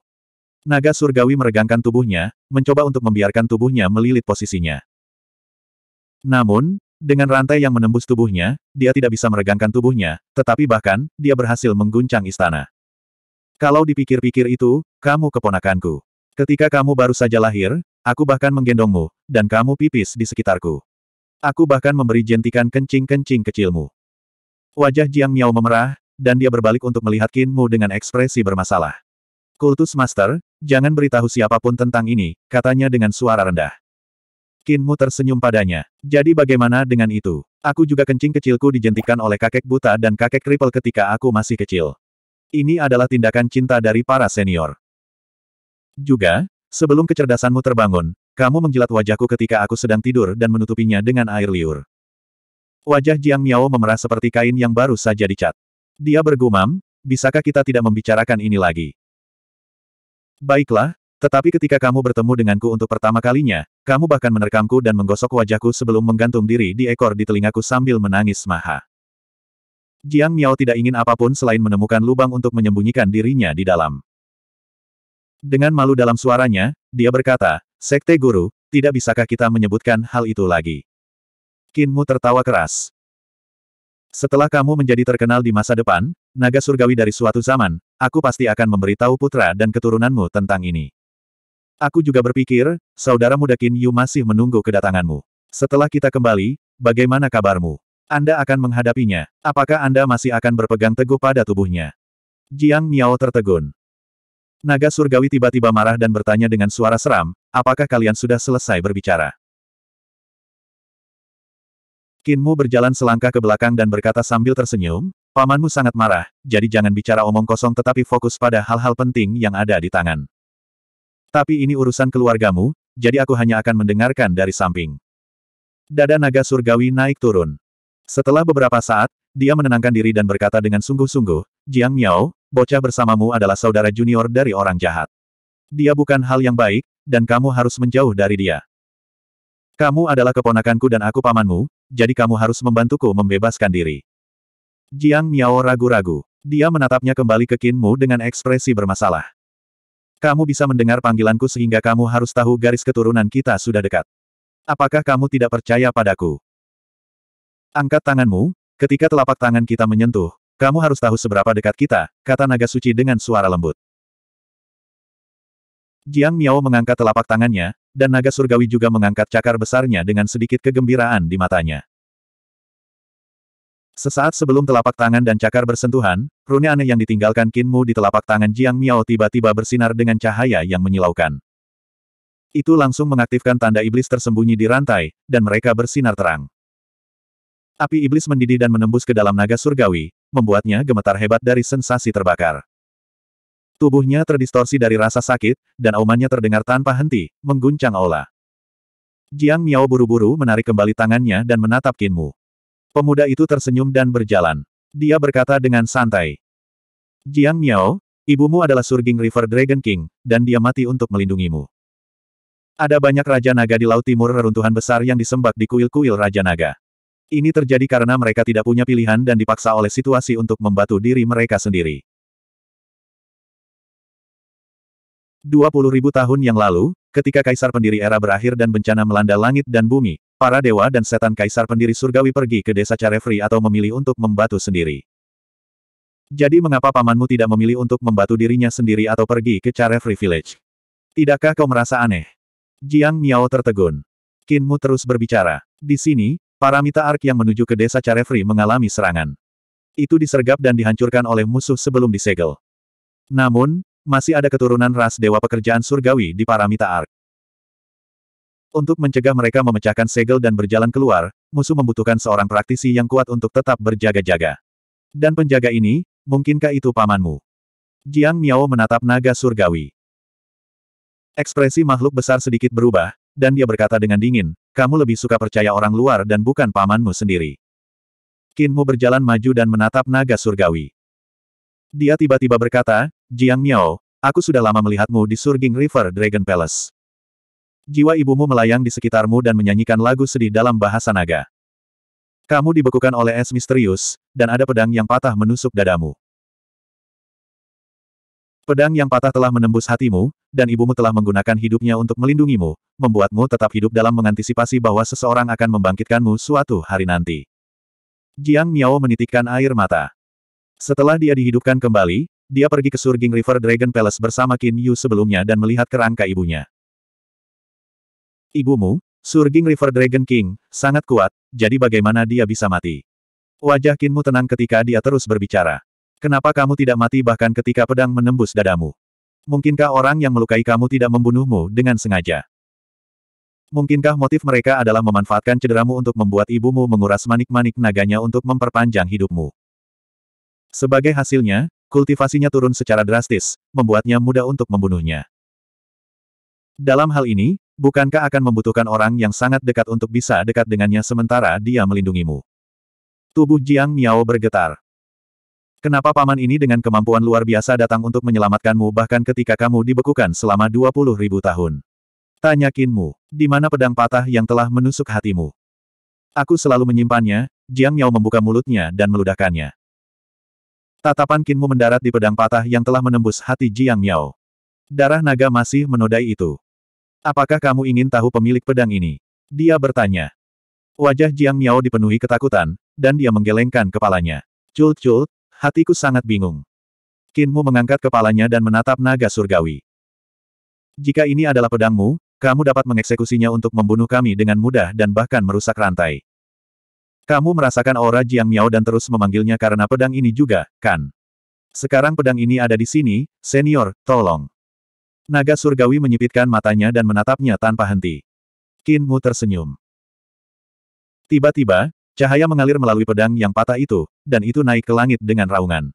Naga surgawi meregangkan tubuhnya, mencoba untuk membiarkan tubuhnya melilit posisinya. Namun, dengan rantai yang menembus tubuhnya, dia tidak bisa meregangkan tubuhnya, tetapi bahkan, dia berhasil mengguncang istana. Kalau dipikir-pikir itu, kamu keponakanku. Ketika kamu baru saja lahir, Aku bahkan menggendongmu, dan kamu pipis di sekitarku. Aku bahkan memberi jentikan kencing-kencing kecilmu. Wajah Jiang Miao memerah, dan dia berbalik untuk melihat Mu dengan ekspresi bermasalah. Kultus Master, jangan beritahu siapapun tentang ini, katanya dengan suara rendah. Mu tersenyum padanya. Jadi bagaimana dengan itu? Aku juga kencing kecilku dijentikan oleh kakek buta dan kakek kripel ketika aku masih kecil. Ini adalah tindakan cinta dari para senior. Juga, Sebelum kecerdasanmu terbangun, kamu menjilat wajahku ketika aku sedang tidur dan menutupinya dengan air liur. Wajah Jiang Miao memerah seperti kain yang baru saja dicat. Dia bergumam, bisakah kita tidak membicarakan ini lagi? Baiklah, tetapi ketika kamu bertemu denganku untuk pertama kalinya, kamu bahkan menerkamku dan menggosok wajahku sebelum menggantung diri di ekor di telingaku sambil menangis maha. Jiang Miao tidak ingin apapun selain menemukan lubang untuk menyembunyikan dirinya di dalam. Dengan malu dalam suaranya, dia berkata, Sekte Guru, tidak bisakah kita menyebutkan hal itu lagi? Kinmu tertawa keras. Setelah kamu menjadi terkenal di masa depan, naga surgawi dari suatu zaman, aku pasti akan memberitahu putra dan keturunanmu tentang ini. Aku juga berpikir, saudara muda Kin Yu masih menunggu kedatanganmu. Setelah kita kembali, bagaimana kabarmu? Anda akan menghadapinya. Apakah Anda masih akan berpegang teguh pada tubuhnya? Jiang Miao tertegun. Naga surgawi tiba-tiba marah dan bertanya dengan suara seram, apakah kalian sudah selesai berbicara? Kinmu berjalan selangkah ke belakang dan berkata sambil tersenyum, pamanmu sangat marah, jadi jangan bicara omong kosong tetapi fokus pada hal-hal penting yang ada di tangan. Tapi ini urusan keluargamu, jadi aku hanya akan mendengarkan dari samping. Dada naga surgawi naik turun. Setelah beberapa saat, dia menenangkan diri dan berkata dengan sungguh-sungguh, Jiang Miao, bocah bersamamu adalah saudara junior dari orang jahat. Dia bukan hal yang baik, dan kamu harus menjauh dari dia. Kamu adalah keponakanku dan aku pamanmu, jadi kamu harus membantuku membebaskan diri. Jiang Miao ragu-ragu. Dia menatapnya kembali ke Kinmu dengan ekspresi bermasalah. Kamu bisa mendengar panggilanku sehingga kamu harus tahu garis keturunan kita sudah dekat. Apakah kamu tidak percaya padaku? Angkat tanganmu, ketika telapak tangan kita menyentuh, kamu harus tahu seberapa dekat kita, kata naga suci dengan suara lembut. Jiang Miao mengangkat telapak tangannya, dan naga surgawi juga mengangkat cakar besarnya dengan sedikit kegembiraan di matanya. Sesaat sebelum telapak tangan dan cakar bersentuhan, rune aneh yang ditinggalkan Kinmu di telapak tangan Jiang Miao tiba-tiba bersinar dengan cahaya yang menyilaukan. Itu langsung mengaktifkan tanda iblis tersembunyi di rantai, dan mereka bersinar terang. Api iblis mendidih dan menembus ke dalam naga surgawi, membuatnya gemetar hebat dari sensasi terbakar. Tubuhnya terdistorsi dari rasa sakit, dan aumannya terdengar tanpa henti, mengguncang aula. Jiang Miao buru-buru menarik kembali tangannya dan menatap Kinmu. Pemuda itu tersenyum dan berjalan. Dia berkata dengan santai. Jiang Miao, ibumu adalah Surging River Dragon King, dan dia mati untuk melindungimu. Ada banyak Raja Naga di Laut Timur reruntuhan besar yang disembak di kuil-kuil Raja Naga. Ini terjadi karena mereka tidak punya pilihan dan dipaksa oleh situasi untuk membantu diri mereka sendiri. 20.000 tahun yang lalu, ketika kaisar pendiri era berakhir dan bencana melanda langit dan bumi, para dewa dan setan kaisar pendiri surgawi pergi ke desa Carefree atau memilih untuk membantu sendiri. Jadi mengapa pamanmu tidak memilih untuk membantu dirinya sendiri atau pergi ke Carefree Village? Tidakkah kau merasa aneh? Jiang Miao tertegun. Kinmu terus berbicara. Di sini, Paramita Ark yang menuju ke desa Carefree mengalami serangan. Itu disergap dan dihancurkan oleh musuh sebelum disegel. Namun, masih ada keturunan ras Dewa Pekerjaan Surgawi di Paramita Ark. Untuk mencegah mereka memecahkan segel dan berjalan keluar, musuh membutuhkan seorang praktisi yang kuat untuk tetap berjaga-jaga. Dan penjaga ini, mungkinkah itu pamanmu? Jiang Miao menatap naga surgawi. Ekspresi makhluk besar sedikit berubah, dan dia berkata dengan dingin, kamu lebih suka percaya orang luar dan bukan pamanmu sendiri. Kinmu berjalan maju dan menatap naga surgawi. Dia tiba-tiba berkata, Jiang Miao, aku sudah lama melihatmu di Surging River Dragon Palace. Jiwa ibumu melayang di sekitarmu dan menyanyikan lagu sedih dalam bahasa naga. Kamu dibekukan oleh es misterius, dan ada pedang yang patah menusuk dadamu. Pedang yang patah telah menembus hatimu, dan ibumu telah menggunakan hidupnya untuk melindungimu, membuatmu tetap hidup dalam mengantisipasi bahwa seseorang akan membangkitkanmu suatu hari nanti. Jiang Miao menitikkan air mata. Setelah dia dihidupkan kembali, dia pergi ke Surging River Dragon Palace bersama Qin Yu sebelumnya dan melihat kerangka ibunya. Ibumu, Surging River Dragon King, sangat kuat, jadi bagaimana dia bisa mati? Wajah Qinmu tenang ketika dia terus berbicara. Kenapa kamu tidak mati bahkan ketika pedang menembus dadamu? Mungkinkah orang yang melukai kamu tidak membunuhmu dengan sengaja? Mungkinkah motif mereka adalah memanfaatkan cederamu untuk membuat ibumu menguras manik-manik naganya untuk memperpanjang hidupmu? Sebagai hasilnya, kultivasinya turun secara drastis, membuatnya mudah untuk membunuhnya. Dalam hal ini, bukankah akan membutuhkan orang yang sangat dekat untuk bisa dekat dengannya sementara dia melindungimu? Tubuh Jiang Miao bergetar. Kenapa paman ini dengan kemampuan luar biasa datang untuk menyelamatkanmu bahkan ketika kamu dibekukan selama dua puluh ribu tahun? Tanya Kinmu, di mana pedang patah yang telah menusuk hatimu? Aku selalu menyimpannya, Jiang Miao membuka mulutnya dan meludahkannya. Tatapan Kinmu mendarat di pedang patah yang telah menembus hati Jiang Miao. Darah naga masih menodai itu. Apakah kamu ingin tahu pemilik pedang ini? Dia bertanya. Wajah Jiang Miao dipenuhi ketakutan, dan dia menggelengkan kepalanya. Cult-cult, Hatiku sangat bingung. Kinmu mengangkat kepalanya dan menatap naga surgawi. Jika ini adalah pedangmu, kamu dapat mengeksekusinya untuk membunuh kami dengan mudah dan bahkan merusak rantai. Kamu merasakan aura Jiang Miao dan terus memanggilnya karena pedang ini juga, kan? Sekarang pedang ini ada di sini, senior, tolong. Naga surgawi menyipitkan matanya dan menatapnya tanpa henti. Kinmu tersenyum. Tiba-tiba, Cahaya mengalir melalui pedang yang patah itu, dan itu naik ke langit dengan raungan.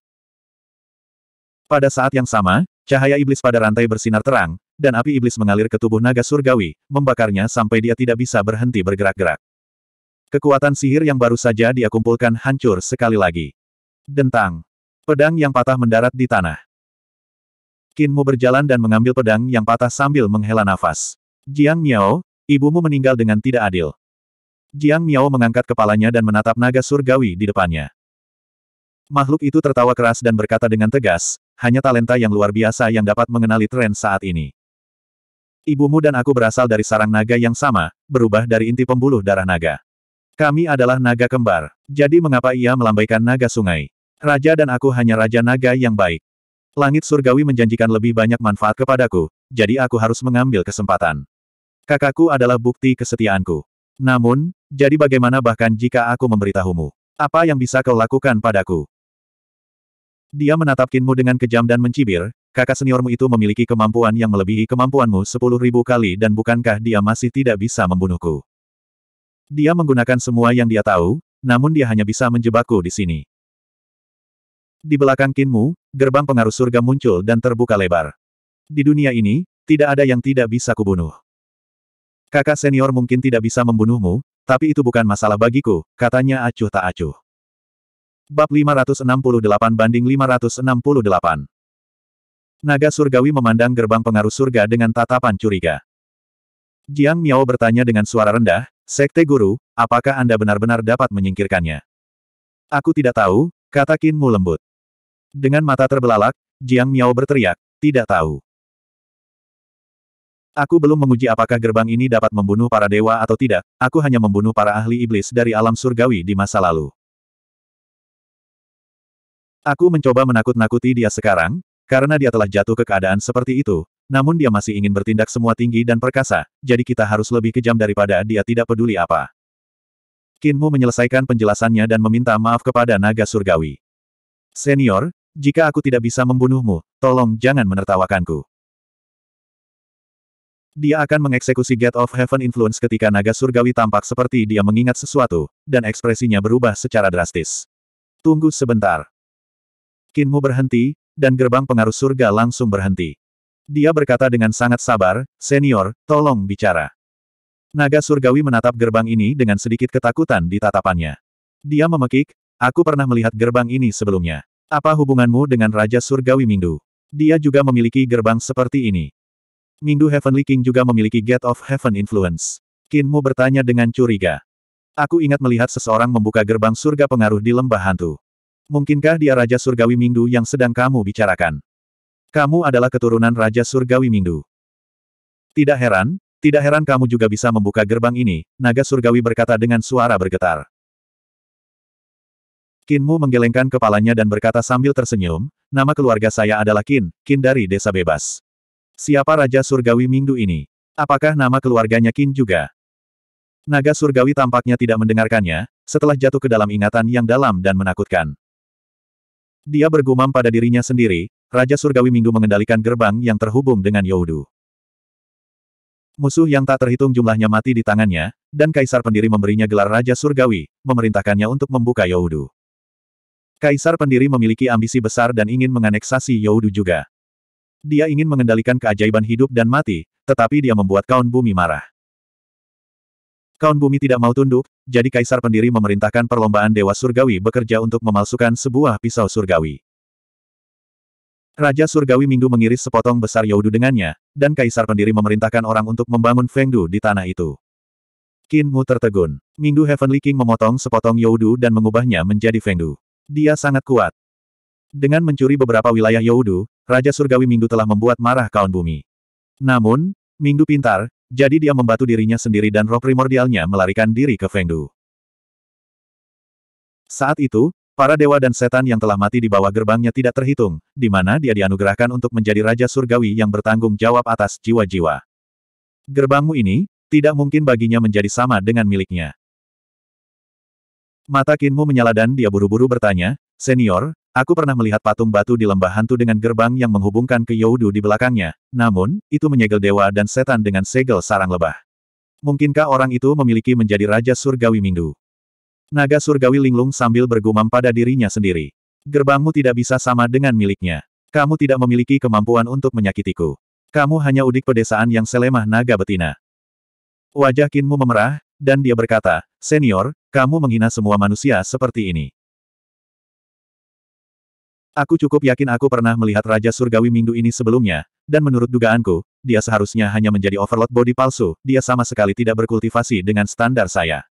Pada saat yang sama, cahaya iblis pada rantai bersinar terang, dan api iblis mengalir ke tubuh naga surgawi, membakarnya sampai dia tidak bisa berhenti bergerak-gerak. Kekuatan sihir yang baru saja dia kumpulkan hancur sekali lagi. Dentang. Pedang yang patah mendarat di tanah. Kinmu berjalan dan mengambil pedang yang patah sambil menghela nafas. Jiang Miao, ibumu meninggal dengan tidak adil. Jiang Miao mengangkat kepalanya dan menatap naga surgawi di depannya. Makhluk itu tertawa keras dan berkata dengan tegas, hanya talenta yang luar biasa yang dapat mengenali tren saat ini. Ibumu dan aku berasal dari sarang naga yang sama, berubah dari inti pembuluh darah naga. Kami adalah naga kembar, jadi mengapa ia melambaikan naga sungai? Raja dan aku hanya raja naga yang baik. Langit surgawi menjanjikan lebih banyak manfaat kepadaku, jadi aku harus mengambil kesempatan. Kakakku adalah bukti kesetiaanku. Namun, jadi bagaimana bahkan jika aku memberitahumu? Apa yang bisa kau lakukan padaku? Dia menatap Kinmu dengan kejam dan mencibir, kakak seniormu itu memiliki kemampuan yang melebihi kemampuanmu sepuluh ribu kali dan bukankah dia masih tidak bisa membunuhku? Dia menggunakan semua yang dia tahu, namun dia hanya bisa menjebakku di sini. Di belakang Kinmu, gerbang pengaruh surga muncul dan terbuka lebar. Di dunia ini, tidak ada yang tidak bisa kubunuh. Kakak senior mungkin tidak bisa membunuhmu, tapi itu bukan masalah bagiku, katanya acuh tak acuh. Bab 568 banding 568 Naga surgawi memandang gerbang pengaruh surga dengan tatapan curiga. Jiang Miao bertanya dengan suara rendah, Sekte Guru, apakah Anda benar-benar dapat menyingkirkannya? Aku tidak tahu, kata Kinmu lembut. Dengan mata terbelalak, Jiang Miao berteriak, tidak tahu. Aku belum menguji apakah gerbang ini dapat membunuh para dewa atau tidak, aku hanya membunuh para ahli iblis dari alam surgawi di masa lalu. Aku mencoba menakut-nakuti dia sekarang, karena dia telah jatuh ke keadaan seperti itu, namun dia masih ingin bertindak semua tinggi dan perkasa, jadi kita harus lebih kejam daripada dia tidak peduli apa. Kinmu menyelesaikan penjelasannya dan meminta maaf kepada naga surgawi. Senior, jika aku tidak bisa membunuhmu, tolong jangan menertawakanku. Dia akan mengeksekusi Get of Heaven Influence ketika naga surgawi tampak seperti dia mengingat sesuatu, dan ekspresinya berubah secara drastis. Tunggu sebentar. Kinmu berhenti, dan gerbang pengaruh surga langsung berhenti. Dia berkata dengan sangat sabar, Senior, tolong bicara. Naga surgawi menatap gerbang ini dengan sedikit ketakutan di tatapannya. Dia memekik, aku pernah melihat gerbang ini sebelumnya. Apa hubunganmu dengan Raja Surgawi Minggu? Dia juga memiliki gerbang seperti ini. Minggu Heavenly King juga memiliki Gate of Heaven Influence. Kinmu bertanya dengan curiga. Aku ingat melihat seseorang membuka gerbang surga pengaruh di lembah hantu. Mungkinkah dia Raja Surgawi Minggu yang sedang kamu bicarakan? Kamu adalah keturunan Raja Surgawi Minggu. Tidak heran, tidak heran kamu juga bisa membuka gerbang ini, naga surgawi berkata dengan suara bergetar. Kinmu menggelengkan kepalanya dan berkata sambil tersenyum, nama keluarga saya adalah Kin, Kin dari Desa Bebas. Siapa Raja Surgawi minggu ini? Apakah nama keluarganya Qin juga? Naga Surgawi tampaknya tidak mendengarkannya, setelah jatuh ke dalam ingatan yang dalam dan menakutkan. Dia bergumam pada dirinya sendiri, Raja Surgawi Minggu mengendalikan gerbang yang terhubung dengan Yaudu. Musuh yang tak terhitung jumlahnya mati di tangannya, dan Kaisar Pendiri memberinya gelar Raja Surgawi, memerintahkannya untuk membuka Yaudu. Kaisar Pendiri memiliki ambisi besar dan ingin menganeksasi Yaudu juga. Dia ingin mengendalikan keajaiban hidup dan mati, tetapi dia membuat Kaun Bumi marah. Kaun Bumi tidak mau tunduk, jadi kaisar pendiri memerintahkan perlombaan Dewa Surgawi bekerja untuk memalsukan sebuah pisau surgawi. Raja Surgawi Minggu mengiris sepotong besar Yaudu dengannya, dan kaisar pendiri memerintahkan orang untuk membangun Fengdu di tanah itu. Kinmu tertegun. Minggu Heavenly King memotong sepotong Yaudu dan mengubahnya menjadi Fengdu. Dia sangat kuat. Dengan mencuri beberapa wilayah Yaudu, Raja Surgawi Minggu telah membuat marah kaum bumi. Namun, Minggu pintar, jadi dia membantu dirinya sendiri dan roh primordialnya melarikan diri ke Fengdu. Saat itu, para dewa dan setan yang telah mati di bawah gerbangnya tidak terhitung, di mana dia dianugerahkan untuk menjadi Raja Surgawi yang bertanggung jawab atas jiwa-jiwa. Gerbangmu ini, tidak mungkin baginya menjadi sama dengan miliknya. Mata Kinmu menyala dan dia buru-buru bertanya, Senior, Aku pernah melihat patung batu di lembah hantu dengan gerbang yang menghubungkan ke Yaudu di belakangnya, namun, itu menyegel dewa dan setan dengan segel sarang lebah. Mungkinkah orang itu memiliki menjadi Raja Surgawi Minggu? Naga Surgawi linglung sambil bergumam pada dirinya sendiri. Gerbangmu tidak bisa sama dengan miliknya. Kamu tidak memiliki kemampuan untuk menyakitiku. Kamu hanya udik pedesaan yang selemah naga betina. Wajah Kinmu memerah, dan dia berkata, Senior, kamu menghina semua manusia seperti ini. Aku cukup yakin aku pernah melihat Raja Surgawi minggu ini sebelumnya, dan menurut dugaanku, dia seharusnya hanya menjadi overload body palsu, dia sama sekali tidak berkultivasi dengan standar saya.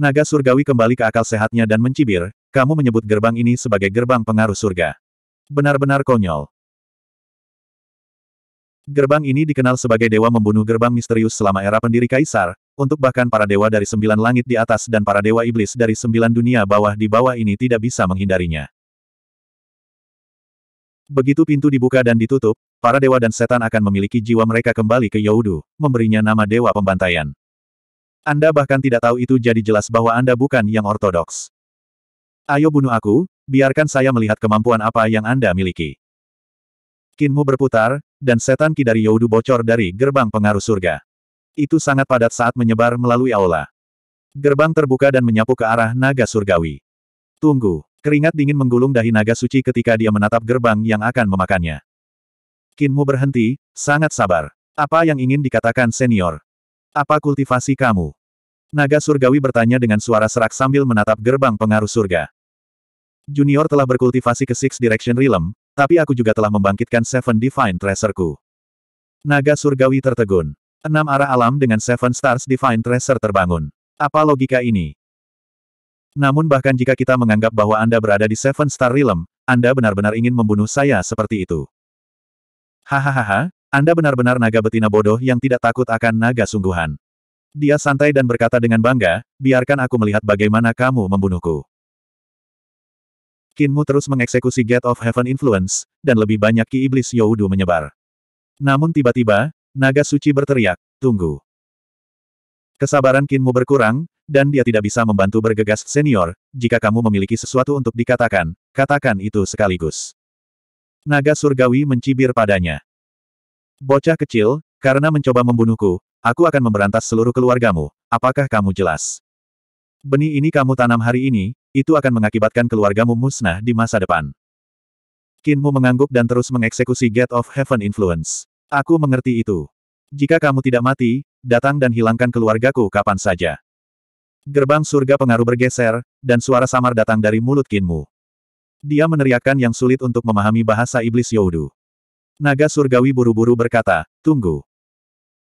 Naga Surgawi kembali ke akal sehatnya dan mencibir, kamu menyebut gerbang ini sebagai gerbang pengaruh surga. Benar-benar konyol. Gerbang ini dikenal sebagai dewa membunuh gerbang misterius selama era pendiri kaisar, untuk bahkan para dewa dari sembilan langit di atas dan para dewa iblis dari sembilan dunia bawah di bawah ini tidak bisa menghindarinya. Begitu pintu dibuka dan ditutup, para dewa dan setan akan memiliki jiwa mereka kembali ke Yaudu, memberinya nama Dewa Pembantaian. Anda bahkan tidak tahu itu jadi jelas bahwa Anda bukan yang ortodoks. Ayo bunuh aku, biarkan saya melihat kemampuan apa yang Anda miliki. Kinmu berputar, dan setan ki dari Yaudu bocor dari gerbang pengaruh surga. Itu sangat padat saat menyebar melalui aula. Gerbang terbuka dan menyapu ke arah naga surgawi. Tunggu, keringat dingin menggulung dahi naga suci ketika dia menatap gerbang yang akan memakannya. Kinmu berhenti, sangat sabar. Apa yang ingin dikatakan senior? Apa kultivasi kamu? Naga surgawi bertanya dengan suara serak sambil menatap gerbang pengaruh surga. Junior telah berkultivasi ke Six Direction Realm, tapi aku juga telah membangkitkan Seven Divine treasure Naga surgawi tertegun. Enam arah alam dengan Seven Stars Divine Treasure terbangun. Apa logika ini? Namun bahkan jika kita menganggap bahwa Anda berada di Seven Star Realm, Anda benar-benar ingin membunuh saya seperti itu. Hahaha, Anda benar-benar naga betina bodoh yang tidak takut akan naga sungguhan. Dia santai dan berkata dengan bangga, biarkan aku melihat bagaimana kamu membunuhku. Kinmu terus mengeksekusi Gate of Heaven Influence, dan lebih banyak ki iblis Youdu menyebar. Namun tiba-tiba, Naga suci berteriak, tunggu. Kesabaran Kinmu berkurang, dan dia tidak bisa membantu bergegas senior, jika kamu memiliki sesuatu untuk dikatakan, katakan itu sekaligus. Naga surgawi mencibir padanya. Bocah kecil, karena mencoba membunuhku, aku akan memberantas seluruh keluargamu, apakah kamu jelas? Benih ini kamu tanam hari ini, itu akan mengakibatkan keluargamu musnah di masa depan. Kinmu mengangguk dan terus mengeksekusi Get of Heaven Influence. Aku mengerti itu. Jika kamu tidak mati, datang dan hilangkan keluargaku kapan saja. Gerbang surga pengaruh bergeser, dan suara samar datang dari mulut Kinmu. Dia meneriakkan yang sulit untuk memahami bahasa iblis Yaudu. Naga surgawi buru-buru berkata, tunggu.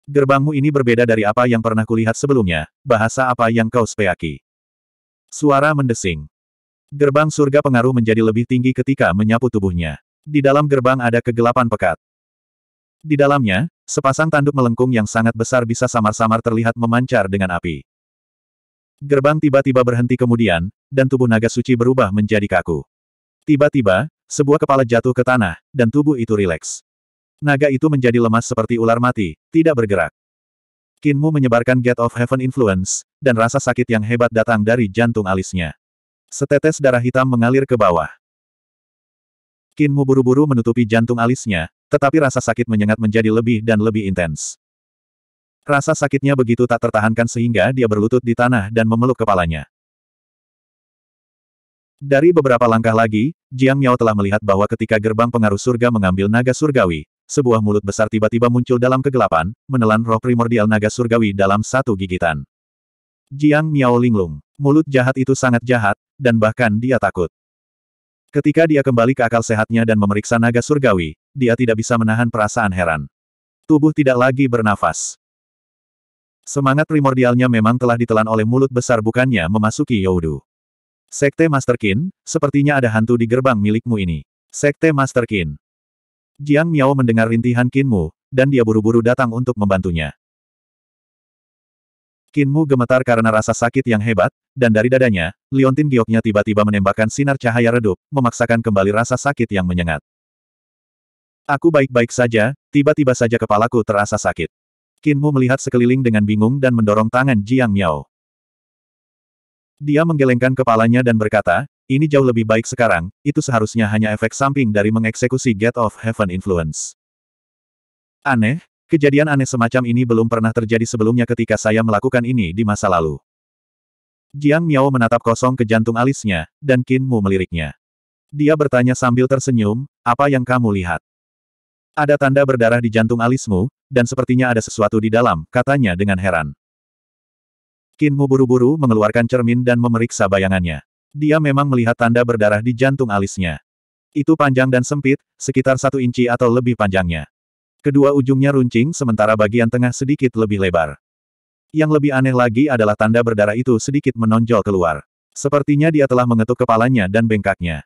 Gerbangmu ini berbeda dari apa yang pernah kulihat sebelumnya, bahasa apa yang kau speaki. Suara mendesing. Gerbang surga pengaruh menjadi lebih tinggi ketika menyapu tubuhnya. Di dalam gerbang ada kegelapan pekat. Di dalamnya, sepasang tanduk melengkung yang sangat besar bisa samar-samar terlihat memancar dengan api. Gerbang tiba-tiba berhenti kemudian, dan tubuh naga suci berubah menjadi kaku. Tiba-tiba, sebuah kepala jatuh ke tanah, dan tubuh itu rileks. Naga itu menjadi lemas seperti ular mati, tidak bergerak. Kinmu menyebarkan Get of Heaven Influence, dan rasa sakit yang hebat datang dari jantung alisnya. Setetes darah hitam mengalir ke bawah. Kinmu buru-buru menutupi jantung alisnya, tetapi rasa sakit menyengat menjadi lebih dan lebih intens. Rasa sakitnya begitu tak tertahankan sehingga dia berlutut di tanah dan memeluk kepalanya. Dari beberapa langkah lagi, Jiang Miao telah melihat bahwa ketika gerbang pengaruh surga mengambil naga surgawi, sebuah mulut besar tiba-tiba muncul dalam kegelapan, menelan roh primordial naga surgawi dalam satu gigitan. Jiang Miao linglung. Mulut jahat itu sangat jahat, dan bahkan dia takut. Ketika dia kembali ke akal sehatnya dan memeriksa naga surgawi, dia tidak bisa menahan perasaan heran. Tubuh tidak lagi bernafas. Semangat primordialnya memang telah ditelan oleh mulut besar bukannya memasuki Yaudu. Sekte Master Qin, sepertinya ada hantu di gerbang milikmu ini. Sekte Master Qin. Jiang Miao mendengar rintihan Qinmu, dan dia buru-buru datang untuk membantunya. Kinmu gemetar karena rasa sakit yang hebat, dan dari dadanya, liontin gioknya tiba-tiba menembakkan sinar cahaya redup, memaksakan kembali rasa sakit yang menyengat. Aku baik-baik saja, tiba-tiba saja kepalaku terasa sakit. Kinmu melihat sekeliling dengan bingung dan mendorong tangan Jiang Miao. Dia menggelengkan kepalanya dan berkata, ini jauh lebih baik sekarang, itu seharusnya hanya efek samping dari mengeksekusi Get of Heaven Influence. Aneh, Kejadian aneh semacam ini belum pernah terjadi sebelumnya ketika saya melakukan ini di masa lalu. Jiang Miao menatap kosong ke jantung alisnya, dan Qin Mu meliriknya. Dia bertanya sambil tersenyum, apa yang kamu lihat? Ada tanda berdarah di jantung alismu, dan sepertinya ada sesuatu di dalam, katanya dengan heran. Qin Mu buru-buru mengeluarkan cermin dan memeriksa bayangannya. Dia memang melihat tanda berdarah di jantung alisnya. Itu panjang dan sempit, sekitar satu inci atau lebih panjangnya. Kedua ujungnya runcing sementara bagian tengah sedikit lebih lebar. Yang lebih aneh lagi adalah tanda berdarah itu sedikit menonjol keluar. Sepertinya dia telah mengetuk kepalanya dan bengkaknya.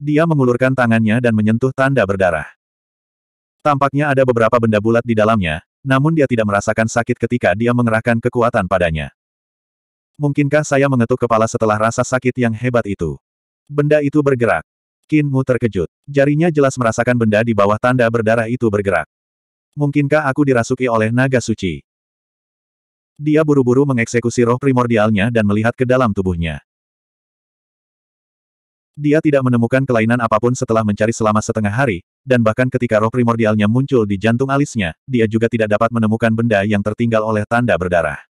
Dia mengulurkan tangannya dan menyentuh tanda berdarah. Tampaknya ada beberapa benda bulat di dalamnya, namun dia tidak merasakan sakit ketika dia mengerahkan kekuatan padanya. Mungkinkah saya mengetuk kepala setelah rasa sakit yang hebat itu? Benda itu bergerak. Kinmu terkejut. Jarinya jelas merasakan benda di bawah tanda berdarah itu bergerak. Mungkinkah aku dirasuki oleh naga suci? Dia buru-buru mengeksekusi roh primordialnya dan melihat ke dalam tubuhnya. Dia tidak menemukan kelainan apapun setelah mencari selama setengah hari, dan bahkan ketika roh primordialnya muncul di jantung alisnya, dia juga tidak dapat menemukan benda yang tertinggal oleh tanda berdarah.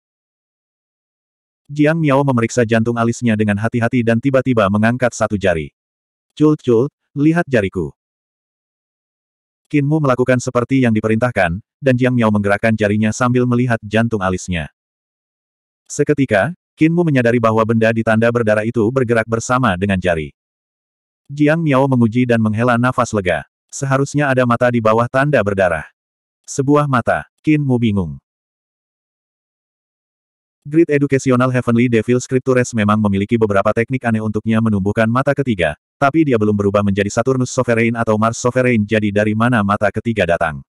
Jiang Miao memeriksa jantung alisnya dengan hati-hati dan tiba-tiba mengangkat satu jari. Cul-cul, lihat jariku. Kinmu melakukan seperti yang diperintahkan, dan Jiang Miao menggerakkan jarinya sambil melihat jantung alisnya. Seketika, Kinmu menyadari bahwa benda di tanda berdarah itu bergerak bersama dengan jari. Jiang Miao menguji dan menghela nafas lega. Seharusnya ada mata di bawah tanda berdarah. Sebuah mata, Kinmu bingung. Grid Educational Heavenly Devil Scriptures memang memiliki beberapa teknik aneh untuknya menumbuhkan mata ketiga, tapi dia belum berubah menjadi Saturnus Sovereign atau Mars Sovereign jadi dari mana mata ketiga datang.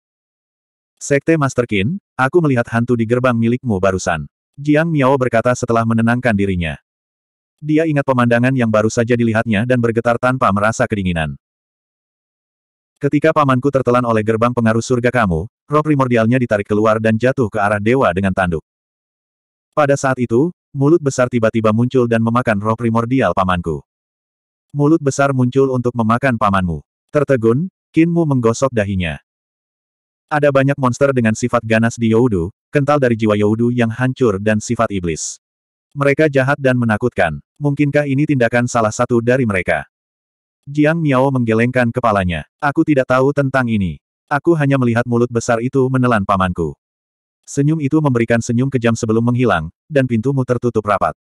Sekte Masterkin, aku melihat hantu di gerbang milikmu barusan. Jiang Miao berkata setelah menenangkan dirinya. Dia ingat pemandangan yang baru saja dilihatnya dan bergetar tanpa merasa kedinginan. Ketika pamanku tertelan oleh gerbang pengaruh surga kamu, roh primordialnya ditarik keluar dan jatuh ke arah dewa dengan tanduk. Pada saat itu, mulut besar tiba-tiba muncul dan memakan roh primordial pamanku. Mulut besar muncul untuk memakan pamanmu. Tertegun, Kinmu menggosok dahinya. Ada banyak monster dengan sifat ganas di Yowdu, kental dari jiwa Yowdu yang hancur dan sifat iblis. Mereka jahat dan menakutkan. Mungkinkah ini tindakan salah satu dari mereka? Jiang Miao menggelengkan kepalanya. Aku tidak tahu tentang ini. Aku hanya melihat mulut besar itu menelan pamanku. Senyum itu memberikan senyum kejam sebelum menghilang, dan pintumu tertutup rapat.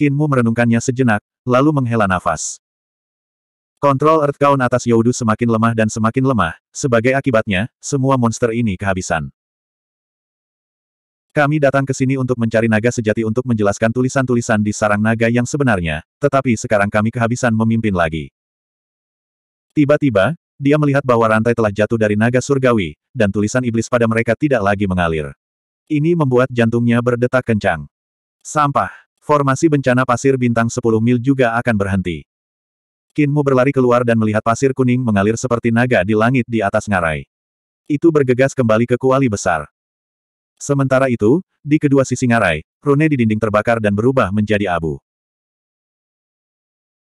Kinmu merenungkannya sejenak, lalu menghela nafas. Kontrol Earth Count atas Yaudu semakin lemah dan semakin lemah, sebagai akibatnya, semua monster ini kehabisan. Kami datang ke sini untuk mencari naga sejati untuk menjelaskan tulisan-tulisan di sarang naga yang sebenarnya, tetapi sekarang kami kehabisan memimpin lagi. Tiba-tiba, dia melihat bahwa rantai telah jatuh dari naga surgawi, dan tulisan iblis pada mereka tidak lagi mengalir. Ini membuat jantungnya berdetak kencang. Sampah, formasi bencana pasir bintang 10 mil juga akan berhenti. Kinmu berlari keluar dan melihat pasir kuning mengalir seperti naga di langit di atas ngarai. Itu bergegas kembali ke kuali besar. Sementara itu, di kedua sisi ngarai, rune di dinding terbakar dan berubah menjadi abu.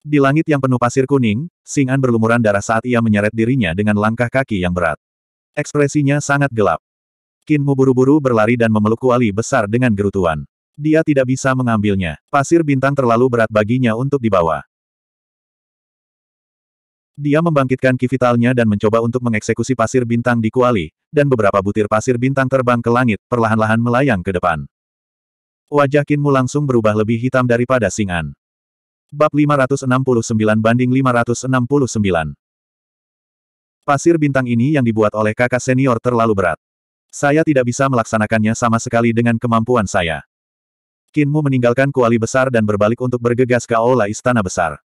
Di langit yang penuh pasir kuning, Singan berlumuran darah saat ia menyeret dirinya dengan langkah kaki yang berat. Ekspresinya sangat gelap. Kinmu buru-buru berlari dan memeluk kuali besar dengan gerutuan. Dia tidak bisa mengambilnya. Pasir bintang terlalu berat baginya untuk dibawa. Dia membangkitkan kivitalnya dan mencoba untuk mengeksekusi pasir bintang di kuali, dan beberapa butir pasir bintang terbang ke langit, perlahan-lahan melayang ke depan. Wajah Kinmu langsung berubah lebih hitam daripada Singan. Bab 569 banding 569. Pasir bintang ini yang dibuat oleh kakak senior terlalu berat. Saya tidak bisa melaksanakannya sama sekali dengan kemampuan saya. Kinmu meninggalkan kuali besar dan berbalik untuk bergegas ke aula istana besar.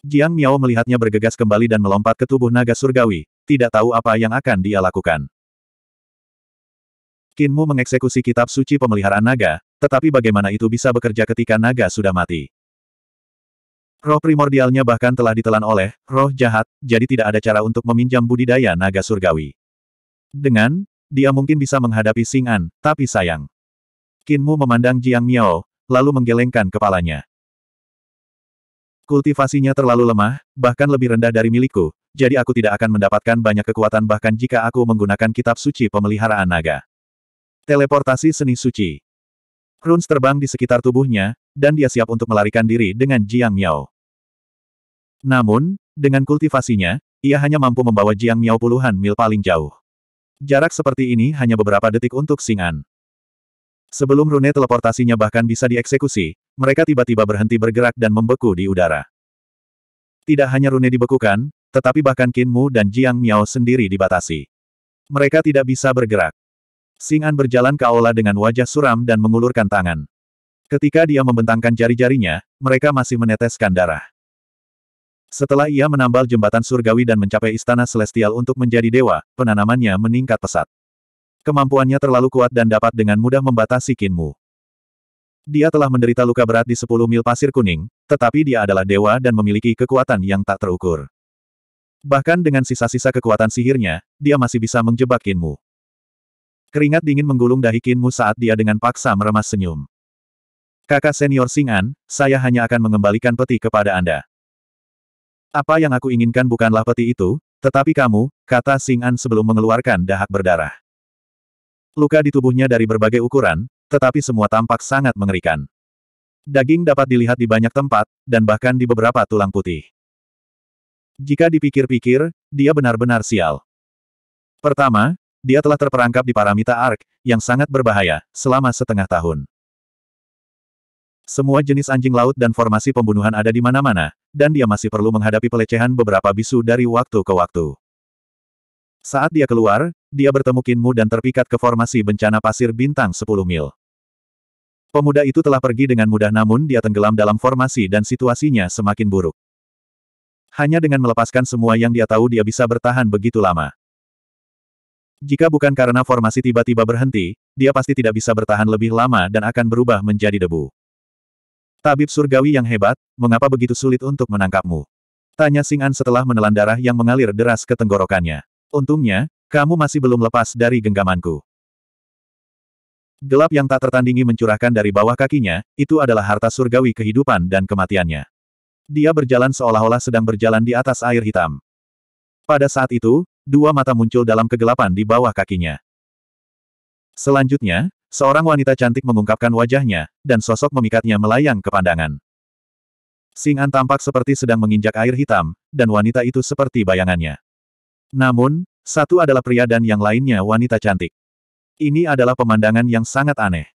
Jiang Miao melihatnya bergegas kembali dan melompat ke tubuh naga surgawi, tidak tahu apa yang akan dia lakukan. Kinmu mengeksekusi kitab suci pemeliharaan naga, tetapi bagaimana itu bisa bekerja ketika naga sudah mati? Roh primordialnya bahkan telah ditelan oleh roh jahat, jadi tidak ada cara untuk meminjam budidaya naga surgawi. Dengan, dia mungkin bisa menghadapi Sing An, tapi sayang. Kinmu memandang Jiang Miao, lalu menggelengkan kepalanya. Kultivasinya terlalu lemah, bahkan lebih rendah dari milikku, jadi aku tidak akan mendapatkan banyak kekuatan bahkan jika aku menggunakan kitab suci pemeliharaan naga. Teleportasi seni suci. Runes terbang di sekitar tubuhnya, dan dia siap untuk melarikan diri dengan Jiang Miao. Namun, dengan kultivasinya, ia hanya mampu membawa Jiang Miao puluhan mil paling jauh. Jarak seperti ini hanya beberapa detik untuk Singan. Sebelum rune teleportasinya bahkan bisa dieksekusi, mereka tiba-tiba berhenti bergerak dan membeku di udara. Tidak hanya rune dibekukan, tetapi bahkan Qin Mu dan Jiang Miao sendiri dibatasi. Mereka tidak bisa bergerak. Singan berjalan ke aula dengan wajah suram dan mengulurkan tangan. Ketika dia membentangkan jari-jarinya, mereka masih meneteskan darah. Setelah ia menambal jembatan surgawi dan mencapai istana celestial untuk menjadi dewa, penanamannya meningkat pesat. Kemampuannya terlalu kuat dan dapat dengan mudah membatasi Kinmu. Dia telah menderita luka berat di 10 mil pasir kuning, tetapi dia adalah dewa dan memiliki kekuatan yang tak terukur. Bahkan dengan sisa-sisa kekuatan sihirnya, dia masih bisa menjebak Kinmu. Keringat dingin menggulung dahi Kinmu saat dia dengan paksa meremas senyum. Kakak senior Sing'an, saya hanya akan mengembalikan peti kepada Anda. Apa yang aku inginkan bukanlah peti itu, tetapi kamu, kata Singan sebelum mengeluarkan dahak berdarah. Luka di tubuhnya dari berbagai ukuran, tetapi semua tampak sangat mengerikan. Daging dapat dilihat di banyak tempat, dan bahkan di beberapa tulang putih. Jika dipikir-pikir, dia benar-benar sial. Pertama, dia telah terperangkap di Paramita Ark, yang sangat berbahaya, selama setengah tahun. Semua jenis anjing laut dan formasi pembunuhan ada di mana-mana, dan dia masih perlu menghadapi pelecehan beberapa bisu dari waktu ke waktu. Saat dia keluar, dia bertemu Kinmu dan terpikat ke formasi bencana pasir bintang 10 mil. Pemuda itu telah pergi dengan mudah namun dia tenggelam dalam formasi dan situasinya semakin buruk. Hanya dengan melepaskan semua yang dia tahu dia bisa bertahan begitu lama. Jika bukan karena formasi tiba-tiba berhenti, dia pasti tidak bisa bertahan lebih lama dan akan berubah menjadi debu. Tabib surgawi yang hebat, mengapa begitu sulit untuk menangkapmu? Tanya Singan setelah menelan darah yang mengalir deras ke tenggorokannya. Untungnya, kamu masih belum lepas dari genggamanku. Gelap yang tak tertandingi mencurahkan dari bawah kakinya, itu adalah harta surgawi kehidupan dan kematiannya. Dia berjalan seolah-olah sedang berjalan di atas air hitam. Pada saat itu, dua mata muncul dalam kegelapan di bawah kakinya. Selanjutnya, Seorang wanita cantik mengungkapkan wajahnya, dan sosok memikatnya melayang ke pandangan. Singan tampak seperti sedang menginjak air hitam, dan wanita itu seperti bayangannya. Namun, satu adalah pria dan yang lainnya wanita cantik. Ini adalah pemandangan yang sangat aneh.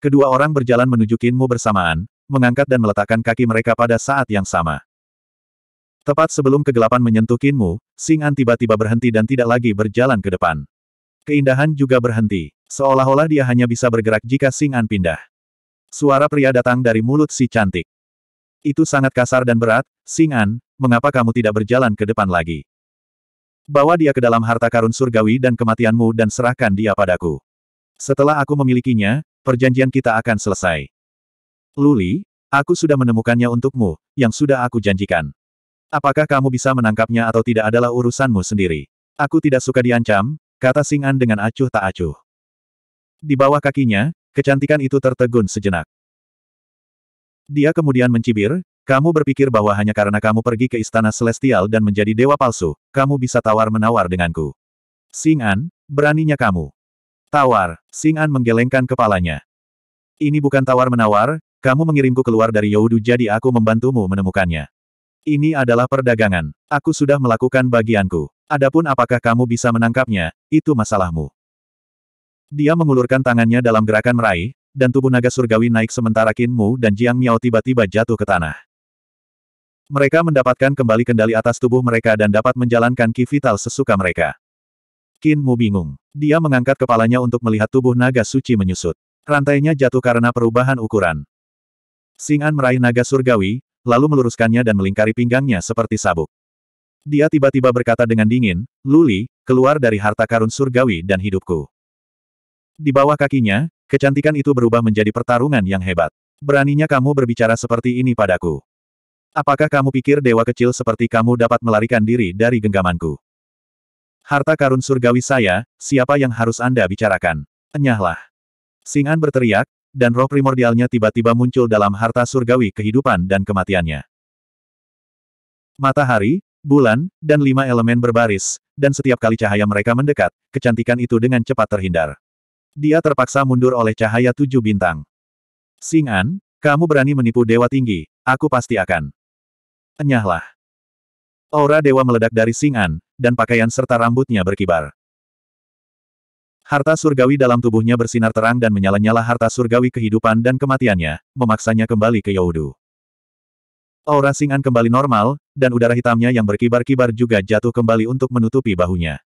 Kedua orang berjalan menuju Kinmu bersamaan, mengangkat dan meletakkan kaki mereka pada saat yang sama. Tepat sebelum kegelapan menyentuh Kinmu, Singan tiba-tiba berhenti dan tidak lagi berjalan ke depan. Keindahan juga berhenti. Seolah-olah dia hanya bisa bergerak jika Singan pindah. Suara pria datang dari mulut si cantik. Itu sangat kasar dan berat, Singan. mengapa kamu tidak berjalan ke depan lagi? Bawa dia ke dalam harta karun surgawi dan kematianmu dan serahkan dia padaku. Setelah aku memilikinya, perjanjian kita akan selesai. Luli, aku sudah menemukannya untukmu, yang sudah aku janjikan. Apakah kamu bisa menangkapnya atau tidak adalah urusanmu sendiri. Aku tidak suka diancam, kata Singan dengan acuh tak acuh. Di bawah kakinya, kecantikan itu tertegun sejenak. Dia kemudian mencibir, kamu berpikir bahwa hanya karena kamu pergi ke istana celestial dan menjadi dewa palsu, kamu bisa tawar-menawar denganku. Singan, beraninya kamu. Tawar, Singan menggelengkan kepalanya. Ini bukan tawar-menawar, kamu mengirimku keluar dari Yaudu jadi aku membantumu menemukannya. Ini adalah perdagangan. Aku sudah melakukan bagianku. Adapun apakah kamu bisa menangkapnya, itu masalahmu. Dia mengulurkan tangannya dalam gerakan meraih, dan tubuh naga surgawi naik sementara Qin Mu dan Jiang Miao tiba-tiba jatuh ke tanah. Mereka mendapatkan kembali kendali atas tubuh mereka dan dapat menjalankan ki vital sesuka mereka. Qin Mu bingung. Dia mengangkat kepalanya untuk melihat tubuh naga suci menyusut. Rantainya jatuh karena perubahan ukuran. Sing meraih naga surgawi, lalu meluruskannya dan melingkari pinggangnya seperti sabuk. Dia tiba-tiba berkata dengan dingin, Luli, keluar dari harta karun surgawi dan hidupku. Di bawah kakinya, kecantikan itu berubah menjadi pertarungan yang hebat. Beraninya kamu berbicara seperti ini padaku. Apakah kamu pikir dewa kecil seperti kamu dapat melarikan diri dari genggamanku? Harta karun surgawi saya, siapa yang harus Anda bicarakan? Enyahlah. Singan berteriak, dan roh primordialnya tiba-tiba muncul dalam harta surgawi kehidupan dan kematiannya. Matahari, bulan, dan lima elemen berbaris, dan setiap kali cahaya mereka mendekat, kecantikan itu dengan cepat terhindar. Dia terpaksa mundur oleh cahaya tujuh bintang. Singan, kamu berani menipu dewa tinggi, aku pasti akan. Enyahlah. Aura dewa meledak dari Singan, dan pakaian serta rambutnya berkibar. Harta surgawi dalam tubuhnya bersinar terang dan menyala-nyala harta surgawi kehidupan dan kematiannya, memaksanya kembali ke Yaudu. Aura Singan kembali normal, dan udara hitamnya yang berkibar-kibar juga jatuh kembali untuk menutupi bahunya.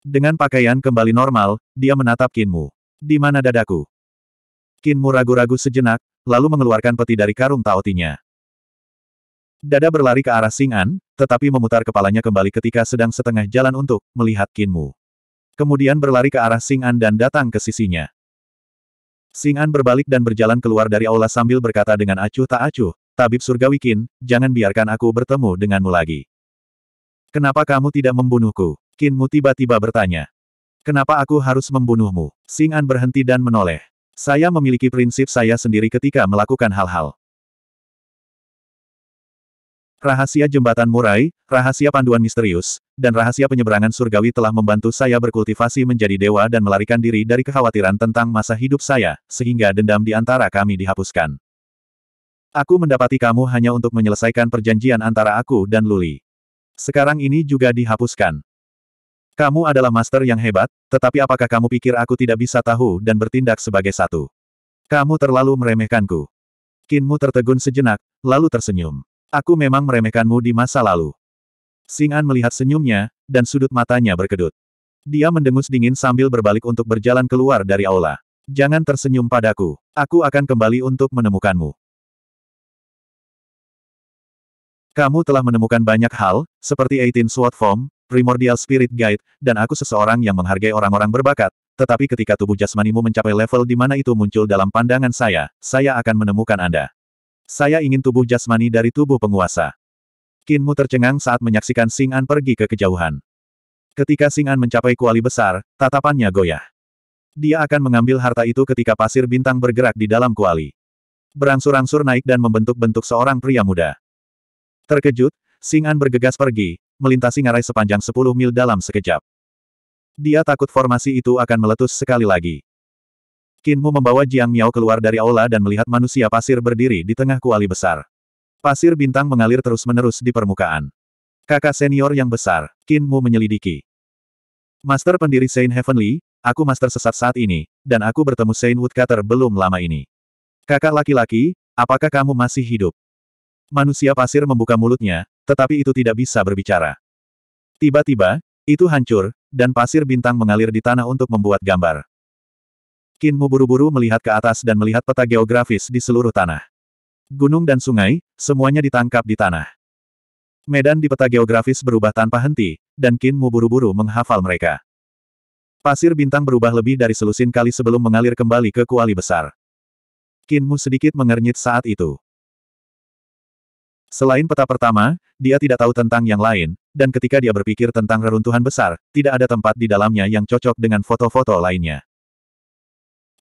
Dengan pakaian kembali normal, dia menatap Kinmu. Di mana dadaku? Kinmu ragu-ragu sejenak, lalu mengeluarkan peti dari karung taotinya. Dada berlari ke arah Sing'an, tetapi memutar kepalanya kembali ketika sedang setengah jalan untuk melihat Kinmu. Kemudian berlari ke arah Sing'an dan datang ke sisinya. Sing'an berbalik dan berjalan keluar dari aula sambil berkata dengan acuh tak acuh, Tabib Surgawi Kin, jangan biarkan aku bertemu denganmu lagi. Kenapa kamu tidak membunuhku? Kinmu tiba-tiba bertanya. Kenapa aku harus membunuhmu? Sing An berhenti dan menoleh. Saya memiliki prinsip saya sendiri ketika melakukan hal-hal. Rahasia jembatan murai, rahasia panduan misterius, dan rahasia penyeberangan surgawi telah membantu saya berkultivasi menjadi dewa dan melarikan diri dari kekhawatiran tentang masa hidup saya, sehingga dendam di antara kami dihapuskan. Aku mendapati kamu hanya untuk menyelesaikan perjanjian antara aku dan Luli. Sekarang ini juga dihapuskan. Kamu adalah master yang hebat, tetapi apakah kamu pikir aku tidak bisa tahu dan bertindak sebagai satu? Kamu terlalu meremehkanku. Kinmu tertegun sejenak, lalu tersenyum. Aku memang meremehkanmu di masa lalu. Singan melihat senyumnya, dan sudut matanya berkedut. Dia mendengus dingin sambil berbalik untuk berjalan keluar dari aula. Jangan tersenyum padaku. Aku akan kembali untuk menemukanmu. Kamu telah menemukan banyak hal, seperti 18 Sword form, primordial spirit guide, dan aku seseorang yang menghargai orang-orang berbakat. Tetapi ketika tubuh jasmanimu mencapai level di mana itu muncul dalam pandangan saya, saya akan menemukan Anda. Saya ingin tubuh jasmani dari tubuh penguasa. Kinmu tercengang saat menyaksikan Sing An pergi ke kejauhan. Ketika Sing An mencapai kuali besar, tatapannya goyah. Dia akan mengambil harta itu ketika pasir bintang bergerak di dalam kuali. Berangsur-angsur naik dan membentuk bentuk seorang pria muda. Terkejut, Sing An bergegas pergi, melintasi ngarai sepanjang 10 mil dalam sekejap. Dia takut formasi itu akan meletus sekali lagi. Kinmu membawa Jiang Miao keluar dari aula dan melihat manusia pasir berdiri di tengah kuali besar. Pasir bintang mengalir terus-menerus di permukaan. Kakak senior yang besar, Kinmu menyelidiki. Master pendiri Saint Heavenly, aku master sesat saat ini, dan aku bertemu Saint Woodcutter belum lama ini. Kakak laki-laki, apakah kamu masih hidup? Manusia pasir membuka mulutnya, tetapi itu tidak bisa berbicara. Tiba-tiba, itu hancur, dan pasir bintang mengalir di tanah untuk membuat gambar. Kinmu buru-buru melihat ke atas dan melihat peta geografis di seluruh tanah. Gunung dan sungai, semuanya ditangkap di tanah. Medan di peta geografis berubah tanpa henti, dan Kinmu buru-buru menghafal mereka. Pasir bintang berubah lebih dari selusin kali sebelum mengalir kembali ke kuali besar. Kinmu sedikit mengernyit saat itu. Selain peta pertama, dia tidak tahu tentang yang lain, dan ketika dia berpikir tentang reruntuhan besar, tidak ada tempat di dalamnya yang cocok dengan foto-foto lainnya.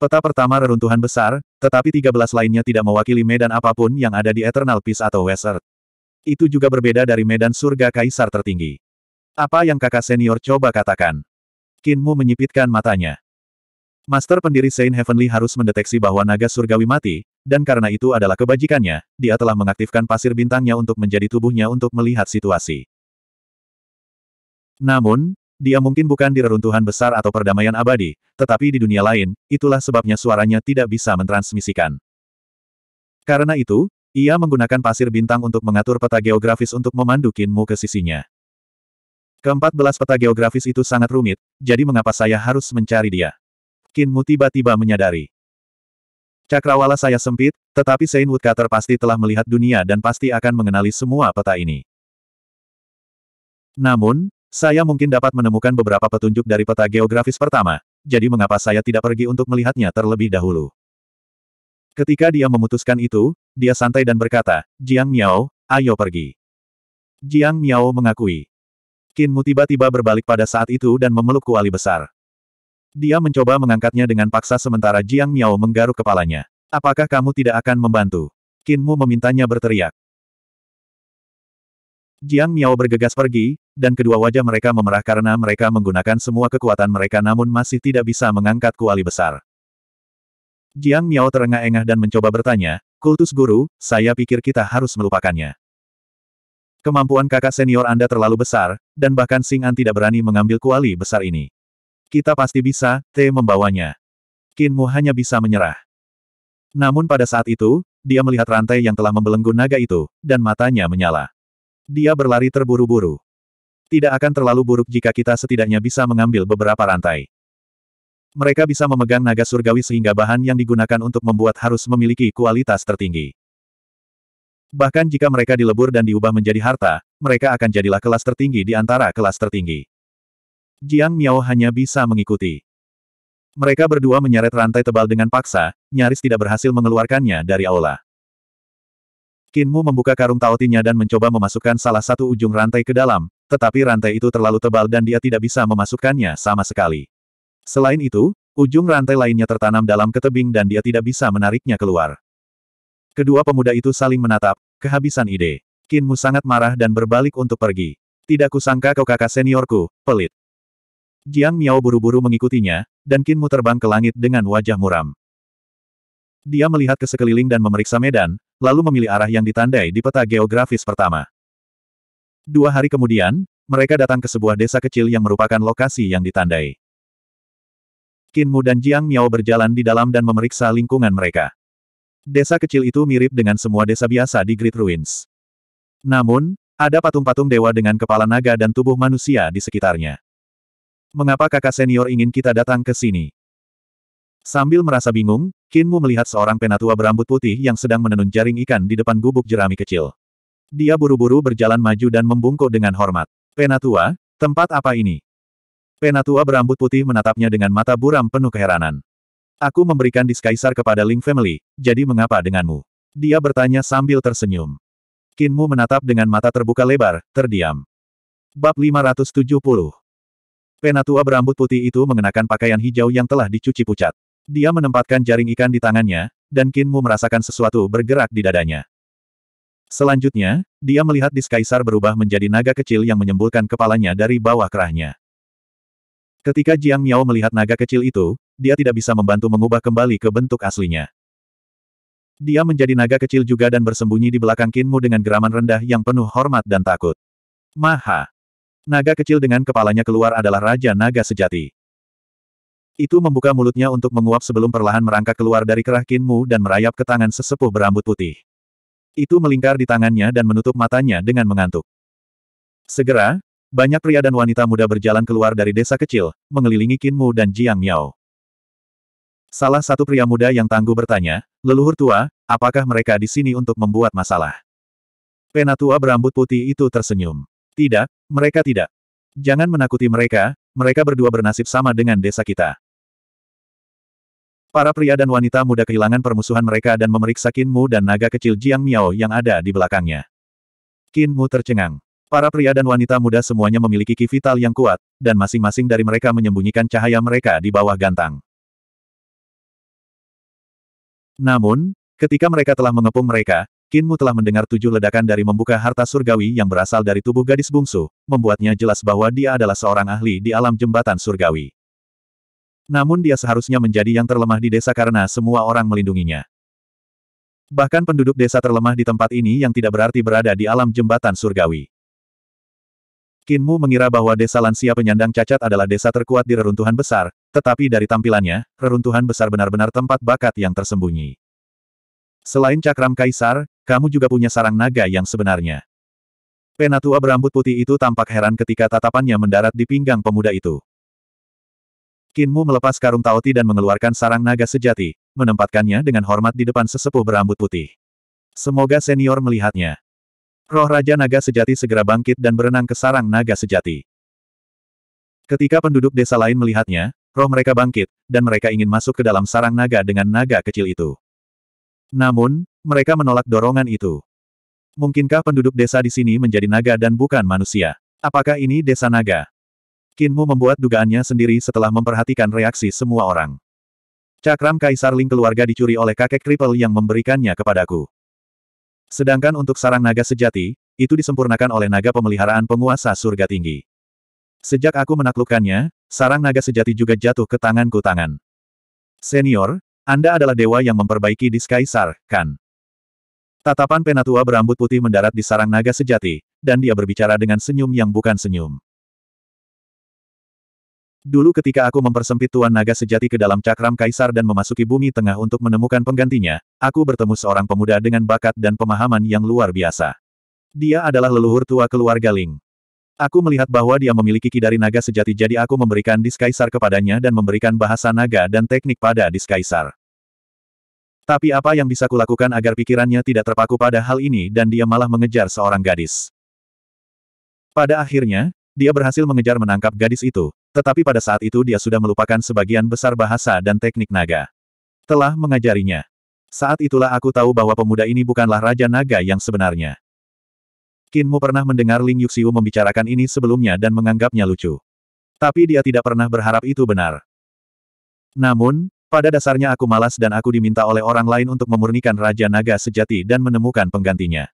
Peta pertama reruntuhan besar, tetapi 13 lainnya tidak mewakili medan apapun yang ada di Eternal Peace atau West Itu juga berbeda dari medan surga kaisar tertinggi. Apa yang kakak senior coba katakan? Kinmu menyipitkan matanya. Master pendiri Saint Heavenly harus mendeteksi bahwa naga surgawi mati, dan karena itu adalah kebajikannya, dia telah mengaktifkan pasir bintangnya untuk menjadi tubuhnya untuk melihat situasi. Namun, dia mungkin bukan di reruntuhan besar atau perdamaian abadi, tetapi di dunia lain, itulah sebabnya suaranya tidak bisa mentransmisikan. Karena itu, ia menggunakan pasir bintang untuk mengatur peta geografis untuk memandu Kinmu ke sisinya. Keempat belas peta geografis itu sangat rumit, jadi mengapa saya harus mencari dia? Kinmu tiba-tiba menyadari. Cakrawala saya sempit, tetapi Saint Woodcutter pasti telah melihat dunia dan pasti akan mengenali semua peta ini. Namun, saya mungkin dapat menemukan beberapa petunjuk dari peta geografis pertama, jadi mengapa saya tidak pergi untuk melihatnya terlebih dahulu. Ketika dia memutuskan itu, dia santai dan berkata, Jiang Miao, ayo pergi. Jiang Miao mengakui. Kinmu tiba-tiba berbalik pada saat itu dan memeluk kuali besar. Dia mencoba mengangkatnya dengan paksa sementara Jiang Miao menggaruk kepalanya. Apakah kamu tidak akan membantu? Mu memintanya berteriak. Jiang Miao bergegas pergi, dan kedua wajah mereka memerah karena mereka menggunakan semua kekuatan mereka namun masih tidak bisa mengangkat kuali besar. Jiang Miao terengah-engah dan mencoba bertanya, kultus guru, saya pikir kita harus melupakannya. Kemampuan kakak senior Anda terlalu besar, dan bahkan Sing An tidak berani mengambil kuali besar ini. Kita pasti bisa, T membawanya. Kinmu hanya bisa menyerah. Namun pada saat itu, dia melihat rantai yang telah membelenggu naga itu, dan matanya menyala. Dia berlari terburu-buru. Tidak akan terlalu buruk jika kita setidaknya bisa mengambil beberapa rantai. Mereka bisa memegang naga surgawi sehingga bahan yang digunakan untuk membuat harus memiliki kualitas tertinggi. Bahkan jika mereka dilebur dan diubah menjadi harta, mereka akan jadilah kelas tertinggi di antara kelas tertinggi. Jiang Miao hanya bisa mengikuti. Mereka berdua menyeret rantai tebal dengan paksa, nyaris tidak berhasil mengeluarkannya dari aula. Kinmu membuka karung taotinya dan mencoba memasukkan salah satu ujung rantai ke dalam, tetapi rantai itu terlalu tebal dan dia tidak bisa memasukkannya sama sekali. Selain itu, ujung rantai lainnya tertanam dalam ke tebing dan dia tidak bisa menariknya keluar. Kedua pemuda itu saling menatap, kehabisan ide. Kinmu sangat marah dan berbalik untuk pergi. Tidak kusangka kau kakak seniorku, pelit. Jiang Miao buru-buru mengikutinya, dan Qin Mu terbang ke langit dengan wajah muram. Dia melihat ke sekeliling dan memeriksa medan, lalu memilih arah yang ditandai di peta geografis pertama. Dua hari kemudian, mereka datang ke sebuah desa kecil yang merupakan lokasi yang ditandai. Qin Mu dan Jiang Miao berjalan di dalam dan memeriksa lingkungan mereka. Desa kecil itu mirip dengan semua desa biasa di Great Ruins. Namun, ada patung-patung dewa dengan kepala naga dan tubuh manusia di sekitarnya. Mengapa kakak senior ingin kita datang ke sini? Sambil merasa bingung, Kinmu melihat seorang penatua berambut putih yang sedang menenun jaring ikan di depan gubuk jerami kecil. Dia buru-buru berjalan maju dan membungkuk dengan hormat. Penatua, tempat apa ini? Penatua berambut putih menatapnya dengan mata buram penuh keheranan. Aku memberikan diskaisar kepada Ling Family, jadi mengapa denganmu? Dia bertanya sambil tersenyum. Kinmu menatap dengan mata terbuka lebar, terdiam. Bab 570 Penatua berambut putih itu mengenakan pakaian hijau yang telah dicuci pucat. Dia menempatkan jaring ikan di tangannya, dan Kinmu merasakan sesuatu bergerak di dadanya. Selanjutnya, dia melihat Diskaisar berubah menjadi naga kecil yang menyembulkan kepalanya dari bawah kerahnya. Ketika Jiang Miao melihat naga kecil itu, dia tidak bisa membantu mengubah kembali ke bentuk aslinya. Dia menjadi naga kecil juga dan bersembunyi di belakang Kinmu dengan geraman rendah yang penuh hormat dan takut. Maha! Naga kecil dengan kepalanya keluar adalah Raja Naga Sejati. Itu membuka mulutnya untuk menguap sebelum perlahan merangkak keluar dari kerah kinmu dan merayap ke tangan sesepuh berambut putih. Itu melingkar di tangannya dan menutup matanya dengan mengantuk. Segera, banyak pria dan wanita muda berjalan keluar dari desa kecil, mengelilingi Kinmu dan Jiang Miao. Salah satu pria muda yang tangguh bertanya, leluhur tua, apakah mereka di sini untuk membuat masalah? Penatua berambut putih itu tersenyum. Tidak, mereka tidak. Jangan menakuti mereka, mereka berdua bernasib sama dengan desa kita. Para pria dan wanita muda kehilangan permusuhan mereka dan memeriksa Kinmu dan naga kecil Jiang Miao yang ada di belakangnya. Kinmu tercengang. Para pria dan wanita muda semuanya memiliki ki vital yang kuat, dan masing-masing dari mereka menyembunyikan cahaya mereka di bawah gantang. Namun, ketika mereka telah mengepung mereka, Kinmu telah mendengar tujuh ledakan dari membuka harta surgawi yang berasal dari tubuh gadis bungsu, membuatnya jelas bahwa dia adalah seorang ahli di alam jembatan surgawi. Namun dia seharusnya menjadi yang terlemah di desa karena semua orang melindunginya. Bahkan penduduk desa terlemah di tempat ini yang tidak berarti berada di alam jembatan surgawi. Kinmu mengira bahwa desa lansia penyandang cacat adalah desa terkuat di reruntuhan besar, tetapi dari tampilannya, reruntuhan besar benar-benar tempat bakat yang tersembunyi. Selain cakram kaisar, kamu juga punya sarang naga yang sebenarnya. Penatua berambut putih itu tampak heran ketika tatapannya mendarat di pinggang pemuda itu. Kinmu melepas karung tauti dan mengeluarkan sarang naga sejati, menempatkannya dengan hormat di depan sesepuh berambut putih. Semoga senior melihatnya. Roh Raja Naga Sejati segera bangkit dan berenang ke sarang naga sejati. Ketika penduduk desa lain melihatnya, roh mereka bangkit, dan mereka ingin masuk ke dalam sarang naga dengan naga kecil itu. Namun, mereka menolak dorongan itu. Mungkinkah penduduk desa di sini menjadi naga dan bukan manusia? Apakah ini desa naga? Kinmu membuat dugaannya sendiri setelah memperhatikan reaksi semua orang. Cakram Kaisar Ling keluarga dicuri oleh kakek kripel yang memberikannya kepadaku. Sedangkan untuk sarang naga sejati, itu disempurnakan oleh naga pemeliharaan penguasa surga tinggi. Sejak aku menaklukkannya, sarang naga sejati juga jatuh ke tanganku tangan. Senior, Anda adalah dewa yang memperbaiki Diskaisar, kan? Tatapan penatua berambut putih mendarat di sarang naga sejati, dan dia berbicara dengan senyum yang bukan senyum. Dulu ketika aku mempersempit Tuan Naga Sejati ke dalam cakram kaisar dan memasuki bumi tengah untuk menemukan penggantinya, aku bertemu seorang pemuda dengan bakat dan pemahaman yang luar biasa. Dia adalah leluhur tua keluarga Ling. Aku melihat bahwa dia memiliki ki dari naga sejati jadi aku memberikan dis kepadanya dan memberikan bahasa naga dan teknik pada dis kaisar. Tapi apa yang bisa kulakukan agar pikirannya tidak terpaku pada hal ini dan dia malah mengejar seorang gadis. Pada akhirnya, dia berhasil mengejar menangkap gadis itu, tetapi pada saat itu dia sudah melupakan sebagian besar bahasa dan teknik naga. Telah mengajarinya. Saat itulah aku tahu bahwa pemuda ini bukanlah Raja Naga yang sebenarnya. Kinmu pernah mendengar Ling Yuxiu membicarakan ini sebelumnya dan menganggapnya lucu. Tapi dia tidak pernah berharap itu benar. Namun, pada dasarnya aku malas dan aku diminta oleh orang lain untuk memurnikan Raja Naga sejati dan menemukan penggantinya.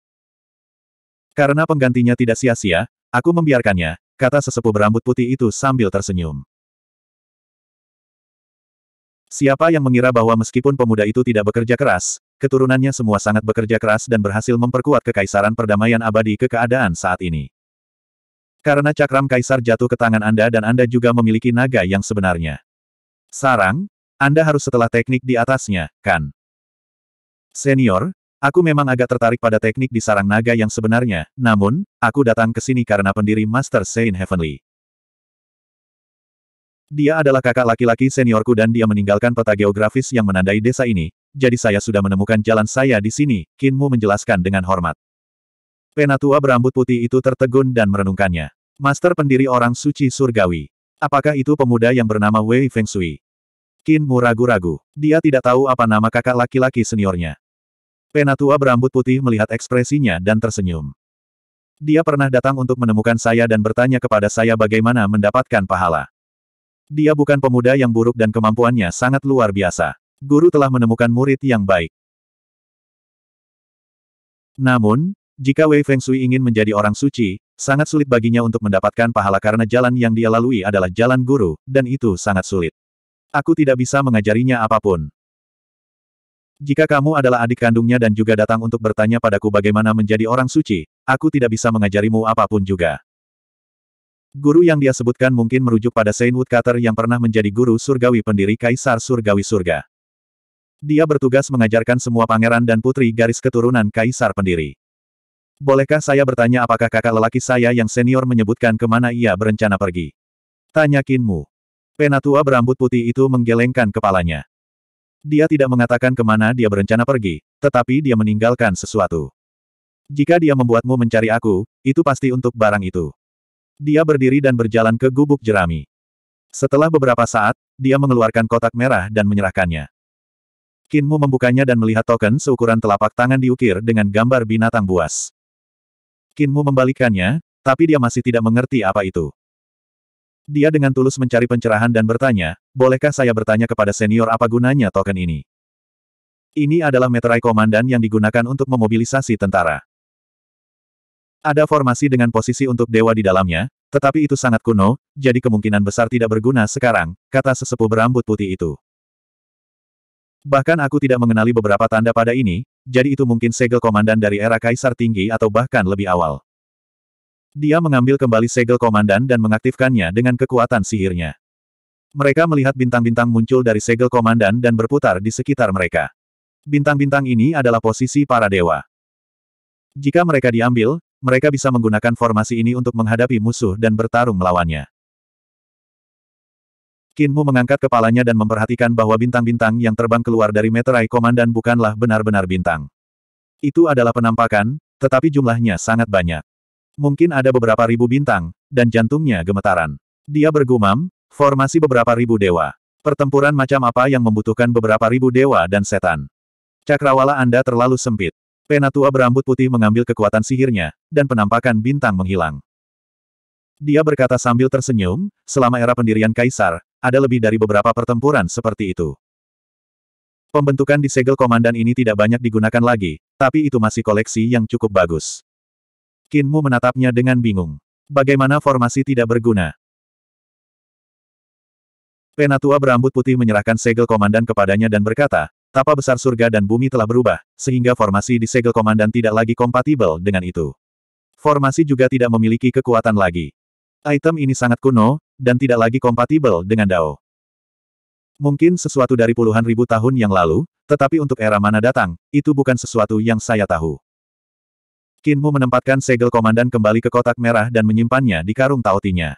Karena penggantinya tidak sia-sia, aku membiarkannya, kata sesepuh berambut putih itu sambil tersenyum. Siapa yang mengira bahwa meskipun pemuda itu tidak bekerja keras, keturunannya semua sangat bekerja keras dan berhasil memperkuat kekaisaran perdamaian abadi ke keadaan saat ini. Karena cakram kaisar jatuh ke tangan Anda dan Anda juga memiliki naga yang sebenarnya. Sarang, anda harus setelah teknik di atasnya, kan? Senior, aku memang agak tertarik pada teknik di sarang naga yang sebenarnya, namun, aku datang ke sini karena pendiri Master Saint Heavenly. Dia adalah kakak laki-laki seniorku dan dia meninggalkan peta geografis yang menandai desa ini, jadi saya sudah menemukan jalan saya di sini, Kinmu menjelaskan dengan hormat. Penatua berambut putih itu tertegun dan merenungkannya. Master pendiri orang suci surgawi. Apakah itu pemuda yang bernama Wei Feng Shui? Kinmu ragu-ragu. Dia tidak tahu apa nama kakak laki-laki seniornya. Penatua berambut putih melihat ekspresinya dan tersenyum. Dia pernah datang untuk menemukan saya dan bertanya kepada saya bagaimana mendapatkan pahala. Dia bukan pemuda yang buruk dan kemampuannya sangat luar biasa. Guru telah menemukan murid yang baik. Namun, jika Wei Feng Shui ingin menjadi orang suci, sangat sulit baginya untuk mendapatkan pahala karena jalan yang dia lalui adalah jalan guru, dan itu sangat sulit. Aku tidak bisa mengajarinya apapun. Jika kamu adalah adik kandungnya dan juga datang untuk bertanya padaku bagaimana menjadi orang suci, aku tidak bisa mengajarimu apapun juga. Guru yang dia sebutkan mungkin merujuk pada Saint Woodcutter yang pernah menjadi guru surgawi pendiri Kaisar Surgawi Surga. Dia bertugas mengajarkan semua pangeran dan putri garis keturunan Kaisar pendiri. Bolehkah saya bertanya apakah kakak lelaki saya yang senior menyebutkan kemana ia berencana pergi? Tanyakinmu. Penatua berambut putih itu menggelengkan kepalanya. Dia tidak mengatakan kemana dia berencana pergi, tetapi dia meninggalkan sesuatu. Jika dia membuatmu mencari aku, itu pasti untuk barang itu. Dia berdiri dan berjalan ke gubuk jerami. Setelah beberapa saat, dia mengeluarkan kotak merah dan menyerahkannya. Kinmu membukanya dan melihat token seukuran telapak tangan diukir dengan gambar binatang buas. Kinmu membalikkannya, tapi dia masih tidak mengerti apa itu. Dia dengan tulus mencari pencerahan dan bertanya, bolehkah saya bertanya kepada senior apa gunanya token ini? Ini adalah meterai komandan yang digunakan untuk memobilisasi tentara. Ada formasi dengan posisi untuk dewa di dalamnya, tetapi itu sangat kuno, jadi kemungkinan besar tidak berguna sekarang, kata sesepuh berambut putih itu. Bahkan aku tidak mengenali beberapa tanda pada ini, jadi itu mungkin segel komandan dari era kaisar tinggi atau bahkan lebih awal. Dia mengambil kembali segel komandan dan mengaktifkannya dengan kekuatan sihirnya. Mereka melihat bintang-bintang muncul dari segel komandan dan berputar di sekitar mereka. Bintang-bintang ini adalah posisi para dewa. Jika mereka diambil, mereka bisa menggunakan formasi ini untuk menghadapi musuh dan bertarung melawannya. Kinmu mengangkat kepalanya dan memperhatikan bahwa bintang-bintang yang terbang keluar dari meterai komandan bukanlah benar-benar bintang. Itu adalah penampakan, tetapi jumlahnya sangat banyak. Mungkin ada beberapa ribu bintang, dan jantungnya gemetaran. Dia bergumam, formasi beberapa ribu dewa. Pertempuran macam apa yang membutuhkan beberapa ribu dewa dan setan. Cakrawala Anda terlalu sempit. Penatua berambut putih mengambil kekuatan sihirnya, dan penampakan bintang menghilang. Dia berkata sambil tersenyum, selama era pendirian Kaisar, ada lebih dari beberapa pertempuran seperti itu. Pembentukan di segel komandan ini tidak banyak digunakan lagi, tapi itu masih koleksi yang cukup bagus. Kinmu menatapnya dengan bingung. Bagaimana formasi tidak berguna? Penatua berambut putih menyerahkan segel komandan kepadanya dan berkata, tapa besar surga dan bumi telah berubah, sehingga formasi di segel komandan tidak lagi kompatibel dengan itu. Formasi juga tidak memiliki kekuatan lagi. Item ini sangat kuno, dan tidak lagi kompatibel dengan Dao. Mungkin sesuatu dari puluhan ribu tahun yang lalu, tetapi untuk era mana datang, itu bukan sesuatu yang saya tahu. Kinmu menempatkan segel komandan kembali ke kotak merah dan menyimpannya di karung tautinya.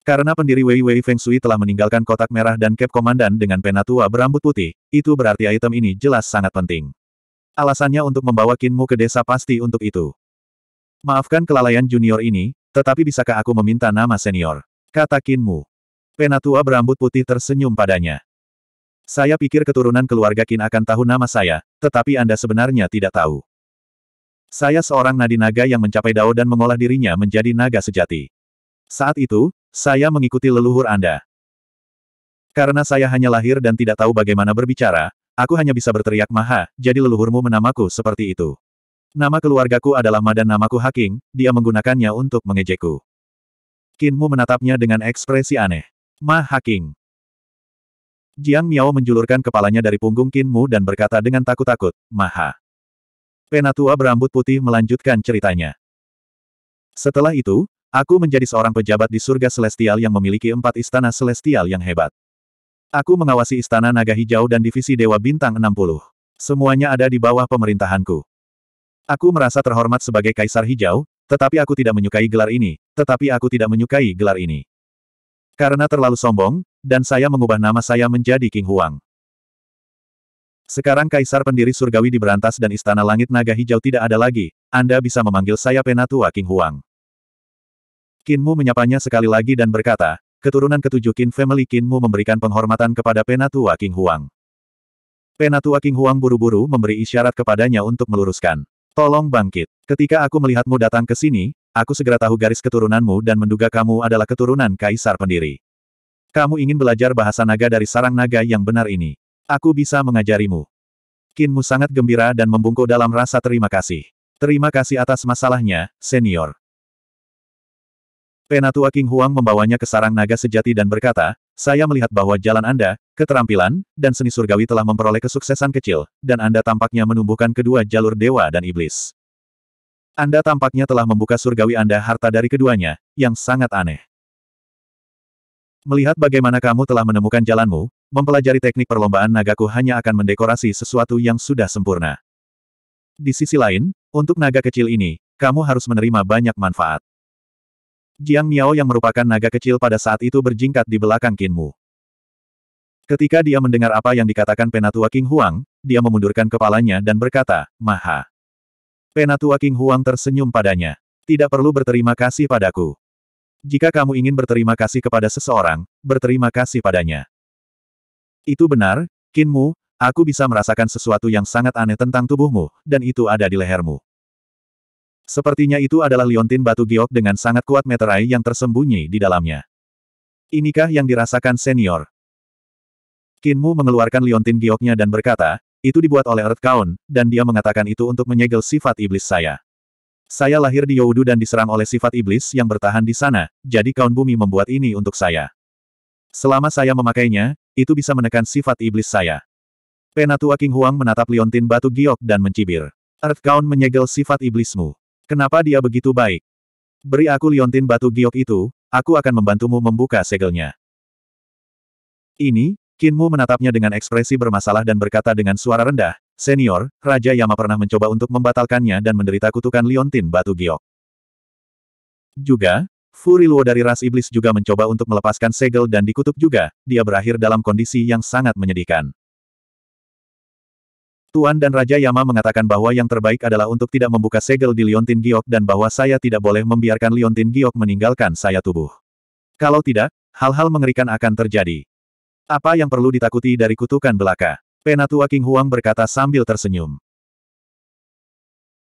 Karena pendiri Wei Wei Feng Shui telah meninggalkan kotak merah dan cap komandan dengan penatua berambut putih, itu berarti item ini jelas sangat penting. Alasannya untuk membawa Kinmu ke desa pasti untuk itu. Maafkan kelalaian junior ini, tetapi bisakah aku meminta nama senior? Kata Kinmu. Penatua berambut putih tersenyum padanya. Saya pikir keturunan keluarga Kin akan tahu nama saya, tetapi Anda sebenarnya tidak tahu. Saya seorang nadi naga yang mencapai dao dan mengolah dirinya menjadi naga sejati. Saat itu, saya mengikuti leluhur Anda. Karena saya hanya lahir dan tidak tahu bagaimana berbicara, aku hanya bisa berteriak maha, jadi leluhurmu menamaku seperti itu. Nama keluargaku adalah Madan. dan namaku Haking, dia menggunakannya untuk mengejekku. Kinmu menatapnya dengan ekspresi aneh. Ma Haking. Jiang Miao menjulurkan kepalanya dari punggung Kinmu dan berkata dengan takut-takut, Maha. Penatua berambut putih melanjutkan ceritanya. Setelah itu, aku menjadi seorang pejabat di surga celestial yang memiliki empat istana celestial yang hebat. Aku mengawasi istana naga hijau dan divisi Dewa Bintang 60. Semuanya ada di bawah pemerintahanku. Aku merasa terhormat sebagai Kaisar Hijau, tetapi aku tidak menyukai gelar ini, tetapi aku tidak menyukai gelar ini. Karena terlalu sombong, dan saya mengubah nama saya menjadi King Huang. Sekarang kaisar pendiri surgawi diberantas dan istana langit naga hijau tidak ada lagi, Anda bisa memanggil saya Penatua King Huang. Kinmu menyapanya sekali lagi dan berkata, keturunan ketujuh Qin Family Mu memberikan penghormatan kepada Penatua King Huang. Penatua King Huang buru-buru memberi isyarat kepadanya untuk meluruskan. Tolong bangkit. Ketika aku melihatmu datang ke sini, aku segera tahu garis keturunanmu dan menduga kamu adalah keturunan kaisar pendiri. Kamu ingin belajar bahasa naga dari sarang naga yang benar ini. Aku bisa mengajarimu. Kinmu sangat gembira dan membungkuk dalam rasa terima kasih. Terima kasih atas masalahnya, senior. Penatua King Huang membawanya ke sarang naga sejati dan berkata, saya melihat bahwa jalan Anda, keterampilan, dan seni surgawi telah memperoleh kesuksesan kecil, dan Anda tampaknya menumbuhkan kedua jalur dewa dan iblis. Anda tampaknya telah membuka surgawi Anda harta dari keduanya, yang sangat aneh. Melihat bagaimana kamu telah menemukan jalanmu, Mempelajari teknik perlombaan Nagaku hanya akan mendekorasi sesuatu yang sudah sempurna. Di sisi lain, untuk naga kecil ini, kamu harus menerima banyak manfaat. Jiang Miao yang merupakan naga kecil pada saat itu berjingkat di belakang Kinmu. Ketika dia mendengar apa yang dikatakan Penatua King Huang, dia memundurkan kepalanya dan berkata, Maha. Penatua King Huang tersenyum padanya. Tidak perlu berterima kasih padaku. Jika kamu ingin berterima kasih kepada seseorang, berterima kasih padanya. Itu benar, Kinmu, aku bisa merasakan sesuatu yang sangat aneh tentang tubuhmu, dan itu ada di lehermu. Sepertinya itu adalah liontin batu giok dengan sangat kuat meterai yang tersembunyi di dalamnya. Inikah yang dirasakan senior? Kinmu mengeluarkan liontin gioknya dan berkata, itu dibuat oleh Earth Kaun, dan dia mengatakan itu untuk menyegel sifat iblis saya. Saya lahir di Yowdu dan diserang oleh sifat iblis yang bertahan di sana, jadi Kaun Bumi membuat ini untuk saya. Selama saya memakainya, itu bisa menekan sifat iblis saya. Penatua King Huang menatap liontin batu giok dan mencibir. Earth Earthcount menyegel sifat iblismu. Kenapa dia begitu baik? Beri aku liontin batu giok itu, aku akan membantumu membuka segelnya. Ini, Kinmu menatapnya dengan ekspresi bermasalah dan berkata dengan suara rendah, Senior, Raja Yama pernah mencoba untuk membatalkannya dan menderita kutukan liontin batu giok. Juga, Furiluo dari ras iblis juga mencoba untuk melepaskan segel dan dikutuk juga, dia berakhir dalam kondisi yang sangat menyedihkan. Tuan dan Raja Yama mengatakan bahwa yang terbaik adalah untuk tidak membuka segel di Liontin Giok dan bahwa saya tidak boleh membiarkan Liontin Giok meninggalkan saya tubuh. Kalau tidak, hal-hal mengerikan akan terjadi. Apa yang perlu ditakuti dari kutukan belaka? Penatua King Huang berkata sambil tersenyum.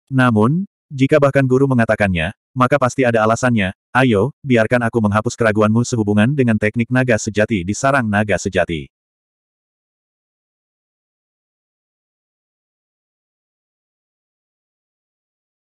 Namun, jika bahkan guru mengatakannya, maka pasti ada alasannya, ayo, biarkan aku menghapus keraguanmu sehubungan dengan teknik naga sejati di sarang naga sejati.